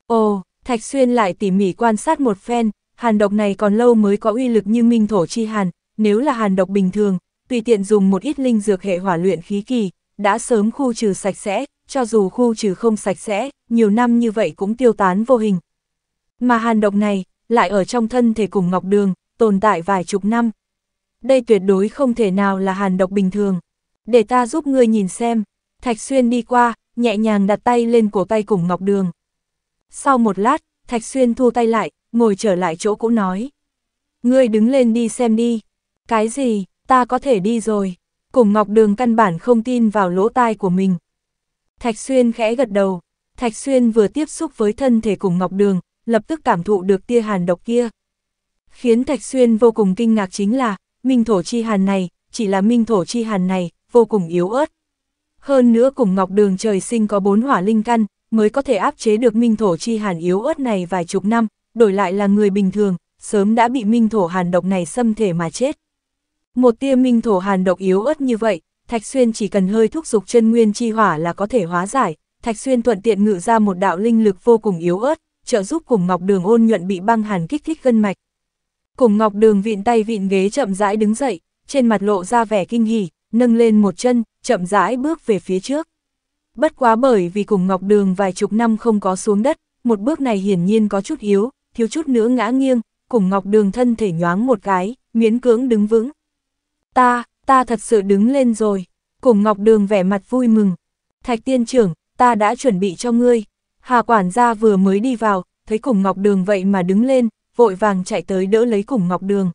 Ồ, Thạch Xuyên lại tỉ mỉ quan sát một phen, hàn độc này còn lâu mới có uy lực như minh thổ chi hàn, nếu là hàn độc bình thường, tùy tiện dùng một ít linh dược hệ hỏa luyện khí kỳ, đã sớm khu trừ sạch sẽ, cho dù khu trừ không sạch sẽ, nhiều năm như vậy cũng tiêu tán vô hình. Mà hàn độc này, lại ở trong thân thể cùng Ngọc Đường, tồn tại vài chục năm. Đây tuyệt đối không thể nào là hàn độc bình thường. Để ta giúp ngươi nhìn xem, Thạch Xuyên đi qua, nhẹ nhàng đặt tay lên cổ tay cùng Ngọc Đường. Sau một lát, Thạch Xuyên thu tay lại, ngồi trở lại chỗ cũ nói. Ngươi đứng lên đi xem đi. Cái gì, ta có thể đi rồi. Cùng Ngọc Đường căn bản không tin vào lỗ tai của mình. Thạch Xuyên khẽ gật đầu. Thạch Xuyên vừa tiếp xúc với thân thể cùng Ngọc Đường, lập tức cảm thụ được tia hàn độc kia. Khiến Thạch Xuyên vô cùng kinh ngạc chính là, minh thổ chi hàn này, chỉ là minh thổ chi hàn này, vô cùng yếu ớt. Hơn nữa cùng Ngọc Đường trời sinh có bốn hỏa linh căn, mới có thể áp chế được minh thổ chi hàn yếu ớt này vài chục năm, đổi lại là người bình thường, sớm đã bị minh thổ hàn độc này xâm thể mà chết. Một tia minh thổ hàn độc yếu ớt như vậy, Thạch Xuyên chỉ cần hơi thúc dục chân nguyên chi hỏa là có thể hóa giải, Thạch Xuyên thuận tiện ngự ra một đạo linh lực vô cùng yếu ớt, trợ giúp cùng Ngọc Đường ôn nhuận bị băng hàn kích thích gân mạch. Cùng Ngọc Đường vịn tay vịn ghế chậm rãi đứng dậy, trên mặt lộ ra vẻ kinh hỉ, nâng lên một chân, chậm rãi bước về phía trước. Bất quá bởi vì cùng Ngọc Đường vài chục năm không có xuống đất, một bước này hiển nhiên có chút yếu, thiếu chút nữa ngã nghiêng, cùng Ngọc Đường thân thể nhoáng một cái, miễn cưỡng đứng vững. Ta, ta thật sự đứng lên rồi, cùng Ngọc Đường vẻ mặt vui mừng. Thạch tiên trưởng, ta đã chuẩn bị cho ngươi. Hà quản gia vừa mới đi vào, thấy cùng Ngọc Đường vậy mà đứng lên, vội vàng chạy tới đỡ lấy cùng Ngọc Đường.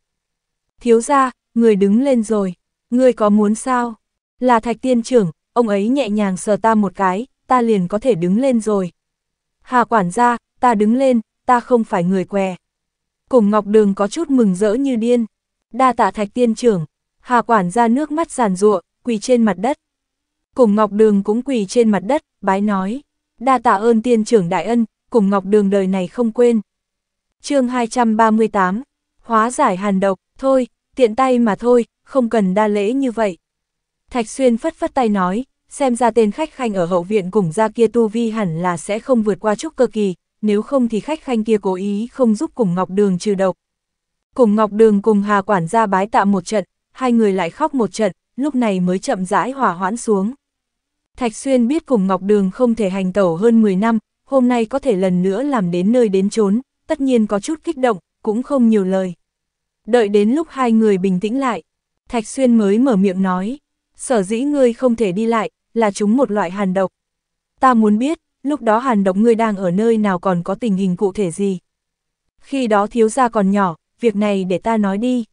Thiếu ra, người đứng lên rồi, ngươi có muốn sao? Là thạch tiên trưởng, ông ấy nhẹ nhàng sờ ta một cái, ta liền có thể đứng lên rồi. Hà quản gia, ta đứng lên, ta không phải người què. Cùng Ngọc Đường có chút mừng rỡ như điên. Đa tạ thạch tiên trưởng, hà quản ra nước mắt giàn ruộng, quỳ trên mặt đất. Cùng Ngọc Đường cũng quỳ trên mặt đất, bái nói. Đa tạ ơn tiên trưởng đại ân, cùng Ngọc Đường đời này không quên. chương 238, hóa giải hàn độc, thôi, tiện tay mà thôi, không cần đa lễ như vậy. Thạch Xuyên phất phất tay nói, xem ra tên khách khanh ở hậu viện cùng ra kia tu vi hẳn là sẽ không vượt qua trúc cơ kỳ, nếu không thì khách khanh kia cố ý không giúp cùng Ngọc Đường trừ độc. Cùng Ngọc Đường cùng Hà Quản gia bái tạ một trận, hai người lại khóc một trận, lúc này mới chậm rãi hỏa hoãn xuống. Thạch Xuyên biết cùng Ngọc Đường không thể hành tẩu hơn 10 năm, hôm nay có thể lần nữa làm đến nơi đến chốn, tất nhiên có chút kích động, cũng không nhiều lời. Đợi đến lúc hai người bình tĩnh lại, Thạch Xuyên mới mở miệng nói, sở dĩ ngươi không thể đi lại, là chúng một loại hàn độc. Ta muốn biết, lúc đó hàn độc ngươi đang ở nơi nào còn có tình hình cụ thể gì. Khi đó thiếu gia còn nhỏ, việc này để ta nói đi.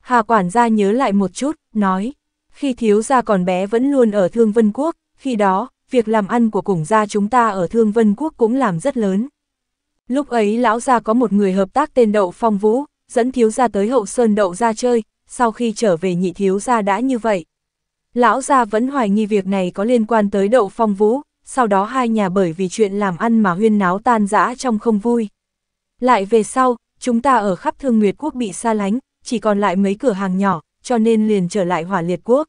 Hà quản gia nhớ lại một chút, nói, khi thiếu gia còn bé vẫn luôn ở Thương Vân Quốc, khi đó, việc làm ăn của củng gia chúng ta ở Thương Vân Quốc cũng làm rất lớn. Lúc ấy lão gia có một người hợp tác tên Đậu Phong Vũ, dẫn thiếu gia tới hậu sơn đậu ra chơi, sau khi trở về nhị thiếu gia đã như vậy. Lão gia vẫn hoài nghi việc này có liên quan tới Đậu Phong Vũ, sau đó hai nhà bởi vì chuyện làm ăn mà huyên náo tan rã trong không vui. Lại về sau, chúng ta ở khắp thương nguyệt quốc bị xa lánh, chỉ còn lại mấy cửa hàng nhỏ, cho nên liền trở lại hỏa liệt quốc.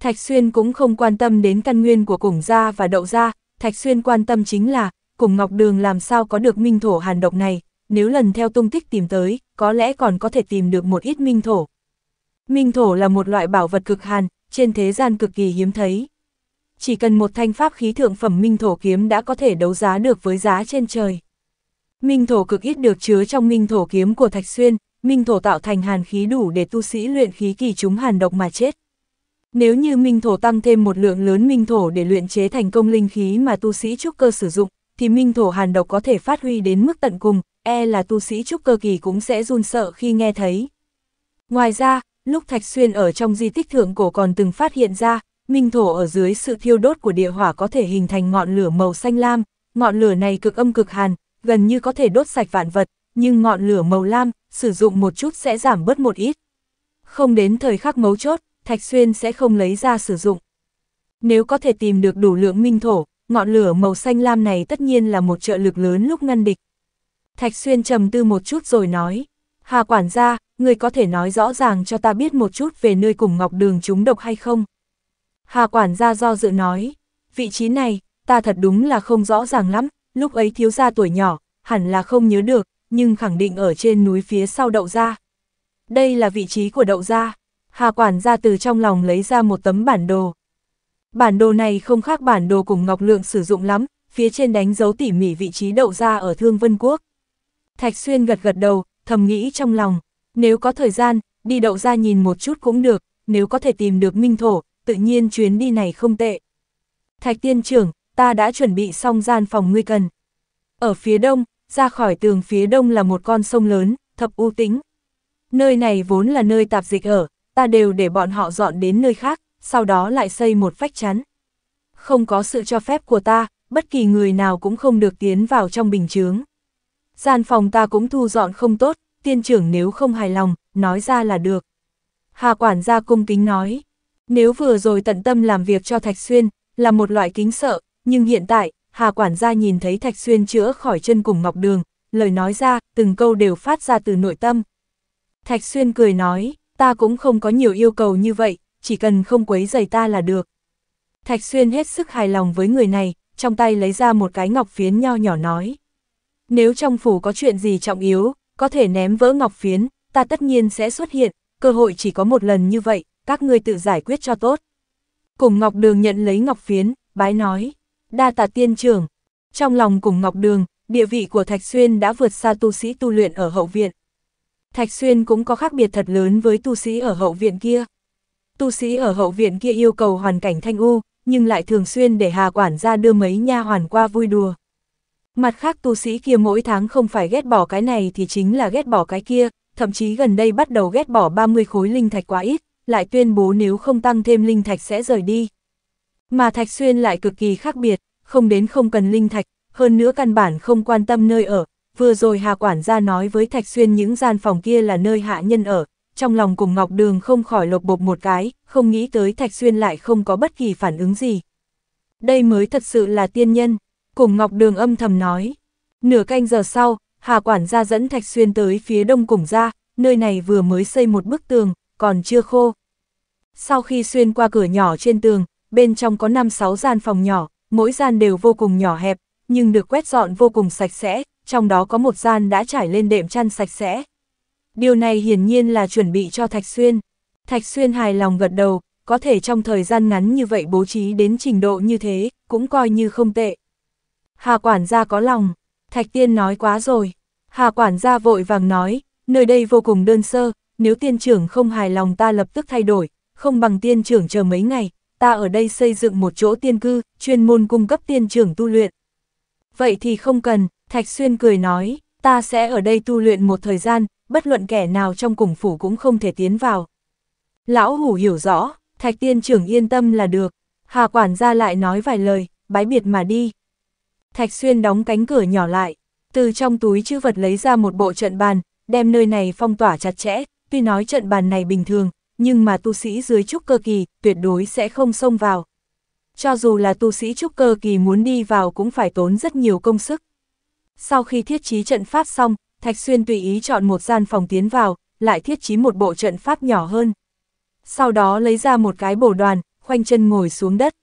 Thạch Xuyên cũng không quan tâm đến căn nguyên của củng gia và đậu gia, Thạch Xuyên quan tâm chính là, Củng Ngọc Đường làm sao có được minh thổ hàn độc này, nếu lần theo tung tích tìm tới, có lẽ còn có thể tìm được một ít minh thổ. Minh thổ là một loại bảo vật cực hàn, trên thế gian cực kỳ hiếm thấy chỉ cần một thanh pháp khí thượng phẩm minh thổ kiếm đã có thể đấu giá được với giá trên trời. Minh thổ cực ít được chứa trong minh thổ kiếm của Thạch Xuyên, minh thổ tạo thành hàn khí đủ để tu sĩ luyện khí kỳ chúng hàn độc mà chết. Nếu như minh thổ tăng thêm một lượng lớn minh thổ để luyện chế thành công linh khí mà tu sĩ trúc cơ sử dụng, thì minh thổ hàn độc có thể phát huy đến mức tận cùng, e là tu sĩ trúc cơ kỳ cũng sẽ run sợ khi nghe thấy. Ngoài ra, lúc Thạch Xuyên ở trong di tích thượng cổ còn từng phát hiện ra, Minh thổ ở dưới sự thiêu đốt của địa hỏa có thể hình thành ngọn lửa màu xanh lam, ngọn lửa này cực âm cực hàn, gần như có thể đốt sạch vạn vật, nhưng ngọn lửa màu lam, sử dụng một chút sẽ giảm bớt một ít. Không đến thời khắc mấu chốt, Thạch Xuyên sẽ không lấy ra sử dụng. Nếu có thể tìm được đủ lượng minh thổ, ngọn lửa màu xanh lam này tất nhiên là một trợ lực lớn lúc ngăn địch. Thạch Xuyên trầm tư một chút rồi nói, Hà quản gia, người có thể nói rõ ràng cho ta biết một chút về nơi cùng Ngọc Đường chúng độc hay không? Hà quản gia do dự nói, vị trí này, ta thật đúng là không rõ ràng lắm, lúc ấy thiếu gia tuổi nhỏ, hẳn là không nhớ được, nhưng khẳng định ở trên núi phía sau đậu gia. Đây là vị trí của đậu gia. Hà quản gia từ trong lòng lấy ra một tấm bản đồ. Bản đồ này không khác bản đồ cùng Ngọc Lượng sử dụng lắm, phía trên đánh dấu tỉ mỉ vị trí đậu gia ở Thương Vân Quốc. Thạch Xuyên gật gật đầu, thầm nghĩ trong lòng, nếu có thời gian, đi đậu gia nhìn một chút cũng được, nếu có thể tìm được minh thổ, tự nhiên chuyến đi này không tệ. Thạch tiên trưởng, ta đã chuẩn bị xong gian phòng ngươi cần. Ở phía đông, ra khỏi tường phía đông là một con sông lớn, thập u tính. Nơi này vốn là nơi tạp dịch ở, ta đều để bọn họ dọn đến nơi khác, sau đó lại xây một vách chắn. Không có sự cho phép của ta, bất kỳ người nào cũng không được tiến vào trong bình chướng. Gian phòng ta cũng thu dọn không tốt, tiên trưởng nếu không hài lòng, nói ra là được. Hà quản gia cung kính nói, nếu vừa rồi tận tâm làm việc cho Thạch Xuyên, là một loại kính sợ, nhưng hiện tại, Hà quản gia nhìn thấy Thạch Xuyên chữa khỏi chân cùng Ngọc Đường, lời nói ra, từng câu đều phát ra từ nội tâm. Thạch Xuyên cười nói, ta cũng không có nhiều yêu cầu như vậy, chỉ cần không quấy giày ta là được. Thạch Xuyên hết sức hài lòng với người này, trong tay lấy ra một cái ngọc phiến nho nhỏ nói. Nếu trong phủ có chuyện gì trọng yếu, có thể ném vỡ ngọc phiến, ta tất nhiên sẽ xuất hiện, cơ hội chỉ có một lần như vậy, các ngươi tự giải quyết cho tốt. Cùng Ngọc Đường nhận lấy Ngọc Phiến, bái nói, đa tạ tiên trưởng. Trong lòng cùng Ngọc Đường, địa vị của Thạch Xuyên đã vượt xa tu sĩ tu luyện ở hậu viện. Thạch Xuyên cũng có khác biệt thật lớn với tu sĩ ở hậu viện kia. Tu sĩ ở hậu viện kia yêu cầu hoàn cảnh thanh u, nhưng lại thường xuyên để Hà quản gia đưa mấy nha hoàn qua vui đùa. Mặt khác tu sĩ kia mỗi tháng không phải ghét bỏ cái này thì chính là ghét bỏ cái kia, thậm chí gần đây bắt đầu ghét bỏ 30 khối linh thạch quá ít lại tuyên bố nếu không tăng thêm linh thạch sẽ rời đi. Mà Thạch Xuyên lại cực kỳ khác biệt, không đến không cần linh thạch, hơn nữa căn bản không quan tâm nơi ở. Vừa rồi Hà Quản gia nói với Thạch Xuyên những gian phòng kia là nơi hạ nhân ở, trong lòng cùng Ngọc Đường không khỏi lột bột một cái, không nghĩ tới Thạch Xuyên lại không có bất kỳ phản ứng gì. Đây mới thật sự là tiên nhân, cùng Ngọc Đường âm thầm nói. Nửa canh giờ sau, Hà Quản gia dẫn Thạch Xuyên tới phía đông cùng ra, nơi này vừa mới xây một bức tường, còn chưa khô. Sau khi xuyên qua cửa nhỏ trên tường, bên trong có 5-6 gian phòng nhỏ, mỗi gian đều vô cùng nhỏ hẹp, nhưng được quét dọn vô cùng sạch sẽ, trong đó có một gian đã trải lên đệm chăn sạch sẽ. Điều này hiển nhiên là chuẩn bị cho Thạch Xuyên. Thạch Xuyên hài lòng gật đầu, có thể trong thời gian ngắn như vậy bố trí đến trình độ như thế, cũng coi như không tệ. Hà quản gia có lòng, Thạch Tiên nói quá rồi. Hà quản gia vội vàng nói, nơi đây vô cùng đơn sơ, nếu tiên trưởng không hài lòng ta lập tức thay đổi, không bằng tiên trưởng chờ mấy ngày, ta ở đây xây dựng một chỗ tiên cư, chuyên môn cung cấp tiên trưởng tu luyện. Vậy thì không cần, Thạch Xuyên cười nói, ta sẽ ở đây tu luyện một thời gian, bất luận kẻ nào trong cùng phủ cũng không thể tiến vào. Lão hủ hiểu rõ, Thạch tiên trưởng yên tâm là được, Hà quản gia lại nói vài lời, bái biệt mà đi. Thạch Xuyên đóng cánh cửa nhỏ lại, từ trong túi chữ vật lấy ra một bộ trận bàn, đem nơi này phong tỏa chặt chẽ, Tuy nói trận bàn này bình thường, nhưng mà tu sĩ dưới trúc cơ kỳ tuyệt đối sẽ không xông vào. Cho dù là tu sĩ trúc cơ kỳ muốn đi vào cũng phải tốn rất nhiều công sức. Sau khi thiết trí trận pháp xong, Thạch Xuyên tùy ý chọn một gian phòng tiến vào, lại thiết trí một bộ trận pháp nhỏ hơn. Sau đó lấy ra một cái bổ đoàn, khoanh chân ngồi xuống đất.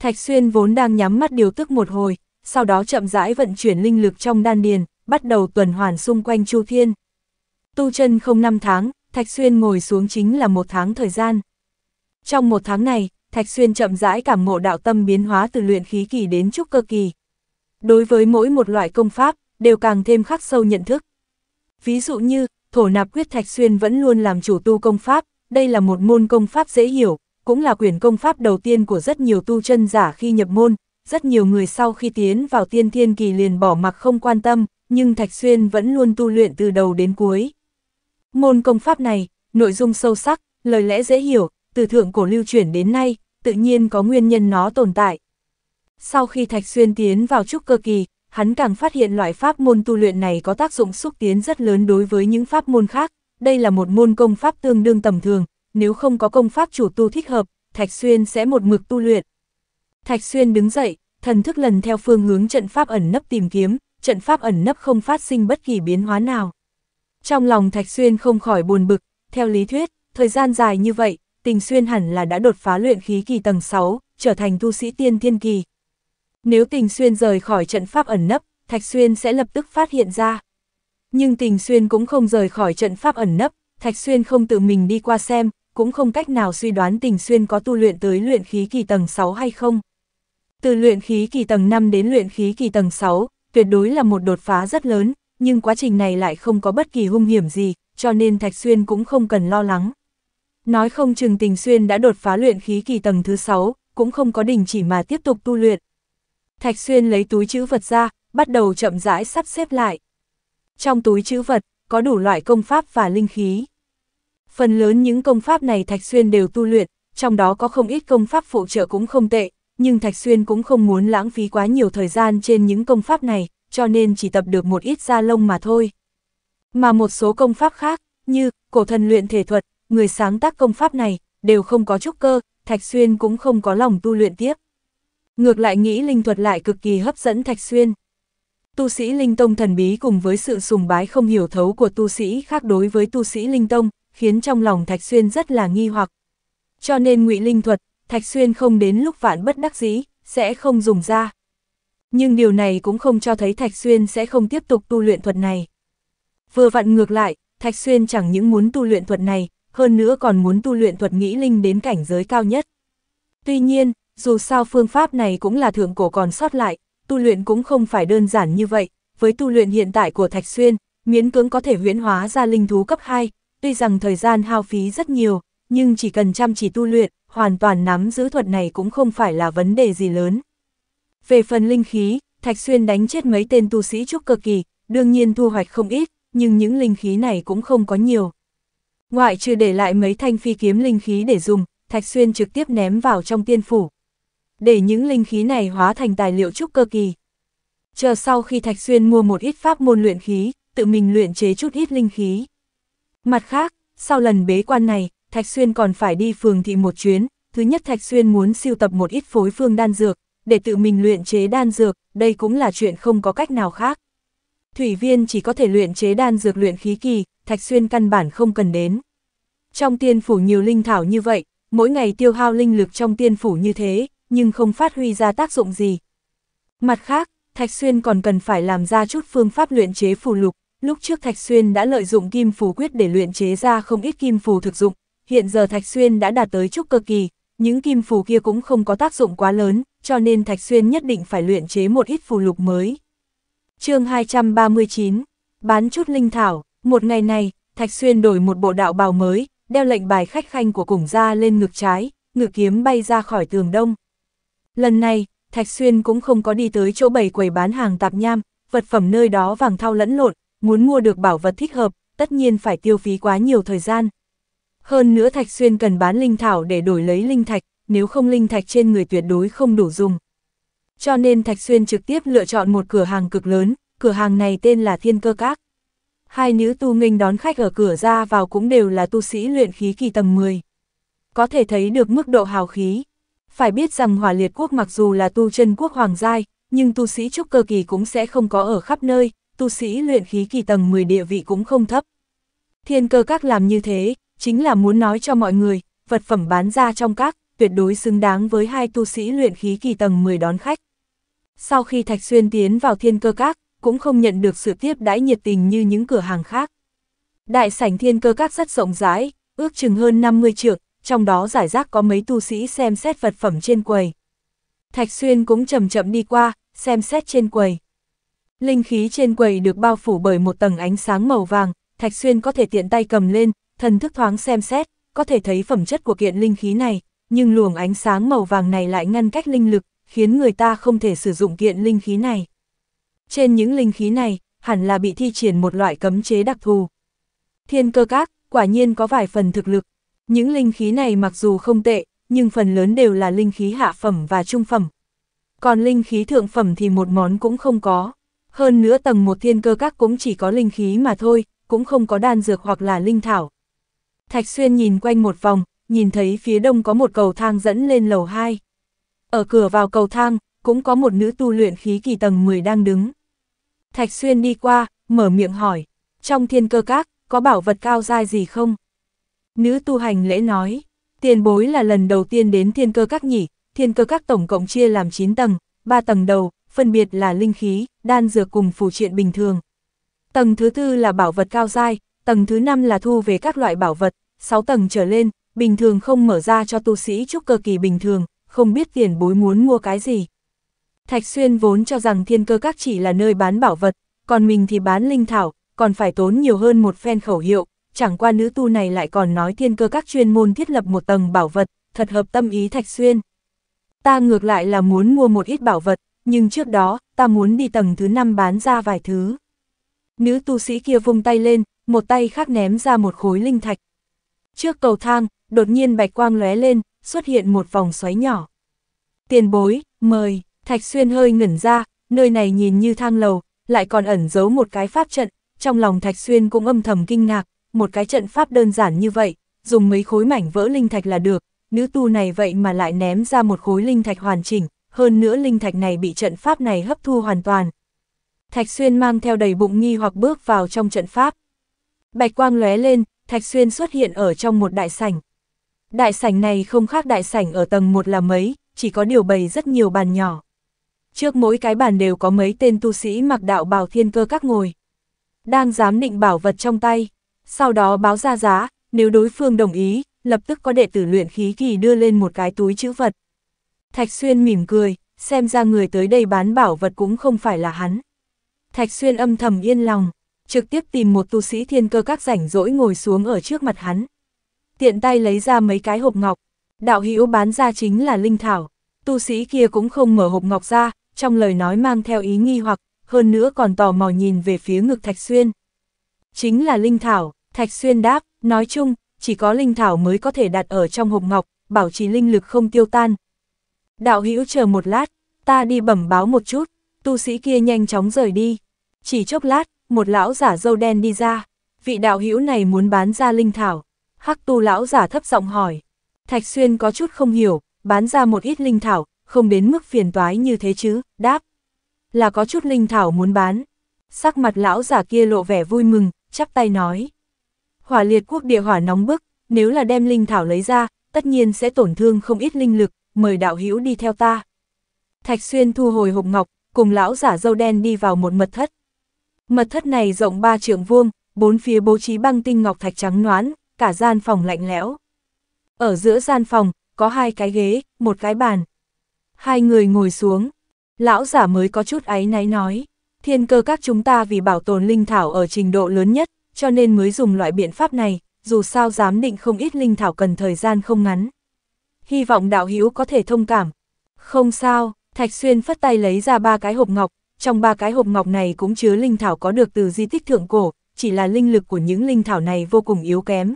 Thạch Xuyên vốn đang nhắm mắt điều tức một hồi, sau đó chậm rãi vận chuyển linh lực trong đan điền, bắt đầu tuần hoàn xung quanh Chu Thiên tu chân không năm tháng, Thạch Xuyên ngồi xuống chính là một tháng thời gian. Trong một tháng này, Thạch Xuyên chậm rãi cảm ngộ đạo tâm biến hóa từ luyện khí kỳ đến trúc cơ kỳ. Đối với mỗi một loại công pháp, đều càng thêm khắc sâu nhận thức. Ví dụ như, thổ nạp quyết Thạch Xuyên vẫn luôn làm chủ tu công pháp, đây là một môn công pháp dễ hiểu, cũng là quyển công pháp đầu tiên của rất nhiều tu chân giả khi nhập môn, rất nhiều người sau khi tiến vào tiên thiên kỳ liền bỏ mặc không quan tâm, nhưng Thạch Xuyên vẫn luôn tu luyện từ đầu đến cuối. Môn công pháp này, nội dung sâu sắc, lời lẽ dễ hiểu, từ thượng cổ lưu chuyển đến nay, tự nhiên có nguyên nhân nó tồn tại. Sau khi Thạch Xuyên tiến vào trúc cơ kỳ, hắn càng phát hiện loại pháp môn tu luyện này có tác dụng xúc tiến rất lớn đối với những pháp môn khác, đây là một môn công pháp tương đương tầm thường, nếu không có công pháp chủ tu thích hợp, Thạch Xuyên sẽ một mực tu luyện. Thạch Xuyên đứng dậy, thần thức lần theo phương hướng trận pháp ẩn nấp tìm kiếm, trận pháp ẩn nấp không phát sinh bất kỳ biến hóa nào. Trong lòng Thạch Xuyên không khỏi buồn bực, theo lý thuyết, thời gian dài như vậy, Tình Xuyên hẳn là đã đột phá luyện khí kỳ tầng 6, trở thành tu sĩ tiên thiên kỳ. Nếu Tình Xuyên rời khỏi trận pháp ẩn nấp, Thạch Xuyên sẽ lập tức phát hiện ra. Nhưng Tình Xuyên cũng không rời khỏi trận pháp ẩn nấp, Thạch Xuyên không tự mình đi qua xem, cũng không cách nào suy đoán Tình Xuyên có tu luyện tới luyện khí kỳ tầng 6 hay không. Từ luyện khí kỳ tầng 5 đến luyện khí kỳ tầng 6, tuyệt đối là một đột phá rất lớn, nhưng quá trình này lại không có bất kỳ hung hiểm gì, cho nên Thạch Xuyên cũng không cần lo lắng. Nói không chừng Tình Xuyên đã đột phá luyện khí kỳ tầng thứ 6, cũng không có đình chỉ mà tiếp tục tu luyện. Thạch Xuyên lấy túi chữ vật ra, bắt đầu chậm rãi sắp xếp lại. Trong túi chữ vật, có đủ loại công pháp và linh khí. Phần lớn những công pháp này Thạch Xuyên đều tu luyện, trong đó có không ít công pháp phụ trợ cũng không tệ, nhưng Thạch Xuyên cũng không muốn lãng phí quá nhiều thời gian trên những công pháp này cho nên chỉ tập được một ít da lông mà thôi. Mà một số công pháp khác, như cổ thần luyện thể thuật, người sáng tác công pháp này, đều không có trúc cơ, Thạch Xuyên cũng không có lòng tu luyện tiếp. Ngược lại nghĩ linh thuật lại cực kỳ hấp dẫn Thạch Xuyên. Tu sĩ linh tông thần bí cùng với sự sùng bái không hiểu thấu của tu sĩ khác đối với tu sĩ linh tông, khiến trong lòng Thạch Xuyên rất là nghi hoặc. Cho nên ngụy linh thuật, Thạch Xuyên không đến lúc vạn bất đắc dĩ, sẽ không dùng ra. Nhưng điều này cũng không cho thấy Thạch Xuyên sẽ không tiếp tục tu luyện thuật này. Vừa vặn ngược lại, Thạch Xuyên chẳng những muốn tu luyện thuật này, hơn nữa còn muốn tu luyện thuật nghĩ linh đến cảnh giới cao nhất. Tuy nhiên, dù sao phương pháp này cũng là thượng cổ còn sót lại, tu luyện cũng không phải đơn giản như vậy, với tu luyện hiện tại của Thạch Xuyên, miễn cưỡng có thể huyễn hóa ra linh thú cấp 2, tuy rằng thời gian hao phí rất nhiều, nhưng chỉ cần chăm chỉ tu luyện, hoàn toàn nắm giữ thuật này cũng không phải là vấn đề gì lớn. Về phần linh khí, Thạch Xuyên đánh chết mấy tên tu sĩ trúc cơ kỳ, đương nhiên thu hoạch không ít, nhưng những linh khí này cũng không có nhiều. Ngoại trừ để lại mấy thanh phi kiếm linh khí để dùng, Thạch Xuyên trực tiếp ném vào trong tiên phủ. Để những linh khí này hóa thành tài liệu trúc cơ kỳ. Chờ sau khi Thạch Xuyên mua một ít pháp môn luyện khí, tự mình luyện chế chút ít linh khí. Mặt khác, sau lần bế quan này, Thạch Xuyên còn phải đi phường thị một chuyến, thứ nhất Thạch Xuyên muốn siêu tập một ít phối phương đan dược, để tự mình luyện chế đan dược, đây cũng là chuyện không có cách nào khác. Thủy viên chỉ có thể luyện chế đan dược luyện khí kỳ, thạch xuyên căn bản không cần đến. Trong tiên phủ nhiều linh thảo như vậy, mỗi ngày tiêu hao linh lực trong tiên phủ như thế, nhưng không phát huy ra tác dụng gì. Mặt khác, Thạch Xuyên còn cần phải làm ra chút phương pháp luyện chế phù lục, lúc trước Thạch Xuyên đã lợi dụng kim phù quyết để luyện chế ra không ít kim phù thực dụng, hiện giờ Thạch Xuyên đã đạt tới trúc cơ kỳ, những kim phù kia cũng không có tác dụng quá lớn, cho nên Thạch Xuyên nhất định phải luyện chế một ít phù lục mới. chương 239, bán chút linh thảo, một ngày này, Thạch Xuyên đổi một bộ đạo bào mới, đeo lệnh bài khách khanh của củng ra lên ngực trái, ngực kiếm bay ra khỏi tường đông. Lần này, Thạch Xuyên cũng không có đi tới chỗ bầy quầy bán hàng tạp nham, vật phẩm nơi đó vàng thau lẫn lộn, muốn mua được bảo vật thích hợp, tất nhiên phải tiêu phí quá nhiều thời gian, hơn nữa Thạch Xuyên cần bán linh thảo để đổi lấy linh thạch, nếu không linh thạch trên người tuyệt đối không đủ dùng. Cho nên Thạch Xuyên trực tiếp lựa chọn một cửa hàng cực lớn, cửa hàng này tên là Thiên Cơ Các. Hai nữ tu nghênh đón khách ở cửa ra vào cũng đều là tu sĩ luyện khí kỳ tầng 10. Có thể thấy được mức độ hào khí. Phải biết rằng hỏa liệt quốc mặc dù là tu chân quốc hoàng giai, nhưng tu sĩ trúc cơ kỳ cũng sẽ không có ở khắp nơi, tu sĩ luyện khí kỳ tầng 10 địa vị cũng không thấp. Thiên cơ các làm như thế, chính là muốn nói cho mọi người, vật phẩm bán ra trong các, tuyệt đối xứng đáng với hai tu sĩ luyện khí kỳ tầng 10 đón khách. Sau khi Thạch Xuyên tiến vào thiên cơ các, cũng không nhận được sự tiếp đãi nhiệt tình như những cửa hàng khác. Đại sảnh thiên cơ các rất rộng rãi, ước chừng hơn 50 trượng, trong đó giải rác có mấy tu sĩ xem xét vật phẩm trên quầy. Thạch Xuyên cũng chậm chậm đi qua, xem xét trên quầy. Linh khí trên quầy được bao phủ bởi một tầng ánh sáng màu vàng, Thạch Xuyên có thể tiện tay cầm lên, thần thức thoáng xem xét, có thể thấy phẩm chất của kiện linh khí này, nhưng luồng ánh sáng màu vàng này lại ngăn cách linh lực, khiến người ta không thể sử dụng kiện linh khí này. Trên những linh khí này, hẳn là bị thi triển một loại cấm chế đặc thù. Thiên cơ các, quả nhiên có vài phần thực lực. Những linh khí này mặc dù không tệ, nhưng phần lớn đều là linh khí hạ phẩm và trung phẩm. Còn linh khí thượng phẩm thì một món cũng không có. Hơn nữa tầng một thiên cơ các cũng chỉ có linh khí mà thôi, cũng không có đan dược hoặc là linh thảo. Thạch Xuyên nhìn quanh một vòng, nhìn thấy phía đông có một cầu thang dẫn lên lầu 2. Ở cửa vào cầu thang, cũng có một nữ tu luyện khí kỳ tầng 10 đang đứng. Thạch Xuyên đi qua, mở miệng hỏi, trong thiên cơ các, có bảo vật cao dai gì không? Nữ tu hành lễ nói, tiền bối là lần đầu tiên đến thiên cơ các nhỉ, thiên cơ các tổng cộng chia làm 9 tầng, 3 tầng đầu, phân biệt là linh khí, đan dược cùng phù triện bình thường. Tầng thứ tư là bảo vật cao dai, tầng thứ 5 là thu về các loại bảo vật, 6 tầng trở lên, bình thường không mở ra cho tu sĩ trúc cơ kỳ bình thường, không biết tiền bối muốn mua cái gì. Thạch Xuyên vốn cho rằng thiên cơ các chỉ là nơi bán bảo vật, còn mình thì bán linh thảo, còn phải tốn nhiều hơn một phen khẩu hiệu, chẳng qua nữ tu này lại còn nói thiên cơ các chuyên môn thiết lập một tầng bảo vật, thật hợp tâm ý Thạch Xuyên. Ta ngược lại là muốn mua một ít bảo vật, nhưng trước đó, ta muốn đi tầng thứ năm bán ra vài thứ. Nữ tu sĩ kia vung tay lên, một tay khác ném ra một khối linh thạch. Trước cầu thang, đột nhiên bạch quang lóe lên, xuất hiện một vòng xoáy nhỏ. Tiền bối, mời, Thạch Xuyên hơi ngẩn ra, nơi này nhìn như thang lầu, lại còn ẩn giấu một cái pháp trận, trong lòng Thạch Xuyên cũng âm thầm kinh ngạc, một cái trận pháp đơn giản như vậy, dùng mấy khối mảnh vỡ linh thạch là được, nữ tu này vậy mà lại ném ra một khối linh thạch hoàn chỉnh, hơn nữa linh thạch này bị trận pháp này hấp thu hoàn toàn. Thạch Xuyên mang theo đầy bụng nghi hoặc bước vào trong trận pháp. Bạch quang lóe lên, Thạch Xuyên xuất hiện ở trong một đại sảnh. Đại sảnh này không khác đại sảnh ở tầng 1 là mấy, chỉ có điều bày rất nhiều bàn nhỏ. Trước mỗi cái bàn đều có mấy tên tu sĩ mặc đạo bào thiên cơ các ngồi. Đang dám định bảo vật trong tay, sau đó báo ra giá, nếu đối phương đồng ý, lập tức có đệ tử luyện khí kỳ đưa lên một cái túi chữ vật. Thạch Xuyên mỉm cười, xem ra người tới đây bán bảo vật cũng không phải là hắn. Thạch Xuyên âm thầm yên lòng, trực tiếp tìm một tu sĩ thiên cơ các rảnh rỗi ngồi xuống ở trước mặt hắn. Tiện tay lấy ra mấy cái hộp ngọc, đạo hữu bán ra chính là linh thảo, tu sĩ kia cũng không mở hộp ngọc ra, trong lời nói mang theo ý nghi hoặc, hơn nữa còn tò mò nhìn về phía ngực Thạch Xuyên. Chính là linh thảo, Thạch Xuyên đáp, nói chung, chỉ có linh thảo mới có thể đặt ở trong hộp ngọc, bảo trì linh lực không tiêu tan. Đạo hữu chờ một lát, ta đi bẩm báo một chút, tu sĩ kia nhanh chóng rời đi. Chỉ chốc lát, một lão giả dâu đen đi ra, vị đạo hữu này muốn bán ra linh thảo. Hắc tu lão giả thấp giọng hỏi. Thạch Xuyên có chút không hiểu, bán ra một ít linh thảo, không đến mức phiền toái như thế chứ, đáp. Là có chút linh thảo muốn bán. Sắc mặt lão giả kia lộ vẻ vui mừng, chắp tay nói. Hỏa liệt quốc địa hỏa nóng bức, nếu là đem linh thảo lấy ra, tất nhiên sẽ tổn thương không ít linh lực, mời đạo hữu đi theo ta. Thạch Xuyên thu hồi hộp ngọc, cùng lão giả dâu đen đi vào một mật thất, Mật thất này rộng ba trượng vuông, bốn phía bố trí băng tinh ngọc thạch trắng noán, cả gian phòng lạnh lẽo. Ở giữa gian phòng, có hai cái ghế, một cái bàn. Hai người ngồi xuống. Lão giả mới có chút áy náy nói. Thiên cơ các chúng ta vì bảo tồn linh thảo ở trình độ lớn nhất, cho nên mới dùng loại biện pháp này, dù sao dám định không ít linh thảo cần thời gian không ngắn. Hy vọng đạo hữu có thể thông cảm. Không sao, Thạch Xuyên phất tay lấy ra ba cái hộp ngọc, trong ba cái hộp ngọc này cũng chứa linh thảo có được từ di tích thượng cổ, chỉ là linh lực của những linh thảo này vô cùng yếu kém.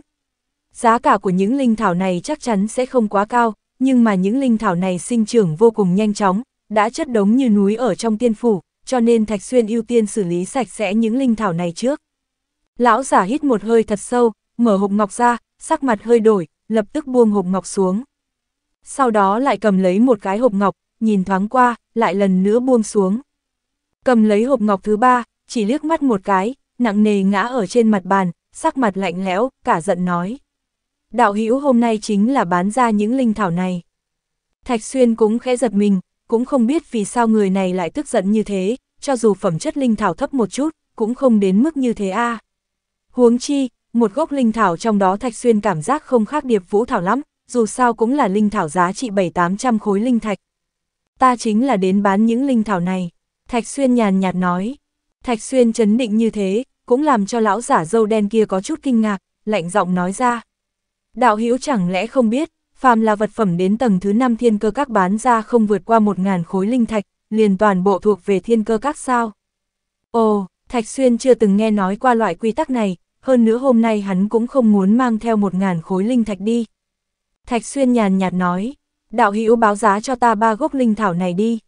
Giá cả của những linh thảo này chắc chắn sẽ không quá cao, nhưng mà những linh thảo này sinh trưởng vô cùng nhanh chóng, đã chất đống như núi ở trong tiên phủ, cho nên Thạch Xuyên ưu tiên xử lý sạch sẽ những linh thảo này trước. Lão giả hít một hơi thật sâu, mở hộp ngọc ra, sắc mặt hơi đổi, lập tức buông hộp ngọc xuống. Sau đó lại cầm lấy một cái hộp ngọc, nhìn thoáng qua, lại lần nữa buông xuống cầm lấy hộp ngọc thứ ba, chỉ liếc mắt một cái, nặng nề ngã ở trên mặt bàn, sắc mặt lạnh lẽo, cả giận nói. Đạo hữu hôm nay chính là bán ra những linh thảo này. Thạch Xuyên cũng khẽ giật mình, cũng không biết vì sao người này lại tức giận như thế, cho dù phẩm chất linh thảo thấp một chút, cũng không đến mức như thế a. Huống chi, một gốc linh thảo trong đó Thạch Xuyên cảm giác không khác điệp vũ thảo lắm, dù sao cũng là linh thảo giá trị 7-800 khối linh thạch. Ta chính là đến bán những linh thảo này. Thạch Xuyên nhàn nhạt nói. Thạch Xuyên chấn định như thế, cũng làm cho lão giả dâu đen kia có chút kinh ngạc, lạnh giọng nói ra. Đạo hữu chẳng lẽ không biết, phàm là vật phẩm đến tầng thứ 5 thiên cơ các bán ra không vượt qua 1.000 khối linh thạch, liền toàn bộ thuộc về thiên cơ các sao. Ồ, Thạch Xuyên chưa từng nghe nói qua loại quy tắc này, hơn nữa hôm nay hắn cũng không muốn mang theo 1.000 khối linh thạch đi. Thạch Xuyên nhàn nhạt nói, đạo hữu báo giá cho ta ba gốc linh thảo này đi.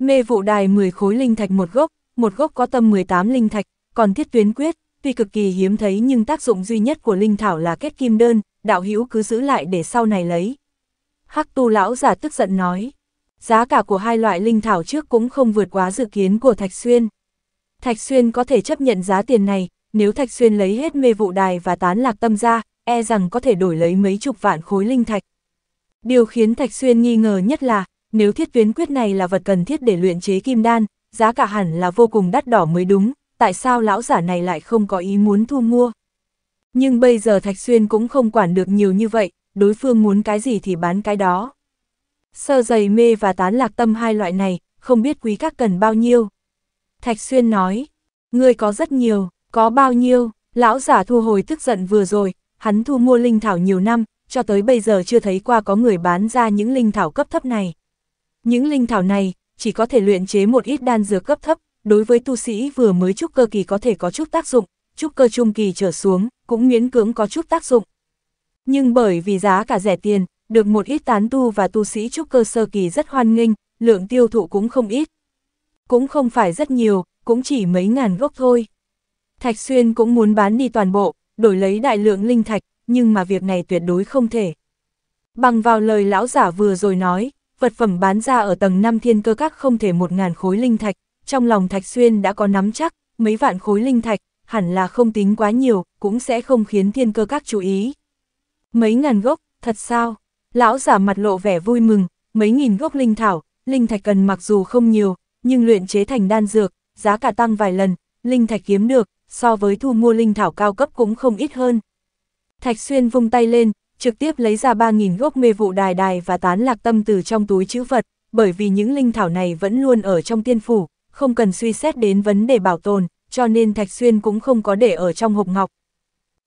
Mê vụ đài 10 khối linh thạch một gốc, một gốc có tâm 18 linh thạch, còn thiết tuyến quyết, tuy cực kỳ hiếm thấy nhưng tác dụng duy nhất của linh thảo là kết kim đơn, đạo hữu cứ giữ lại để sau này lấy. Hắc tu lão giả tức giận nói, giá cả của hai loại linh thảo trước cũng không vượt quá dự kiến của Thạch Xuyên. Thạch Xuyên có thể chấp nhận giá tiền này, nếu Thạch Xuyên lấy hết mê vụ đài và tán lạc tâm ra, e rằng có thể đổi lấy mấy chục vạn khối linh thạch. Điều khiến Thạch Xuyên nghi ngờ nhất là, nếu thiết tuyến quyết này là vật cần thiết để luyện chế kim đan, giá cả hẳn là vô cùng đắt đỏ mới đúng, tại sao lão giả này lại không có ý muốn thu mua. Nhưng bây giờ Thạch Xuyên cũng không quản được nhiều như vậy, đối phương muốn cái gì thì bán cái đó. Sơ giày mê và tán lạc tâm hai loại này, không biết quý các cần bao nhiêu. Thạch Xuyên nói, người có rất nhiều, có bao nhiêu, lão giả thu hồi tức giận vừa rồi, hắn thu mua linh thảo nhiều năm, cho tới bây giờ chưa thấy qua có người bán ra những linh thảo cấp thấp này. Những linh thảo này, chỉ có thể luyện chế một ít đan dược cấp thấp, đối với tu sĩ vừa mới trúc cơ kỳ có thể có chút tác dụng, trúc cơ trung kỳ trở xuống, cũng miễn cưỡng có chút tác dụng. Nhưng bởi vì giá cả rẻ tiền, được một ít tán tu và tu sĩ trúc cơ sơ kỳ rất hoan nghênh, lượng tiêu thụ cũng không ít. Cũng không phải rất nhiều, cũng chỉ mấy ngàn gốc thôi. Thạch Xuyên cũng muốn bán đi toàn bộ, đổi lấy đại lượng linh thạch, nhưng mà việc này tuyệt đối không thể. Bằng vào lời lão giả vừa rồi nói, vật phẩm bán ra ở tầng 5 thiên cơ các không thể một ngàn khối linh thạch, trong lòng Thạch Xuyên đã có nắm chắc, mấy vạn khối linh thạch, hẳn là không tính quá nhiều, cũng sẽ không khiến thiên cơ các chú ý. Mấy ngàn gốc, thật sao? Lão giả mặt lộ vẻ vui mừng, mấy nghìn gốc linh thảo, linh thạch cần mặc dù không nhiều, nhưng luyện chế thành đan dược, giá cả tăng vài lần, linh thạch kiếm được, so với thu mua linh thảo cao cấp cũng không ít hơn. Thạch Xuyên vung tay lên, trực tiếp lấy ra 3.000 gốc mê vụ đài đài và tán lạc tâm từ trong túi chữ vật, bởi vì những linh thảo này vẫn luôn ở trong tiên phủ, không cần suy xét đến vấn đề bảo tồn, cho nên Thạch Xuyên cũng không có để ở trong hộp ngọc.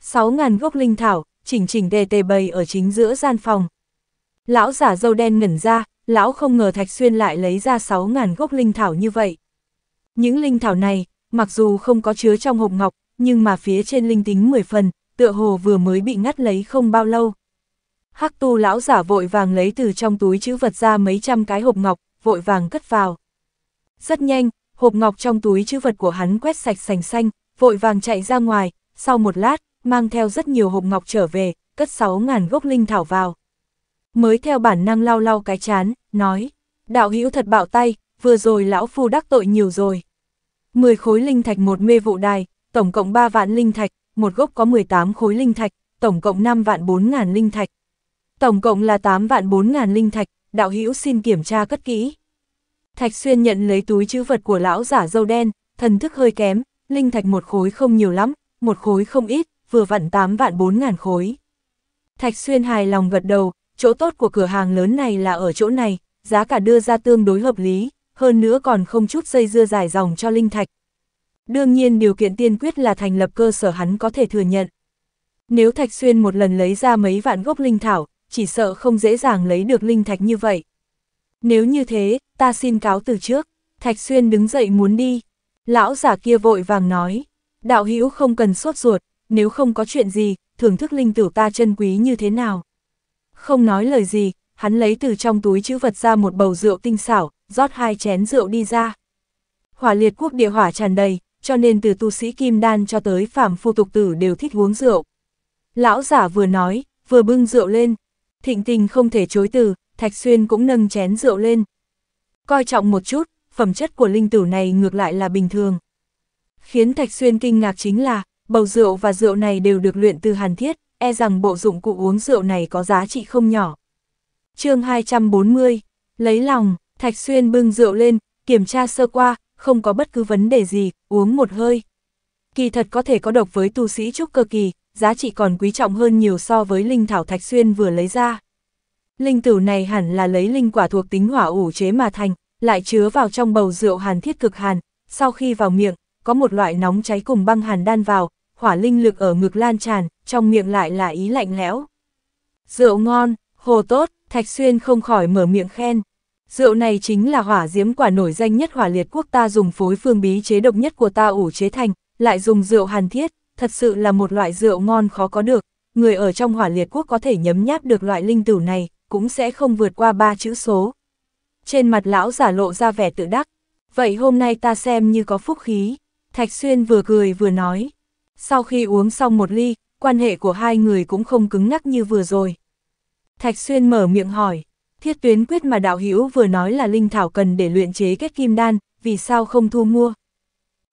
6.000 gốc linh thảo, chỉnh chỉnh đề tề bày ở chính giữa gian phòng. Lão giả dâu đen ngẩn ra, lão không ngờ Thạch Xuyên lại lấy ra 6.000 gốc linh thảo như vậy. Những linh thảo này, mặc dù không có chứa trong hộp ngọc, nhưng mà phía trên linh tính 10 phần, tựa hồ vừa mới bị ngắt lấy không bao lâu. Hắc tu lão giả vội vàng lấy từ trong túi chữ vật ra mấy trăm cái hộp ngọc, vội vàng cất vào. Rất nhanh, hộp ngọc trong túi chữ vật của hắn quét sạch sành xanh, vội vàng chạy ra ngoài, sau một lát, mang theo rất nhiều hộp ngọc trở về, cất 6.000 gốc linh thảo vào. Mới theo bản năng lau lau cái chán, nói, đạo hữu thật bạo tay, vừa rồi lão phu đắc tội nhiều rồi. 10 khối linh thạch một mê vụ đài, tổng cộng 3 vạn linh thạch, một gốc có 18 khối linh thạch, tổng cộng 5 vạn 4 ngàn linh thạch. Tổng cộng là 8 vạn 4 ngàn linh thạch, đạo hữu xin kiểm tra cất kỹ. Thạch Xuyên nhận lấy túi chữ vật của lão giả dâu đen, thần thức hơi kém, linh thạch một khối không nhiều lắm, một khối không ít, vừa vặn 8 vạn 4 ngàn khối. Thạch Xuyên hài lòng gật đầu, chỗ tốt của cửa hàng lớn này là ở chỗ này, giá cả đưa ra tương đối hợp lý, hơn nữa còn không chút dây dưa dài dòng cho linh thạch. Đương nhiên điều kiện tiên quyết là thành lập cơ sở hắn có thể thừa nhận. Nếu Thạch Xuyên một lần lấy ra mấy vạn gốc linh thảo, chỉ sợ không dễ dàng lấy được linh thạch như vậy. Nếu như thế, ta xin cáo từ trước. Thạch Xuyên đứng dậy muốn đi. Lão giả kia vội vàng nói, đạo hữu không cần sốt ruột, nếu không có chuyện gì, thưởng thức linh tử ta chân quý như thế nào. Không nói lời gì, hắn lấy từ trong túi chữ vật ra một bầu rượu tinh xảo, rót hai chén rượu đi ra. Hỏa liệt quốc địa hỏa tràn đầy, cho nên từ tu sĩ kim đan cho tới phạm phu tục tử đều thích uống rượu. Lão giả vừa nói, vừa bưng rượu lên, Thịnh tình không thể chối từ, Thạch Xuyên cũng nâng chén rượu lên. Coi trọng một chút, phẩm chất của linh tử này ngược lại là bình thường. Khiến Thạch Xuyên kinh ngạc chính là, bầu rượu và rượu này đều được luyện từ hàn thiết, e rằng bộ dụng cụ uống rượu này có giá trị không nhỏ. chương 240, lấy lòng, Thạch Xuyên bưng rượu lên, kiểm tra sơ qua, không có bất cứ vấn đề gì, uống một hơi. Kỳ thật có thể có độc với tu sĩ trúc cơ kỳ, giá trị còn quý trọng hơn nhiều so với linh thảo Thạch Xuyên vừa lấy ra. Linh tử này hẳn là lấy linh quả thuộc tính hỏa ủ chế mà thành, lại chứa vào trong bầu rượu hàn thiết cực hàn, sau khi vào miệng, có một loại nóng cháy cùng băng hàn đan vào, hỏa linh lực ở ngực lan tràn, trong miệng lại là ý lạnh lẽo. Rượu ngon, hồ tốt, Thạch Xuyên không khỏi mở miệng khen. Rượu này chính là hỏa diễm quả nổi danh nhất hỏa liệt quốc ta dùng phối phương bí chế độc nhất của ta ủ chế thành, lại dùng rượu hàn thiết, thật sự là một loại rượu ngon khó có được, người ở trong hỏa liệt quốc có thể nhấm nháp được loại linh tử này, cũng sẽ không vượt qua ba chữ số. Trên mặt lão giả lộ ra vẻ tự đắc, vậy hôm nay ta xem như có phúc khí, Thạch Xuyên vừa cười vừa nói. Sau khi uống xong một ly, quan hệ của hai người cũng không cứng ngắc như vừa rồi. Thạch Xuyên mở miệng hỏi, thiết tuyến quyết mà đạo hữu vừa nói là linh thảo cần để luyện chế kết kim đan, vì sao không thu mua?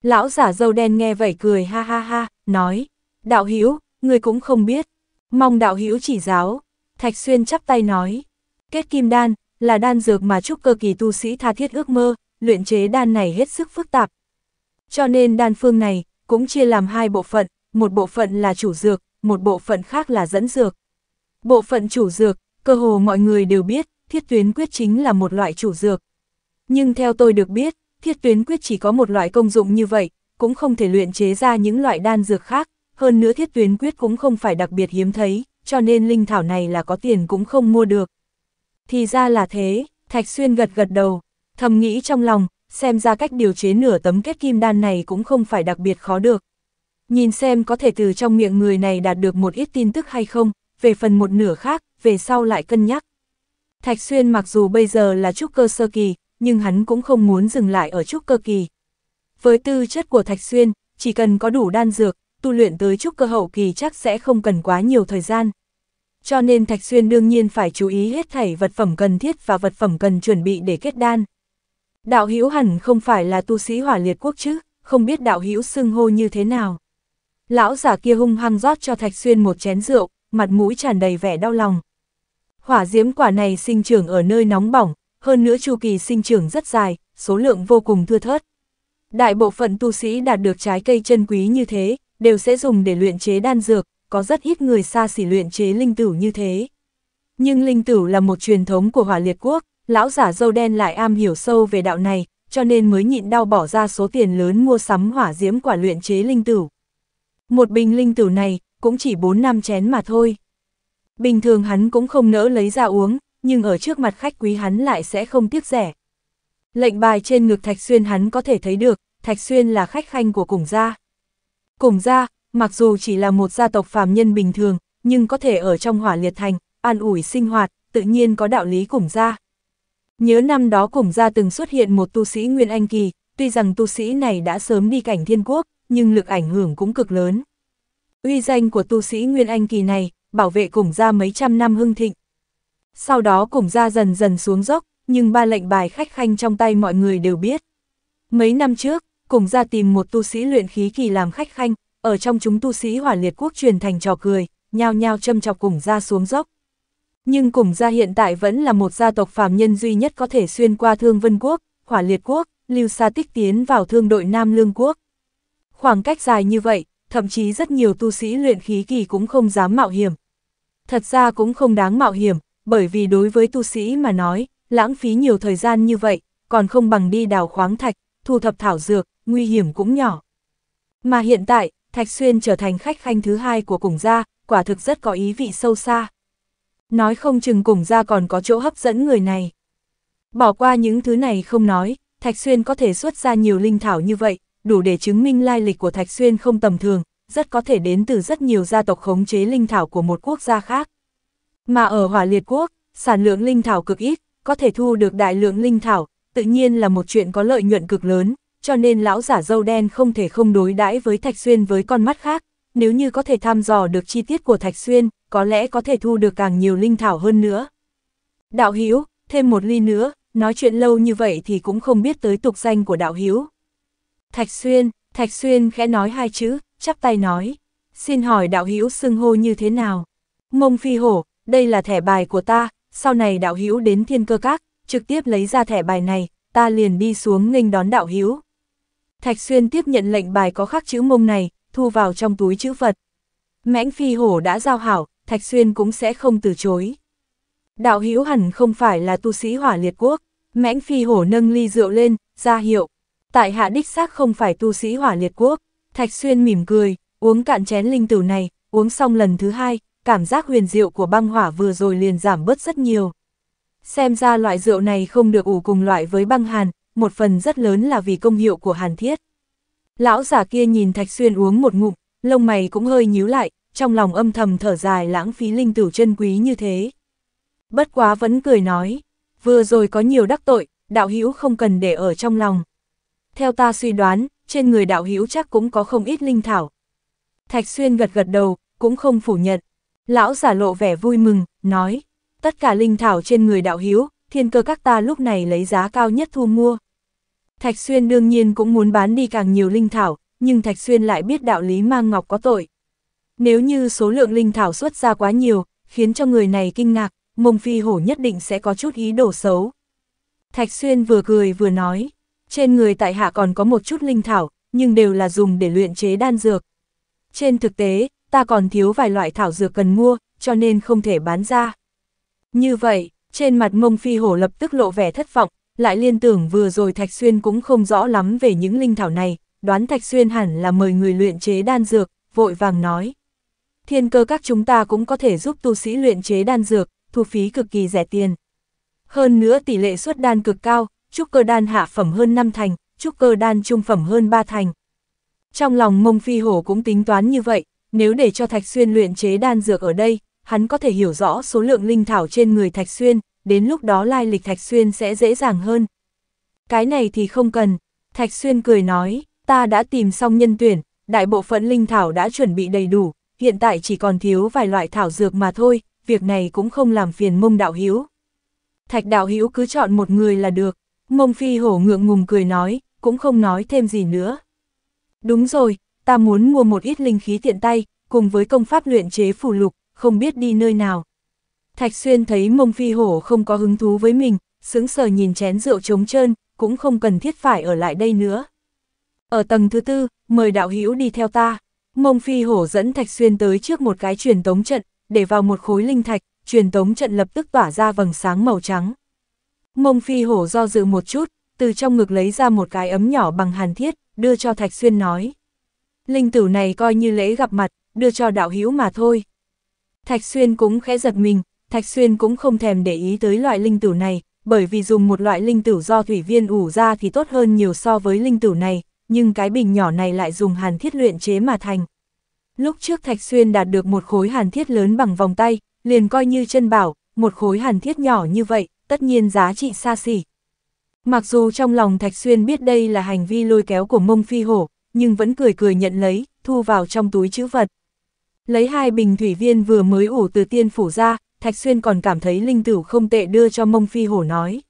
Lão giả dâu đen nghe vậy cười ha ha ha, nói, đạo hữu người cũng không biết, mong đạo hữu chỉ giáo. Thạch Xuyên chắp tay nói, kết kim đan, là đan dược mà trúc cơ kỳ tu sĩ tha thiết ước mơ, luyện chế đan này hết sức phức tạp. Cho nên đan phương này, cũng chia làm hai bộ phận, một bộ phận là chủ dược, một bộ phận khác là dẫn dược. Bộ phận chủ dược, cơ hồ mọi người đều biết, thiết tuyến quyết chính là một loại chủ dược. Nhưng theo tôi được biết, Thiết tuyến quyết chỉ có một loại công dụng như vậy, cũng không thể luyện chế ra những loại đan dược khác, hơn nữa thiết tuyến quyết cũng không phải đặc biệt hiếm thấy, cho nên linh thảo này là có tiền cũng không mua được. Thì ra là thế, Thạch Xuyên gật gật đầu, thầm nghĩ trong lòng, xem ra cách điều chế nửa tấm kết kim đan này cũng không phải đặc biệt khó được. Nhìn xem có thể từ trong miệng người này đạt được một ít tin tức hay không, về phần một nửa khác, về sau lại cân nhắc. Thạch Xuyên mặc dù bây giờ là trúc cơ sơ kỳ, nhưng hắn cũng không muốn dừng lại ở trúc cơ kỳ. Với tư chất của Thạch Xuyên, chỉ cần có đủ đan dược, tu luyện tới trúc cơ hậu kỳ chắc sẽ không cần quá nhiều thời gian. Cho nên Thạch Xuyên đương nhiên phải chú ý hết thảy vật phẩm cần thiết và vật phẩm cần chuẩn bị để kết đan. Đạo hữu hẳn không phải là tu sĩ hỏa liệt quốc chứ, không biết đạo hữu xưng hô như thế nào. Lão giả kia hung hăng rót cho Thạch Xuyên một chén rượu, mặt mũi tràn đầy vẻ đau lòng. Hỏa diễm quả này sinh trưởng ở nơi nóng bỏng, hơn nữa chu kỳ sinh trưởng rất dài, số lượng vô cùng thưa thớt. Đại bộ phận tu sĩ đạt được trái cây chân quý như thế, đều sẽ dùng để luyện chế đan dược, có rất ít người xa xỉ luyện chế linh tử như thế. Nhưng linh tử là một truyền thống của hỏa liệt quốc, lão giả dâu đen lại am hiểu sâu về đạo này, cho nên mới nhịn đau bỏ ra số tiền lớn mua sắm hỏa diễm quả luyện chế linh tử Một bình linh tử này, cũng chỉ 4 năm chén mà thôi. Bình thường hắn cũng không nỡ lấy ra uống, nhưng ở trước mặt khách quý hắn lại sẽ không tiếc rẻ. Lệnh bài trên ngực Thạch Xuyên hắn có thể thấy được, Thạch Xuyên là khách khanh của Củng Gia. Củng Gia, mặc dù chỉ là một gia tộc phàm nhân bình thường, nhưng có thể ở trong hỏa liệt thành, an ủi sinh hoạt, tự nhiên có đạo lý Củng Gia. Nhớ năm đó Củng Gia từng xuất hiện một tu sĩ Nguyên Anh Kỳ, tuy rằng tu sĩ này đã sớm đi cảnh thiên quốc, nhưng lực ảnh hưởng cũng cực lớn. Uy danh của tu sĩ Nguyên Anh Kỳ này, bảo vệ Củng Gia mấy trăm năm hưng thịnh, sau đó cùng ra dần dần xuống dốc, nhưng ba lệnh bài khách khanh trong tay mọi người đều biết. Mấy năm trước, cùng ra tìm một tu sĩ luyện khí kỳ làm khách khanh, ở trong chúng tu sĩ hỏa liệt quốc truyền thành trò cười, nhao nhao châm chọc cùng ra xuống dốc. Nhưng cùng gia hiện tại vẫn là một gia tộc phàm nhân duy nhất có thể xuyên qua thương vân quốc, hỏa liệt quốc, lưu xa tích tiến vào thương đội Nam Lương quốc. Khoảng cách dài như vậy, thậm chí rất nhiều tu sĩ luyện khí kỳ cũng không dám mạo hiểm. Thật ra cũng không đáng mạo hiểm, bởi vì đối với tu sĩ mà nói, lãng phí nhiều thời gian như vậy, còn không bằng đi đào khoáng thạch, thu thập thảo dược, nguy hiểm cũng nhỏ. Mà hiện tại, Thạch Xuyên trở thành khách khanh thứ hai của củng Gia, quả thực rất có ý vị sâu xa. Nói không chừng củng Gia còn có chỗ hấp dẫn người này. Bỏ qua những thứ này không nói, Thạch Xuyên có thể xuất ra nhiều linh thảo như vậy, đủ để chứng minh lai lịch của Thạch Xuyên không tầm thường, rất có thể đến từ rất nhiều gia tộc khống chế linh thảo của một quốc gia khác. Mà ở hỏa liệt quốc, sản lượng linh thảo cực ít, có thể thu được đại lượng linh thảo, tự nhiên là một chuyện có lợi nhuận cực lớn, cho nên lão giả dâu đen không thể không đối đãi với Thạch Xuyên với con mắt khác, nếu như có thể tham dò được chi tiết của Thạch Xuyên, có lẽ có thể thu được càng nhiều linh thảo hơn nữa. Đạo Hiếu, thêm một ly nữa, nói chuyện lâu như vậy thì cũng không biết tới tục danh của Đạo Hiếu. Thạch Xuyên, Thạch Xuyên khẽ nói hai chữ, chắp tay nói, xin hỏi Đạo Hiếu xưng hô như thế nào? Mông Phi Hổ, đây là thẻ bài của ta, sau này đạo hữu đến thiên cơ các, trực tiếp lấy ra thẻ bài này, ta liền đi xuống nghênh đón đạo hữu. Thạch Xuyên tiếp nhận lệnh bài có khắc chữ mông này, thu vào trong túi chữ phật Mãnh phi hổ đã giao hảo, Thạch Xuyên cũng sẽ không từ chối. Đạo hữu hẳn không phải là tu sĩ hỏa liệt quốc, mãnh phi hổ nâng ly rượu lên, ra hiệu. Tại hạ đích xác không phải tu sĩ hỏa liệt quốc, Thạch Xuyên mỉm cười, uống cạn chén linh tử này, uống xong lần thứ hai, cảm giác huyền diệu của băng hỏa vừa rồi liền giảm bớt rất nhiều. Xem ra loại rượu này không được ủ cùng loại với băng hàn, một phần rất lớn là vì công hiệu của hàn thiết. Lão giả kia nhìn Thạch Xuyên uống một ngụm, lông mày cũng hơi nhíu lại, trong lòng âm thầm thở dài lãng phí linh tử chân quý như thế. Bất quá vẫn cười nói, vừa rồi có nhiều đắc tội, đạo hữu không cần để ở trong lòng. Theo ta suy đoán, trên người đạo hữu chắc cũng có không ít linh thảo. Thạch Xuyên gật gật đầu, cũng không phủ nhận, Lão giả lộ vẻ vui mừng, nói, tất cả linh thảo trên người đạo hiếu, thiên cơ các ta lúc này lấy giá cao nhất thu mua. Thạch Xuyên đương nhiên cũng muốn bán đi càng nhiều linh thảo, nhưng Thạch Xuyên lại biết đạo lý mang ngọc có tội. Nếu như số lượng linh thảo xuất ra quá nhiều, khiến cho người này kinh ngạc, mông phi hổ nhất định sẽ có chút ý đồ xấu. Thạch Xuyên vừa cười vừa nói, trên người tại hạ còn có một chút linh thảo, nhưng đều là dùng để luyện chế đan dược. Trên thực tế, ta còn thiếu vài loại thảo dược cần mua, cho nên không thể bán ra. Như vậy, trên mặt mông phi hổ lập tức lộ vẻ thất vọng, lại liên tưởng vừa rồi Thạch Xuyên cũng không rõ lắm về những linh thảo này, đoán Thạch Xuyên hẳn là mời người luyện chế đan dược, vội vàng nói. Thiên cơ các chúng ta cũng có thể giúp tu sĩ luyện chế đan dược, thu phí cực kỳ rẻ tiền. Hơn nữa tỷ lệ suất đan cực cao, trúc cơ đan hạ phẩm hơn 5 thành, trúc cơ đan trung phẩm hơn 3 thành. Trong lòng mông phi hổ cũng tính toán như vậy, nếu để cho Thạch Xuyên luyện chế đan dược ở đây, hắn có thể hiểu rõ số lượng linh thảo trên người Thạch Xuyên, đến lúc đó lai lịch Thạch Xuyên sẽ dễ dàng hơn. Cái này thì không cần, Thạch Xuyên cười nói, ta đã tìm xong nhân tuyển, đại bộ phận linh thảo đã chuẩn bị đầy đủ, hiện tại chỉ còn thiếu vài loại thảo dược mà thôi, việc này cũng không làm phiền mông đạo hiếu. Thạch đạo hiếu cứ chọn một người là được, mông phi hổ ngượng ngùng cười nói, cũng không nói thêm gì nữa. Đúng rồi, ta muốn mua một ít linh khí tiện tay, cùng với công pháp luyện chế phù lục, không biết đi nơi nào. Thạch Xuyên thấy mông phi hổ không có hứng thú với mình, sững sờ nhìn chén rượu trống trơn, cũng không cần thiết phải ở lại đây nữa. Ở tầng thứ tư, mời đạo hữu đi theo ta. Mông phi hổ dẫn Thạch Xuyên tới trước một cái truyền tống trận, để vào một khối linh thạch, truyền tống trận lập tức tỏa ra vầng sáng màu trắng. Mông phi hổ do dự một chút, từ trong ngực lấy ra một cái ấm nhỏ bằng hàn thiết, đưa cho Thạch Xuyên nói. Linh tử này coi như lễ gặp mặt, đưa cho đạo hữu mà thôi. Thạch Xuyên cũng khẽ giật mình, Thạch Xuyên cũng không thèm để ý tới loại linh tử này, bởi vì dùng một loại linh tử do thủy viên ủ ra thì tốt hơn nhiều so với linh tử này, nhưng cái bình nhỏ này lại dùng hàn thiết luyện chế mà thành. Lúc trước Thạch Xuyên đạt được một khối hàn thiết lớn bằng vòng tay, liền coi như chân bảo, một khối hàn thiết nhỏ như vậy, tất nhiên giá trị xa xỉ. Mặc dù trong lòng Thạch Xuyên biết đây là hành vi lôi kéo của mông phi hổ, nhưng vẫn cười cười nhận lấy, thu vào trong túi chữ vật. Lấy hai bình thủy viên vừa mới ủ từ tiên phủ ra, Thạch Xuyên còn cảm thấy linh tử không tệ đưa cho mông phi hổ nói.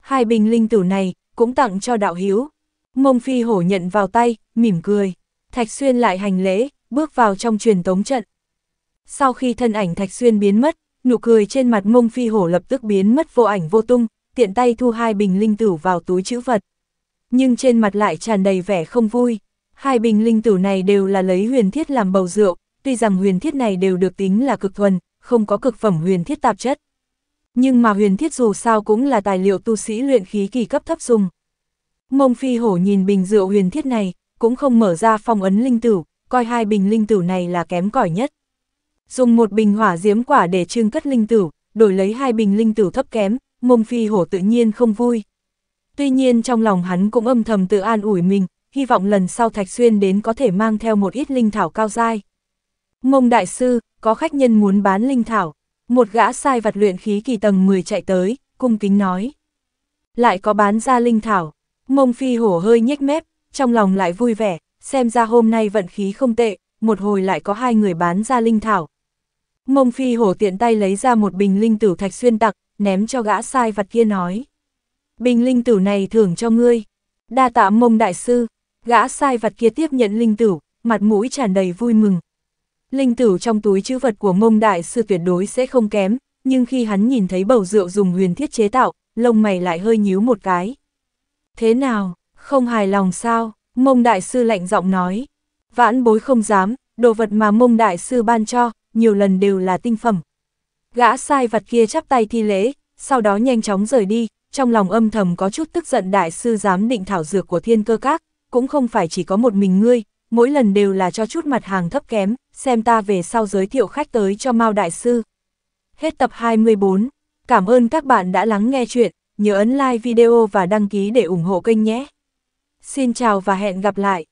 Hai bình linh tử này, cũng tặng cho đạo hiếu. Mông phi hổ nhận vào tay, mỉm cười. Thạch Xuyên lại hành lễ, bước vào trong truyền tống trận. Sau khi thân ảnh Thạch Xuyên biến mất, nụ cười trên mặt mông phi hổ lập tức biến mất vô ảnh vô tung, tiện tay thu hai bình linh tử vào túi chữ vật. Nhưng trên mặt lại tràn đầy vẻ không vui. Hai bình linh tử này đều là lấy huyền thiết làm bầu rượu, tuy rằng huyền thiết này đều được tính là cực thuần, không có cực phẩm huyền thiết tạp chất. Nhưng mà huyền thiết dù sao cũng là tài liệu tu sĩ luyện khí kỳ cấp thấp dùng. Mông phi hổ nhìn bình rượu huyền thiết này, cũng không mở ra phong ấn linh tử, coi hai bình linh tử này là kém cỏi nhất. Dùng một bình hỏa diễm quả để trưng cất linh tử, đổi lấy hai bình linh tử thấp kém, mông phi hổ tự nhiên không vui. Tuy nhiên trong lòng hắn cũng âm thầm tự an ủi mình, hy vọng lần sau Thạch Xuyên đến có thể mang theo một ít linh thảo cao dai. Mông đại sư, có khách nhân muốn bán linh thảo, một gã sai vật luyện khí kỳ tầng 10 chạy tới, cung kính nói. Lại có bán ra linh thảo, mông phi hổ hơi nhếch mép, trong lòng lại vui vẻ, xem ra hôm nay vận khí không tệ, một hồi lại có hai người bán ra linh thảo. Mông phi hổ tiện tay lấy ra một bình linh tử thạch xuyên tặc, ném cho gã sai vật kia nói. Bình linh tử này thưởng cho ngươi. Đa tạ mông đại sư, Gã sai vặt kia tiếp nhận linh Tử, mặt mũi tràn đầy vui mừng. Linh Tử trong túi chữ vật của mông đại sư tuyệt đối sẽ không kém, nhưng khi hắn nhìn thấy bầu rượu dùng huyền thiết chế tạo, lông mày lại hơi nhíu một cái. Thế nào, không hài lòng sao? Mông đại sư lạnh giọng nói. Vãn bối không dám, đồ vật mà mông đại sư ban cho, nhiều lần đều là tinh phẩm. Gã sai vặt kia chắp tay thi lễ, sau đó nhanh chóng rời đi, trong lòng âm thầm có chút tức giận đại sư dám định thảo dược của thiên cơ các, cũng không phải chỉ có một mình ngươi, mỗi lần đều là cho chút mặt hàng thấp kém, xem ta về sau giới thiệu khách tới cho Mao Đại Sư. Hết tập 24, cảm ơn các bạn đã lắng nghe chuyện, nhớ ấn like video và đăng ký để ủng hộ kênh nhé. Xin chào và hẹn gặp lại.